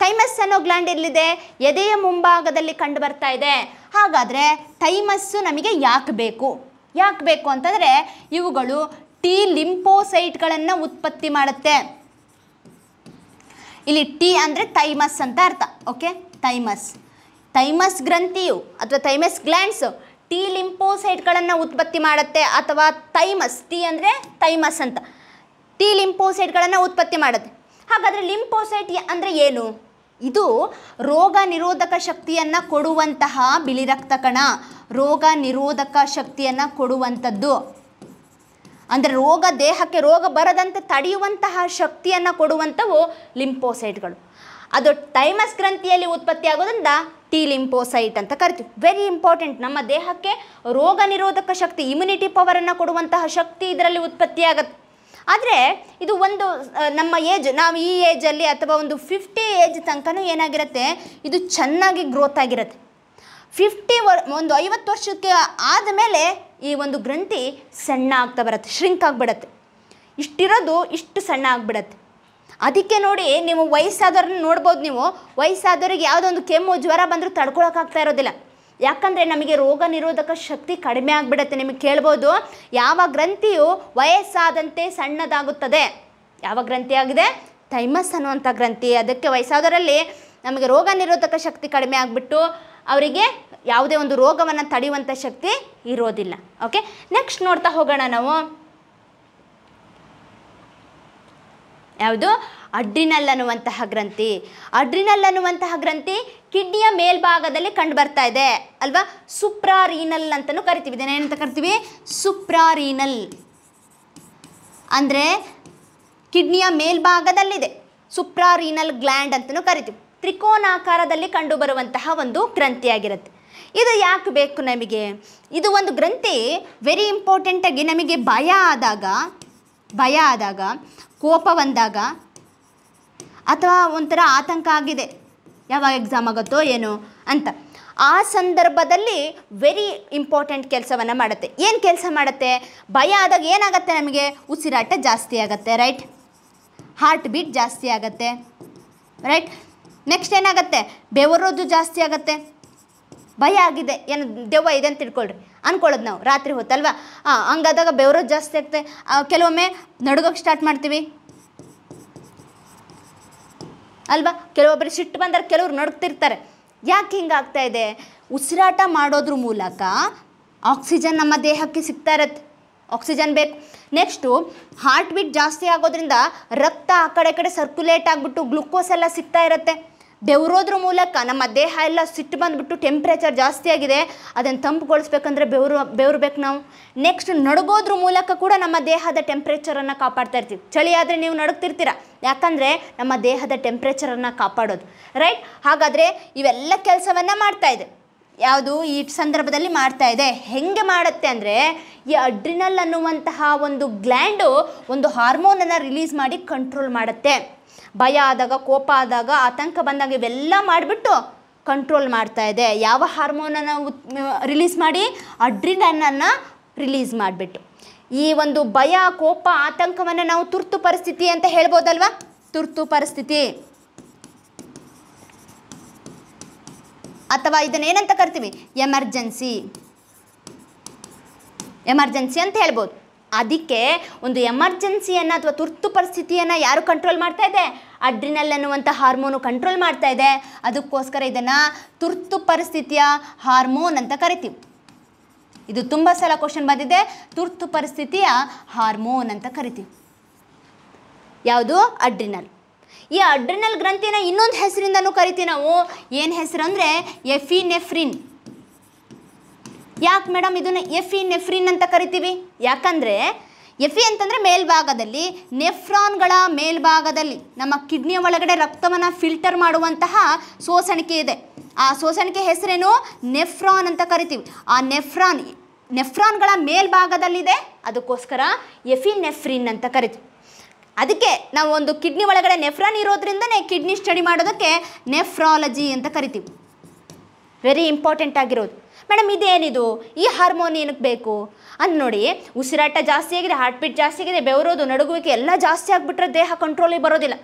S1: ಥೈಮಸ್ ಅನ್ನೋ ಗ್ಲ್ಯಾಂಡ್ ಎಲ್ಲಿದೆ ಎದೆಯ ಮುಂಭಾಗದಲ್ಲಿ ಕಂಡು ಬರ್ತಾ ಇದೆ ಹಾಗಾದರೆ ಥೈಮಸ್ಸು ನಮಗೆ ಯಾಕೆ ಬೇಕು ಯಾಕೆ ಬೇಕು ಅಂತಂದರೆ ಇವುಗಳು ಟಿ ಲಿಂಪೋಸೈಟ್ಗಳನ್ನು ಉತ್ಪತ್ತಿ ಮಾಡುತ್ತೆ ಇಲ್ಲಿ ಟಿ ಅಂದರೆ ಥೈಮಸ್ ಅಂತ ಅರ್ಥ ಓಕೆ ಥೈಮಸ್ ಥೈಮಸ್ ಗ್ರಂಥಿಯು ಅಥವಾ ಥೈಮಸ್ ಗ್ಲ್ಯಾಂಡ್ಸ್ ಟಿ ಲಿಂಪೋಸೈಟ್ಗಳನ್ನು ಉತ್ಪತ್ತಿ ಮಾಡುತ್ತೆ ಅಥವಾ ಥೈಮಸ್ ಟಿ ಅಂದರೆ ಥೈಮಸ್ ಅಂತ ಟಿ ಲಿಂಪೋಸೈಟ್ಗಳನ್ನು ಉತ್ಪತ್ತಿ ಮಾಡುತ್ತೆ ಹಾಗಾದರೆ ಲಿಂಪೋಸೈಟ್ ಅಂದರೆ ಏನು ಇದು ರೋಗ ನಿರೋಧಕ ಶಕ್ತಿಯನ್ನು ಕೊಡುವಂತಹ ಬಿಳಿ ರಕ್ತ ಕಣ ರೋಗ ನಿರೋಧಕ ಶಕ್ತಿಯನ್ನು ಕೊಡುವಂಥದ್ದು ಅಂದರೆ ರೋಗ ದೇಹಕ್ಕೆ ರೋಗ ಬರದಂತೆ ತಡೆಯುವಂತಹ ಶಕ್ತಿಯನ್ನು ಕೊಡುವಂಥವು ಲಿಂಪೋಸೈಟ್ಗಳು ಅದು ಟೈಮಸ್ ಗ್ರಂಥಿಯಲ್ಲಿ ಉತ್ಪತ್ತಿ ಆಗೋದ್ರಿಂದ ಟಿ ಲಿಂಪೋಸೈಟ್ ಅಂತ ಕರಿತೀವಿ ವೆರಿ ಇಂಪಾರ್ಟೆಂಟ್ ನಮ್ಮ ದೇಹಕ್ಕೆ ರೋಗ ನಿರೋಧಕ ಶಕ್ತಿ ಇಮ್ಯುನಿಟಿ ಪವರನ್ನು ಕೊಡುವಂತಹ ಶಕ್ತಿ ಇದರಲ್ಲಿ ಉತ್ಪತ್ತಿಯಾಗತ್ತೆ ಆದರೆ ಇದು ಒಂದು ನಮ್ಮ ಏಜ್ ನಾವು ಈ ಏಜಲ್ಲಿ ಅಥವಾ ಒಂದು ಫಿಫ್ಟಿ ಏಜ್ ತನಕನೂ ಏನಾಗಿರುತ್ತೆ ಇದು ಚೆನ್ನಾಗಿ ಗ್ರೋತ್ ಆಗಿರುತ್ತೆ ಫಿಫ್ಟಿ ಒಂದು ಐವತ್ತು ವರ್ಷಕ್ಕೆ ಆದಮೇಲೆ ಈ ಒಂದು ಗ್ರಂಥಿ ಸಣ್ಣ ಆಗ್ತಾ ಬರುತ್ತೆ ಶ್ರಿಂಕ್ ಆಗಿಬಿಡತ್ತೆ ಇಷ್ಟಿರೋದು ಇಷ್ಟು ಸಣ್ಣ ಆಗಿಬಿಡತ್ತೆ ಅದಕ್ಕೆ ನೋಡಿ ನೀವು ವಯಸ್ಸಾದವ್ರನ್ನ ನೋಡ್ಬೋದು ನೀವು ವಯಸ್ಸಾದವ್ರಿಗೆ ಯಾವುದೊಂದು ಕೆಮ್ಮು ಜ್ವರ ಬಂದರೂ ತಡ್ಕೊಳಕ್ಕಾಗ್ತಾ ಇರೋದಿಲ್ಲ ಯಾಕಂದರೆ ನಮಗೆ ರೋಗ ನಿರೋಧಕ ಶಕ್ತಿ ಕಡಿಮೆ ಆಗಿಬಿಡತ್ತೆ ನಿಮಗೆ ಕೇಳ್ಬೋದು ಯಾವ ಗ್ರಂಥಿಯು ವಯಸ್ಸಾದಂತೆ ಸಣ್ಣದಾಗುತ್ತದೆ ಯಾವ ಗ್ರಂಥಿ ಆಗಿದೆ ಥೈಮಸ್ ಅನ್ನುವಂಥ ಗ್ರಂಥಿ ಅದಕ್ಕೆ ವಯಸ್ಸಾದರಲ್ಲಿ ನಮಗೆ ರೋಗ ನಿರೋಧಕ ಶಕ್ತಿ ಕಡಿಮೆ ಆಗಿಬಿಟ್ಟು ಅವರಿಗೆ ಯಾವುದೇ ಒಂದು ರೋಗವನ್ನು ತಡೆಯುವಂಥ ಶಕ್ತಿ ಇರೋದಿಲ್ಲ ಓಕೆ ನೆಕ್ಸ್ಟ್ ನೋಡ್ತಾ ಹೋಗೋಣ ನಾವು ಯಾವುದು ಅಡ್ರಿನಲ್ ಅನ್ನುವಂತಹ ಗ್ರಂಥಿ ಅಡ್ರಿನಲ್ ಅನ್ನುವಂತಹ ಗ್ರಂಥಿ ಕಿಡ್ನಿಯ ಮೇಲ್ಭಾಗದಲ್ಲಿ ಕಂಡು ಬರ್ತಾ ಇದೆ ಅಲ್ವಾ ಸುಪ್ರಾರೀನಲ್ ಅಂತಲೂ ಕರಿತೀವಿ ಏನಂತ ಕರಿತೀವಿ ಸುಪ್ರಾರೀನಲ್ ಅಂದರೆ ಕಿಡ್ನಿಯ ಮೇಲ್ಭಾಗದಲ್ಲಿದೆ ಸುಪ್ರಾರೀನಲ್ ಗ್ಲ್ಯಾಂಡ್ ಅಂತಲೂ ಕರಿತೀವಿ ತ್ರಿಕೋನಾಕಾರದಲ್ಲಿ ಕಂಡುಬರುವಂತಹ ಒಂದು ಗ್ರಂಥಿಯಾಗಿರುತ್ತೆ ಇದು ಯಾಕೆ ಬೇಕು ನಮಗೆ ಇದು ಒಂದು ಗ್ರಂಥಿ ವೆರಿ ಇಂಪಾರ್ಟೆಂಟಾಗಿ ನಮಗೆ ಭಯ ಆದಾಗ ಭಯ ಆದಾಗ ಕೋಪ ಬಂದಾಗ ಅಥವಾ ಒಂಥರ ಆತಂಕ ಆಗಿದೆ ಯಾವಾಗ ಎಕ್ಸಾಮ್ ಆಗುತ್ತೋ ಏನೋ ಅಂತ ಆ ಸಂದರ್ಭದಲ್ಲಿ ವೆರಿ ಇಂಪಾರ್ಟೆಂಟ್ ಕೆಲಸವನ್ನು ಮಾಡುತ್ತೆ ಏನು ಕೆಲಸ ಮಾಡುತ್ತೆ ಭಯ ಆದಾಗ ಏನಾಗುತ್ತೆ ನಮಗೆ ಉಸಿರಾಟ ಜಾಸ್ತಿ ಆಗುತ್ತೆ ರೈಟ್ ಹಾರ್ಟ್ ಬೀಟ್ ಜಾಸ್ತಿ ಆಗುತ್ತೆ ರೈಟ್ ನೆಕ್ಸ್ಟ್ ಏನಾಗುತ್ತೆ ಬೆವರೋದು ಜಾಸ್ತಿ ಆಗುತ್ತೆ ಭಯ ಆಗಿದೆ ಏನು ದೆವ್ವ ಇದೆ ಅಂತ ತಿಳ್ಕೊಳ್ರಿ ಅಂದ್ಕೊಳ್ಳೋದು ನಾವು ರಾತ್ರಿ ಹೊತ್ತಲ್ವಾ ಹಂಗಾದಾಗ ಬೆವರು ಜಾಸ್ತಿ ಆಗ್ತದೆ ಕೆಲವೊಮ್ಮೆ ನಡುಗೋಕೆ ಸ್ಟಾರ್ಟ್ ಮಾಡ್ತೀವಿ ಅಲ್ವಾ ಕೆಲವೊಬ್ಬರು ಸಿಟ್ಟು ಬಂದರೆ ಕೆಲವ್ರು ನಡುಗ್ತಿರ್ತಾರೆ ಯಾಕೆ ಹಿಂಗಾಗ್ತಾ ಇದೆ ಉಸಿರಾಟ ಮಾಡೋದ್ರ ಮೂಲಕ ಆಕ್ಸಿಜನ್ ನಮ್ಮ ದೇಹಕ್ಕೆ ಸಿಗ್ತಾ ಇರತ್ತೆ ಆಕ್ಸಿಜನ್ ಬೇಕು ನೆಕ್ಸ್ಟು ಹಾರ್ಟ್ ಬೀಟ್ ಜಾಸ್ತಿ ಆಗೋದ್ರಿಂದ ರಕ್ತ ಆ ಕಡೆ ಕಡೆ ಸರ್ಕ್ಯುಲೇಟ್ ಆಗಿಬಿಟ್ಟು ಗ್ಲುಕೋಸ್ ಎಲ್ಲ ಸಿಗ್ತಾ ಇರುತ್ತೆ ಬೆವರೋದ್ರ ಮೂಲಕ ನಮ್ಮ ದೇಹ ಎಲ್ಲ ಸಿಟ್ಟು ಬಂದುಬಿಟ್ಟು ಟೆಂಪ್ರೇಚರ್ ಜಾಸ್ತಿ ಆಗಿದೆ ಅದನ್ನು ತಂಪುಗೊಳಿಸ್ಬೇಕಂದ್ರೆ ಬೆವರು ಬೆವರ್ಬೇಕು ನಾವು ನೆಕ್ಸ್ಟ್ ನಡಗೋದ್ರ ಮೂಲಕ ಕೂಡ ನಮ್ಮ ದೇಹದ ಟೆಂಪ್ರೇಚರನ್ನು ಕಾಪಾಡ್ತಾ ಇರ್ತೀವಿ ಚಳಿ ಆದರೆ ನೀವು ನಡುಗ್ತಿರ್ತೀರ ಯಾಕಂದರೆ ನಮ್ಮ ದೇಹದ ಟೆಂಪ್ರೇಚರನ್ನು ಕಾಪಾಡೋದು ರೈಟ್ ಹಾಗಾದರೆ ಇವೆಲ್ಲ ಕೆಲಸವನ್ನು ಮಾಡ್ತಾ ಇದೆ ಯಾವುದು ಈ ಸಂದರ್ಭದಲ್ಲಿ ಮಾಡ್ತಾ ಇದೆ ಹೆಂಗೆ ಮಾಡುತ್ತೆ ಅಂದರೆ ಈ ಅಡ್ರಿನಲ್ ಅನ್ನುವಂತಹ ಒಂದು ಗ್ಲ್ಯಾಂಡು ಒಂದು ಹಾರ್ಮೋನನ್ನು ರಿಲೀಸ್ ಮಾಡಿ ಕಂಟ್ರೋಲ್ ಮಾಡುತ್ತೆ ಭಯ ಆದಾಗ ಕೋಪ ಆದಾಗ ಆತಂಕ ಬಂದಾಗ ಇವೆಲ್ಲ ಮಾಡಿಬಿಟ್ಟು ಕಂಟ್ರೋಲ್ ಮಾಡ್ತಾ ಇದೆ ಯಾವ ಹಾರ್ಮೋನನ್ನು ರಿಲೀಸ್ ಮಾಡಿ ಅಡ್ರಿನನ್ನು ರಿಲೀಸ್ ಮಾಡಿಬಿಟ್ಟು ಈ ಒಂದು ಭಯ ಕೋಪ ಆತಂಕವನ್ನು ನಾವು ತುರ್ತು ಪರಿಸ್ಥಿತಿ ಅಂತ ಹೇಳ್ಬೋದಲ್ವಾ ತುರ್ತು ಪರಿಸ್ಥಿತಿ ಅಥವಾ ಇದನ್ನು ಏನಂತ ಕರಿತೀವಿ ಎಮರ್ಜೆನ್ಸಿ ಎಮರ್ಜೆನ್ಸಿ ಅಂತ ಹೇಳ್ಬೋದು ಅದಕ್ಕೆ ಒಂದು ಎಮರ್ಜೆನ್ಸಿಯನ್ನು ಅಥವಾ ತುರ್ತು ಪರಿಸ್ಥಿತಿಯನ್ನು ಯಾರು ಕಂಟ್ರೋಲ್ ಮಾಡ್ತಾ ಇದೆ ಅಡ್ರಿನಲ್ ಅನ್ನುವಂಥ ಹಾರ್ಮೋನು ಕಂಟ್ರೋಲ್ ಮಾಡ್ತಾ ಇದೆ ಅದಕ್ಕೋಸ್ಕರ ಇದನ್ನು ತುರ್ತು ಪರಿಸ್ಥಿತಿಯ ಹಾರ್ಮೋನ್ ಅಂತ ಕರಿತೀವಿ ಇದು ತುಂಬ ಸಲ ಕ್ವಶನ್ ಬಂದಿದೆ ತುರ್ತು ಪರಿಸ್ಥಿತಿಯ ಹಾರ್ಮೋನ್ ಅಂತ ಕರಿತೀವಿ ಯಾವುದು ಅಡ್ರಿನಲ್ ಈ ಅಡ್ರಿನಲ್ ಗ್ರಂಥಿನ ಇನ್ನೊಂದು ಹೆಸರಿಂದನೂ ಕರಿತೀವಿ ನಾವು ಏನು ಹೆಸರು ಅಂದರೆ ಎಫಿನೆಫ್ರಿನ್ ಯಾಕೆ ಮೇಡಮ್ ಇದನ್ನು ಎಫಿ ನೆಫ್ರಿನ್ ಅಂತ ಕರಿತೀವಿ ಯಾಕಂದರೆ ಎಫಿ ಅಂತಂದರೆ ಮೇಲ್ಭಾಗದಲ್ಲಿ ನೆಫ್ರಾನ್ಗಳ ಮೇಲ್ಭಾಗದಲ್ಲಿ ನಮ್ಮ ಕಿಡ್ನಿಯ ಒಳಗಡೆ ರಕ್ತವನ್ನು ಫಿಲ್ಟರ್ ಮಾಡುವಂತಹ ಸೋಸಣಿಕೆ ಇದೆ ಆ ಸೋಸಣಿಕೆ ಹೆಸರೇನು ನೆಫ್ರಾನ್ ಅಂತ ಕರಿತೀವಿ ಆ ನೆಫ್ರಾನ್ ನೆಫ್ರಾನ್ಗಳ ಮೇಲ್ಭಾಗದಲ್ಲಿದೆ ಅದಕ್ಕೋಸ್ಕರ ಎಫಿ ನೆಫ್ರಿನ್ ಅಂತ ಕರಿತೀವಿ ಅದಕ್ಕೆ ನಾವು ಒಂದು ಕಿಡ್ನಿ ಒಳಗಡೆ ನೆಫ್ರಾನ್ ಇರೋದ್ರಿಂದನೇ ಕಿಡ್ನಿ ಸ್ಟಡಿ ಮಾಡೋದಕ್ಕೆ ನೆಫ್ರಾಲಜಿ ಅಂತ ಕರಿತೀವಿ ವೆರಿ ಇಂಪಾರ್ಟೆಂಟ್ ಆಗಿರೋದು ಮೇಡಮ್ ಇದೇನಿದು ಈ ಹಾರ್ಮೋನ್ ಏನಕ್ಕೆ ಬೇಕು ಅಂದ್ ನೋಡಿ ಉಸಿರಾಟ ಜಾಸ್ತಿ ಆಗಿದೆ ಹಾರ್ಟ್ ಬೀಟ್ ಜಾಸ್ತಿ ಆಗಿದೆ ಬೆವರೋದು ನಡುಗುವಿಕೆ ಎಲ್ಲ ಜಾಸ್ತಿ ಆಗಿಬಿಟ್ರೆ ದೇಹ ಕಂಟ್ರೋಲಿಗೆ ಬರೋದಿಲ್ಲ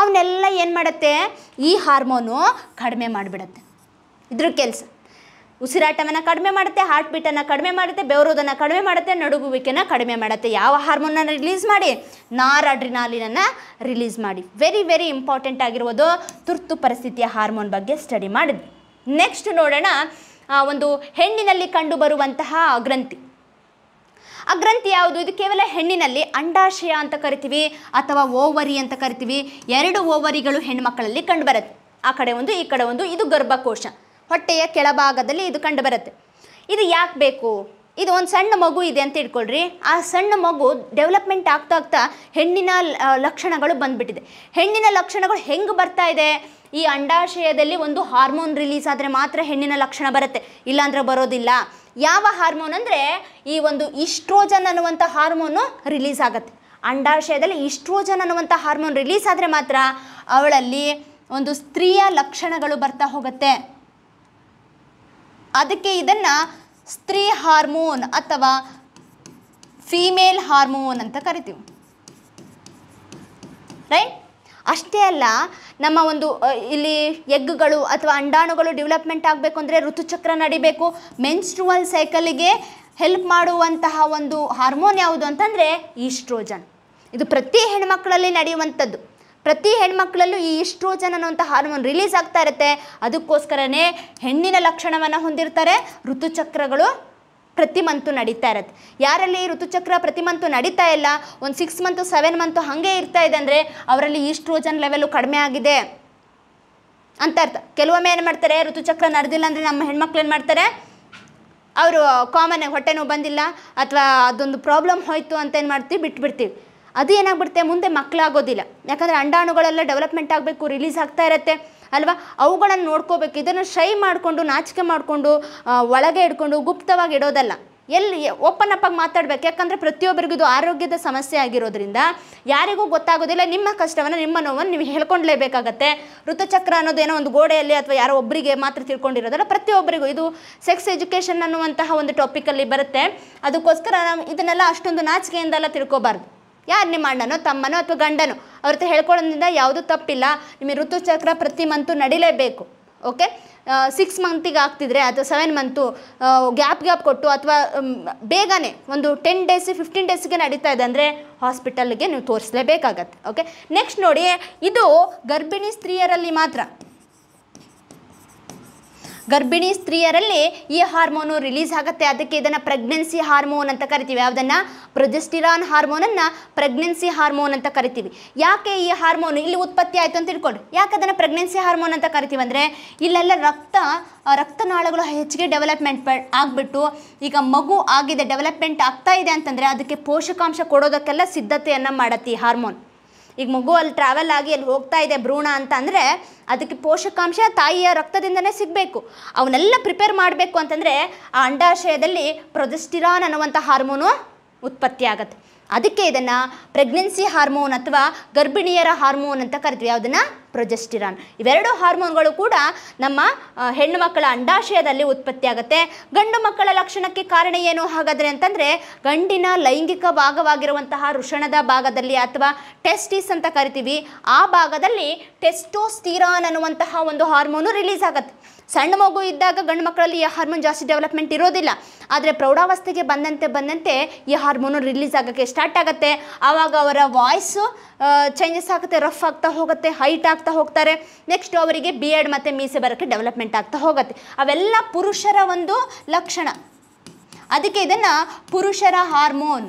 S1: ಅವನ್ನೆಲ್ಲ ಏನು ಮಾಡುತ್ತೆ ಈ ಹಾರ್ಮೋನು ಕಡಿಮೆ ಮಾಡಿಬಿಡತ್ತೆ ಇದ್ರ ಕೆಲಸ ಉಸಿರಾಟವನ್ನು ಕಡಿಮೆ ಮಾಡುತ್ತೆ ಹಾರ್ಟ್ ಬೀಟನ್ನು ಕಡಿಮೆ ಮಾಡುತ್ತೆ ಬೆವರೋದನ್ನು ಕಡಿಮೆ ಮಾಡುತ್ತೆ ನಡುಗುವಿಕೆನ ಕಡಿಮೆ ಮಾಡುತ್ತೆ ಯಾವ ಹಾರ್ಮೋನನ್ನು ರಿಲೀಸ್ ಮಾಡಿ ನಾರಾಡ್ರಿನಾಲಿನನ್ನು ರಿಲೀಸ್ ಮಾಡಿ ವೆರಿ ವೆರಿ ಇಂಪಾರ್ಟೆಂಟ್ ಆಗಿರುವುದು ತುರ್ತು ಪರಿಸ್ಥಿತಿಯ ಹಾರ್ಮೋನ್ ಬಗ್ಗೆ ಸ್ಟಡಿ ಮಾಡಿದ್ವಿ ನೆಕ್ಸ್ಟ್ ನೋಡೋಣ ಒಂದು ಹೆಣ್ಣಿನಲ್ಲಿ ಕಂಡುಬರುವಂತಹ ಗ್ರಂಥಿ ಆ ಗ್ರಂಥಿ ಯಾವುದು ಇದು ಕೇವಲ ಹೆಣ್ಣಿನಲ್ಲಿ ಅಂಡಾಶಯ ಅಂತ ಕರಿತೀವಿ ಅಥವಾ ಓವರಿ ಅಂತ ಕರಿತೀವಿ ಎರಡು ಓವರಿಗಳು ಹೆಣ್ಮಕ್ಕಳಲ್ಲಿ ಕಂಡುಬರುತ್ತೆ ಆ ಕಡೆ ಒಂದು ಈ ಕಡೆ ಒಂದು ಇದು ಗರ್ಭಕೋಶ ಹೊಟ್ಟೆಯ ಕೆಳಭಾಗದಲ್ಲಿ ಇದು ಕಂಡುಬರುತ್ತೆ ಇದು ಯಾಕೆ ಬೇಕು ಇದು ಒಂದು ಸಣ್ಣ ಮಗು ಇದೆ ಅಂತ ಇಟ್ಕೊಳ್ರಿ ಆ ಸಣ್ಣ ಮಗು ಡೆವಲಪ್ಮೆಂಟ್ ಆಗ್ತಾ ಆಗ್ತಾ ಹೆಣ್ಣಿನ ಲಕ್ಷಣಗಳು ಬಂದ್ಬಿಟ್ಟಿದೆ ಹೆಣ್ಣಿನ ಲಕ್ಷಣಗಳು ಹೆಂಗೆ ಬರ್ತಾ ಇದೆ ಈ ಅಂಡಾಶಯದಲ್ಲಿ ಒಂದು ಹಾರ್ಮೋನ್ ರಿಲೀಸ್ ಆದರೆ ಮಾತ್ರ ಹೆಣ್ಣಿನ ಲಕ್ಷಣ ಬರುತ್ತೆ ಇಲ್ಲಾಂದ್ರೆ ಬರೋದಿಲ್ಲ ಯಾವ ಹಾರ್ಮೋನ್ ಅಂದರೆ ಈ ಒಂದು ಇಸ್ಟ್ರೋಜನ್ ಅನ್ನುವಂಥ ಹಾರ್ಮೋನು ರಿಲೀಸ್ ಆಗುತ್ತೆ ಅಂಡಾಶಯದಲ್ಲಿ ಇಸ್ಟ್ರೋಜನ್ ಅನ್ನುವಂಥ ಹಾರ್ಮೋನ್ ರಿಲೀಸ್ ಆದರೆ ಮಾತ್ರ ಅವಳಲ್ಲಿ ಒಂದು ಸ್ತ್ರೀಯ ಲಕ್ಷಣಗಳು ಬರ್ತಾ ಹೋಗುತ್ತೆ ಅದಕ್ಕೆ ಇದನ್ನು ಸ್ತ್ರೀ ಹಾರ್ಮೋನ್ ಅಥವಾ ಫೀಮೇಲ್ ಹಾರ್ಮೋನ್ ಅಂತ ಕರಿತೀವಿ ರೈಟ್ ಅಷ್ಟೇ ಅಲ್ಲ ನಮ್ಮ ಒಂದು ಇಲ್ಲಿ ಎಗ್ಗಳು ಅಥವಾ ಅಂಡಾಣುಗಳು ಡೆವಲಪ್ಮೆಂಟ್ ಆಗಬೇಕು ಅಂದರೆ ಋತುಚಕ್ರ ನಡಿಬೇಕು ಮೆನ್ಸ್ಟ್ರುವಲ್ ಸೈಕಲಿಗೆ ಹೆಲ್ಪ್ ಮಾಡುವಂತಹ ಒಂದು ಹಾರ್ಮೋನ್ ಯಾವುದು ಅಂತಂದರೆ ಈಸ್ಟ್ರೋಜನ್ ಇದು ಪ್ರತಿ ಹೆಣ್ಮಕ್ಕಳಲ್ಲಿ ನಡೆಯುವಂಥದ್ದು ಪ್ರತಿ ಹೆಣ್ಮಕ್ಳಲ್ಲೂ ಈ ಈಸ್ಟ್ರೋಜನ್ ಅನ್ನುವಂಥ ಹಾರ್ಮೋನ್ ರಿಲೀಸ್ ಆಗ್ತಾ ಇರುತ್ತೆ ಅದಕ್ಕೋಸ್ಕರನೇ ಹೆಣ್ಣಿನ ಲಕ್ಷಣವನ್ನು ಹೊಂದಿರ್ತಾರೆ ಋತುಚಕ್ರಗಳು ಪ್ರತಿ ಮಂತು ನಡೀತಾ ಇರುತ್ತೆ ಯಾರಲ್ಲಿ ಋತುಚಕ್ರ ಪ್ರತಿ ಮಂತು ನಡೀತಾ ಇಲ್ಲ ಒಂದು ಸಿಕ್ಸ್ ಮಂತು ಸೆವೆನ್ ಮಂತು ಹಾಗೆ ಇರ್ತಾ ಇದೆ ಅಂದರೆ ಅವರಲ್ಲಿ ಈಸ್ಟ್ರೋಜನ್ ಲೆವೆಲ್ಲು ಕಡಿಮೆ ಆಗಿದೆ ಅಂತ ಅರ್ಥ ಕೆಲವೊಮ್ಮೆ ಏನು ಮಾಡ್ತಾರೆ ಋತುಚಕ್ರ ನಡೆದಿಲ್ಲ ಅಂದರೆ ನಮ್ಮ ಹೆಣ್ಮಕ್ಳು ಏನು ಮಾಡ್ತಾರೆ ಅವರು ಕಾಮನ್ ಹೊಟ್ಟೆ ನೋವು ಬಂದಿಲ್ಲ ಅಥವಾ ಅದೊಂದು ಪ್ರಾಬ್ಲಮ್ ಹೋಯಿತು ಅಂತ ಏನು ಮಾಡ್ತೀವಿ ಬಿಟ್ಬಿಡ್ತೀವಿ ಅದು ಏನಾಗ್ಬಿಡುತ್ತೆ ಮುಂದೆ ಮಕ್ಕಳಾಗೋದಿಲ್ಲ ಯಾಕಂದರೆ ಅಂಡಾಣುಗಳೆಲ್ಲ ಡೆವಲಪ್ಮೆಂಟ್ ಆಗಬೇಕು ರಿಲೀಸ್ ಆಗ್ತಾ ಇರುತ್ತೆ ಅಲ್ವಾ ಅವುಗಳನ್ನು ನೋಡ್ಕೋಬೇಕು ಇದನ್ನು ಶೈ ಮಾಡಿಕೊಂಡು ನಾಚಿಕೆ ಮಾಡಿಕೊಂಡು ಒಳಗೆ ಇಡ್ಕೊಂಡು ಗುಪ್ತವಾಗಿ ಇಡೋದಲ್ಲ ಎಲ್ಲಿ ಓಪನ್ ಅಪ್ಪಾಗಿ ಆಗಿ ಮಾತಾಡ್ಬೇಕು ಯಾಕಂದರೆ ಪ್ರತಿಯೊಬ್ಬರಿಗೂ ಇದು ಆರೋಗ್ಯದ ಸಮಸ್ಯೆ ಆಗಿರೋದ್ರಿಂದ ಯಾರಿಗೂ ಗೊತ್ತಾಗೋದಿಲ್ಲ ನಿಮ್ಮ ಕಷ್ಟವನ್ನು ನಿಮ್ಮ ನೋವನ್ನು ನೀವು ಹೇಳ್ಕೊಂಡ್ಲೇಬೇಕಾಗತ್ತೆ ಋತುಚಕ್ರ ಅನ್ನೋದು ಏನೋ ಒಂದು ಗೋಡೆಯಲ್ಲಿ ಅಥವಾ ಯಾರೋ ಒಬ್ಬರಿಗೆ ಮಾತ್ರ ತಿಳ್ಕೊಂಡಿರೋದಲ್ಲ ಪ್ರತಿಯೊಬ್ಬರಿಗೂ ಇದು ಸೆಕ್ಸ್ ಎಜುಕೇಷನ್ ಅನ್ನುವಂತಹ ಒಂದು ಟಾಪಿಕಲ್ಲಿ ಬರುತ್ತೆ ಅದಕ್ಕೋಸ್ಕರ ನಾವು ಇದನ್ನೆಲ್ಲ ಅಷ್ಟೊಂದು ನಾಚಿಕೆಯಿಂದೆಲ್ಲ ತಿಳ್ಕೊಬಾರ್ದು ಯಾರು ನಿಮ್ಮ ಅಣ್ಣನೋ ತಮ್ಮನೋ ಅಥವಾ ಗಂಡನೋ ಅವ್ರ ಹತ್ರ ಹೇಳ್ಕೊಳ್ಳೋದ್ರಿಂದ ಯಾವುದೂ ತಪ್ಪಿಲ್ಲ ನಿಮಗೆ ಋತುಚಕ್ರ ಪ್ರತಿ ಮಂತು ನಡಿಲೇಬೇಕು ಓಕೆ ಸಿಕ್ಸ್ ಮಂತಿಗೆ ಆಗ್ತಿದ್ರೆ ಅಥವಾ ಸೆವೆನ್ ಮಂತು ಗ್ಯಾಪ್ ಗ್ಯಾಪ್ ಕೊಟ್ಟು ಅಥವಾ ಬೇಗನೆ ಒಂದು ಟೆನ್ ಡೇಸ್ ಫಿಫ್ಟೀನ್ ಡೇಸ್ಗೆ ನಡೀತಾ ಇದೆ ಅಂದರೆ ಹಾಸ್ಪಿಟಲ್ಗೆ ನೀವು ತೋರಿಸಲೇಬೇಕಾಗತ್ತೆ ಓಕೆ ನೆಕ್ಸ್ಟ್ ನೋಡಿ ಇದು ಗರ್ಭಿಣಿ ಸ್ತ್ರೀಯರಲ್ಲಿ ಮಾತ್ರ ಗರ್ಭಿಣಿ ಸ್ತ್ರೀಯರಲ್ಲಿ ಈ ಹಾರ್ಮೋನು ರಿಲೀಸ್ ಆಗುತ್ತೆ ಅದಕ್ಕೆ ಇದನ್ನು ಪ್ರೆಗ್ನೆನ್ಸಿ ಹಾರ್ಮೋನ್ ಅಂತ ಕರಿತೀವಿ ಯಾವುದನ್ನು ಪ್ರೊಜೆಸ್ಟಿರಾನ್ ಹಾರ್ಮೋನನ್ನು ಪ್ರೆಗ್ನೆನ್ಸಿ ಹಾರ್ಮೋನ್ ಅಂತ ಕರಿತೀವಿ ಯಾಕೆ ಈ ಹಾರ್ಮೋನ್ ಇಲ್ಲಿ ಉತ್ಪತ್ತಿ ಆಯಿತು ಅಂತ ತಿಳ್ಕೊಂಡು ಯಾಕೆ ಅದನ್ನು ಪ್ರೆಗ್ನೆನ್ಸಿ ಹಾರ್ಮೋನ್ ಅಂತ ಕರಿತೀವಿ ಅಂದರೆ ಇಲ್ಲೆಲ್ಲ ರಕ್ತ ರಕ್ತನಾಳಗಳು ಹೆಚ್ಚಿಗೆ ಡೆವಲಪ್ಮೆಂಟ್ ಆಗಿಬಿಟ್ಟು ಈಗ ಮಗು ಆಗಿದೆ ಡೆವಲಪ್ಮೆಂಟ್ ಆಗ್ತಾ ಇದೆ ಅಂತಂದರೆ ಅದಕ್ಕೆ ಪೋಷಕಾಂಶ ಕೊಡೋದಕ್ಕೆಲ್ಲ ಸಿದ್ಧತೆಯನ್ನು ಮಾಡತ್ತೆ ಈ ಹಾರ್ಮೋನ್ ಈಗ ಮಗು ಅಲ್ಲಿ ಟ್ರಾವೆಲ್ ಆಗಿ ಅಲ್ಲಿ ಹೋಗ್ತಾ ಇದೆ ಭ್ರೂಣ ಅಂತ ಅಂದರೆ ಅದಕ್ಕೆ ಪೋಷಕಾಂಶ ತಾಯಿಯ ರಕ್ತದಿಂದನೇ ಸಿಗಬೇಕು ಅವನ್ನೆಲ್ಲ ಪ್ರಿಪೇರ್ ಮಾಡಬೇಕು ಅಂತಂದರೆ ಆ ಅಂಡಾಶಯದಲ್ಲಿ ಪ್ರೊಜೆಸ್ಟಿರಾನ್ ಅನ್ನುವಂಥ ಹಾರ್ಮೋನು ಉತ್ಪತ್ತಿ ಆಗುತ್ತೆ ಅದಕ್ಕೆ ಇದನ್ನು ಪ್ರೆಗ್ನೆನ್ಸಿ ಹಾರ್ಮೋನ್ ಅಥವಾ ಗರ್ಭಿಣಿಯರ ಹಾರ್ಮೋನ್ ಅಂತ ಕರಿತೀವಿ ಯಾವುದನ್ನು ಪ್ರೊಜೆಸ್ಟಿರಾನ್ ಇವೆರಡು ಹಾರ್ಮೋನ್ಗಳು ಕೂಡ ನಮ್ಮ ಹೆಣ್ಣು ಮಕ್ಕಳ ಅಂಡಾಶಯದಲ್ಲಿ ಉತ್ಪತ್ತಿಯಾಗುತ್ತೆ ಗಂಡು ಮಕ್ಕಳ ಲಕ್ಷಣಕ್ಕೆ ಕಾರಣ ಏನು ಹಾಗಾದರೆ ಅಂತಂದರೆ ಗಂಡಿನ ಲೈಂಗಿಕ ಭಾಗವಾಗಿರುವಂತಹ ಋಷಣದ ಭಾಗದಲ್ಲಿ ಅಥವಾ ಟೆಸ್ಟಿಸ್ ಅಂತ ಕರಿತೀವಿ ಆ ಭಾಗದಲ್ಲಿ ಟೆಸ್ಟೋಸ್ಟಿರಾನ್ ಅನ್ನುವಂತಹ ಒಂದು ಹಾರ್ಮೋನು ರಿಲೀಸ್ ಆಗುತ್ತೆ ಸಣ್ಣ ಮಗು ಇದ್ದಾಗ ಗಂಡು ಮಕ್ಕಳಲ್ಲಿ ಈ ಹಾರ್ಮೋನ್ ಜಾಸ್ತಿ ಡೆವಲಪ್ಮೆಂಟ್ ಇರೋದಿಲ್ಲ ಆದರೆ ಪ್ರೌಢಾವಸ್ಥೆಗೆ ಬಂದಂತೆ ಬಂದಂತೆ ಈ ಹಾರ್ಮೋನು ರಿಲೀಸ್ ಆಗೋಕ್ಕೆ ಸ್ಟಾರ್ಟ್ ಆಗುತ್ತೆ ಆವಾಗ ಅವರ ವಾಯ್ಸು ಚೇಂಜಸ್ ಆಗುತ್ತೆ ರಫ್ ಆಗ್ತಾ ಹೋಗುತ್ತೆ ಹೈಟ್ ಆಗ್ತಾ ಹೋಗ್ತಾರೆ ನೆಕ್ಸ್ಟ್ ಅವರಿಗೆ ಬಿ ಎಡ್ ಮತ್ತು ಮೀಸೆ ಬರೋಕ್ಕೆ ಡೆವಲಪ್ಮೆಂಟ್ ಆಗ್ತಾ ಹೋಗುತ್ತೆ ಅವೆಲ್ಲ ಪುರುಷರ ಒಂದು ಲಕ್ಷಣ ಅದಕ್ಕೆ ಇದನ್ನು ಪುರುಷರ ಹಾರ್ಮೋನ್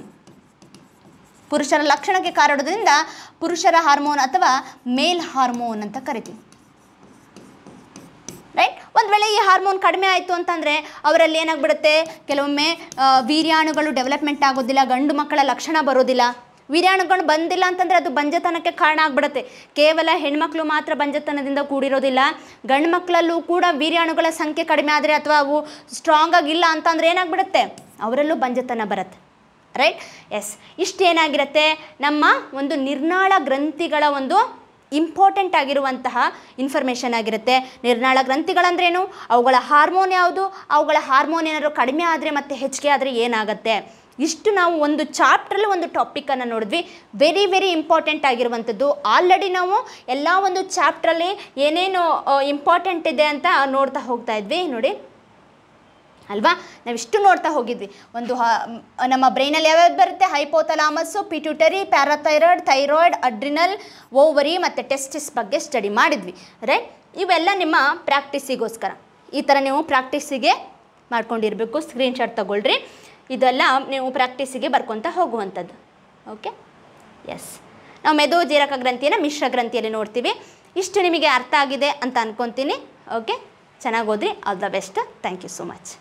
S1: ಪುರುಷರ ಲಕ್ಷಣಕ್ಕೆ ಕಾರಣದಿಂದ ಪುರುಷರ ಹಾರ್ಮೋನ್ ಅಥವಾ ಮೇಲ್ ಹಾರ್ಮೋನ್ ಅಂತ ಕರಿತೀವಿ ಒಂದು ವೇಳೆ ಈ ಹಾರ್ಮೋನ್ ಕಡಿಮೆ ಆಯಿತು ಅಂತಂದರೆ ಅವರಲ್ಲಿ ಏನಾಗ್ಬಿಡುತ್ತೆ ಕೆಲವೊಮ್ಮೆ ವೀರ್ಯಾಣುಗಳು ಡೆವಲಪ್ಮೆಂಟ್ ಆಗೋದಿಲ್ಲ ಗಂಡು ಮಕ್ಕಳ ಲಕ್ಷಣ ಬರೋದಿಲ್ಲ ವೀರ್ಯಾಣುಗಳು ಬಂದಿಲ್ಲ ಅಂತಂದರೆ ಅದು ಬಂಜತನಕ್ಕೆ ಕಾರಣ ಆಗ್ಬಿಡುತ್ತೆ ಕೇವಲ ಹೆಣ್ಮಕ್ಳು ಮಾತ್ರ ಬಂಜತನದಿಂದ ಕೂಡಿರೋದಿಲ್ಲ ಗಂಡು ಮಕ್ಕಳಲ್ಲೂ ಕೂಡ ವೀರ್ಯಾಣುಗಳ ಸಂಖ್ಯೆ ಕಡಿಮೆ ಆದರೆ ಅಥವಾ ಅವು ಸ್ಟ್ರಾಂಗ್ ಆಗಿಲ್ಲ ಅಂತಂದರೆ ಏನಾಗ್ಬಿಡುತ್ತೆ ಅವರಲ್ಲೂ ಬಂಜತನ ಬರುತ್ತೆ ರೈಟ್ ಎಸ್ ಇಷ್ಟೇನಾಗಿರುತ್ತೆ ನಮ್ಮ ಒಂದು ನಿರ್ನಾಳ ಗ್ರಂಥಿಗಳ ಒಂದು ಇಂಪಾರ್ಟೆಂಟ್ ಆಗಿರುವಂತಹ ಇನ್ಫಾರ್ಮೇಷನ್ ಆಗಿರುತ್ತೆ ನಿರ್ನಾಳ ಗ್ರಂಥಿಗಳಂದ್ರೇನು ಅವುಗಳ ಹಾರ್ಮೋನ್ ಯಾವುದು ಅವುಗಳ ಹಾರ್ಮೋನ್ ಏನಾದರೂ ಕಡಿಮೆ ಆದರೆ ಮತ್ತು ಹೆಚ್ಚಿಗೆ ಆದರೆ ಏನಾಗುತ್ತೆ ಇಷ್ಟು ನಾವು ಒಂದು ಚಾಪ್ಟ್ರಲ್ಲಿ ಒಂದು ಟಾಪಿಕನ್ನು ನೋಡಿದ್ವಿ ವೆರಿ ವೆರಿ ಇಂಪಾರ್ಟೆಂಟ್ ಆಗಿರುವಂಥದ್ದು ಆಲ್ರೆಡಿ ನಾವು ಎಲ್ಲ ಒಂದು ಚಾಪ್ಟ್ರಲ್ಲಿ ಏನೇನು ಇಂಪಾರ್ಟೆಂಟ್ ಇದೆ ಅಂತ ನೋಡ್ತಾ ಹೋಗ್ತಾ ಇದ್ವಿ ನೋಡಿ ಅಲ್ವಾ ನಾವಿಷ್ಟು ನೋಡ್ತಾ ಹೋಗಿದ್ವಿ ಒಂದು ನಮ್ಮ ಬ್ರೈನಲ್ಲಿ ಯಾವ್ಯಾವ್ದು ಬರುತ್ತೆ hypothalamus pituitary parathyroid thyroid adrenal ovary ಮತ್ತು ಟೆಸ್ಟಿಸ್ ಬಗ್ಗೆ ಸ್ಟಡಿ ಮಾಡಿದ್ವಿ ರೈಟ್ ಇವೆಲ್ಲ ನಿಮ್ಮ ಪ್ರಾಕ್ಟೀಸಿಗೋಸ್ಕರ ಈ ಥರ ನೀವು ಪ್ರಾಕ್ಟೀಸಿಗೆ ಮಾಡ್ಕೊಂಡಿರಬೇಕು ಸ್ಕ್ರೀನ್ಶಾಟ್ ತೊಗೊಳ್ರಿ ಇದೆಲ್ಲ ನೀವು ಪ್ರಾಕ್ಟೀಸಿಗೆ ಬರ್ಕೊತಾ ಹೋಗುವಂಥದ್ದು ಓಕೆ ಎಸ್ ನಾವು ಮೆದು ಜೀರಕ ಗ್ರಂಥಿಯನ್ನು ಮಿಶ್ರ ಗ್ರಂಥಿಯಲ್ಲಿ ನೋಡ್ತೀವಿ ಇಷ್ಟು ನಿಮಗೆ ಅರ್ಥ ಆಗಿದೆ ಅಂತ ಅನ್ಕೊತೀನಿ ಓಕೆ ಚೆನ್ನಾಗಿ ಓದ್ರಿ all the best thank you so much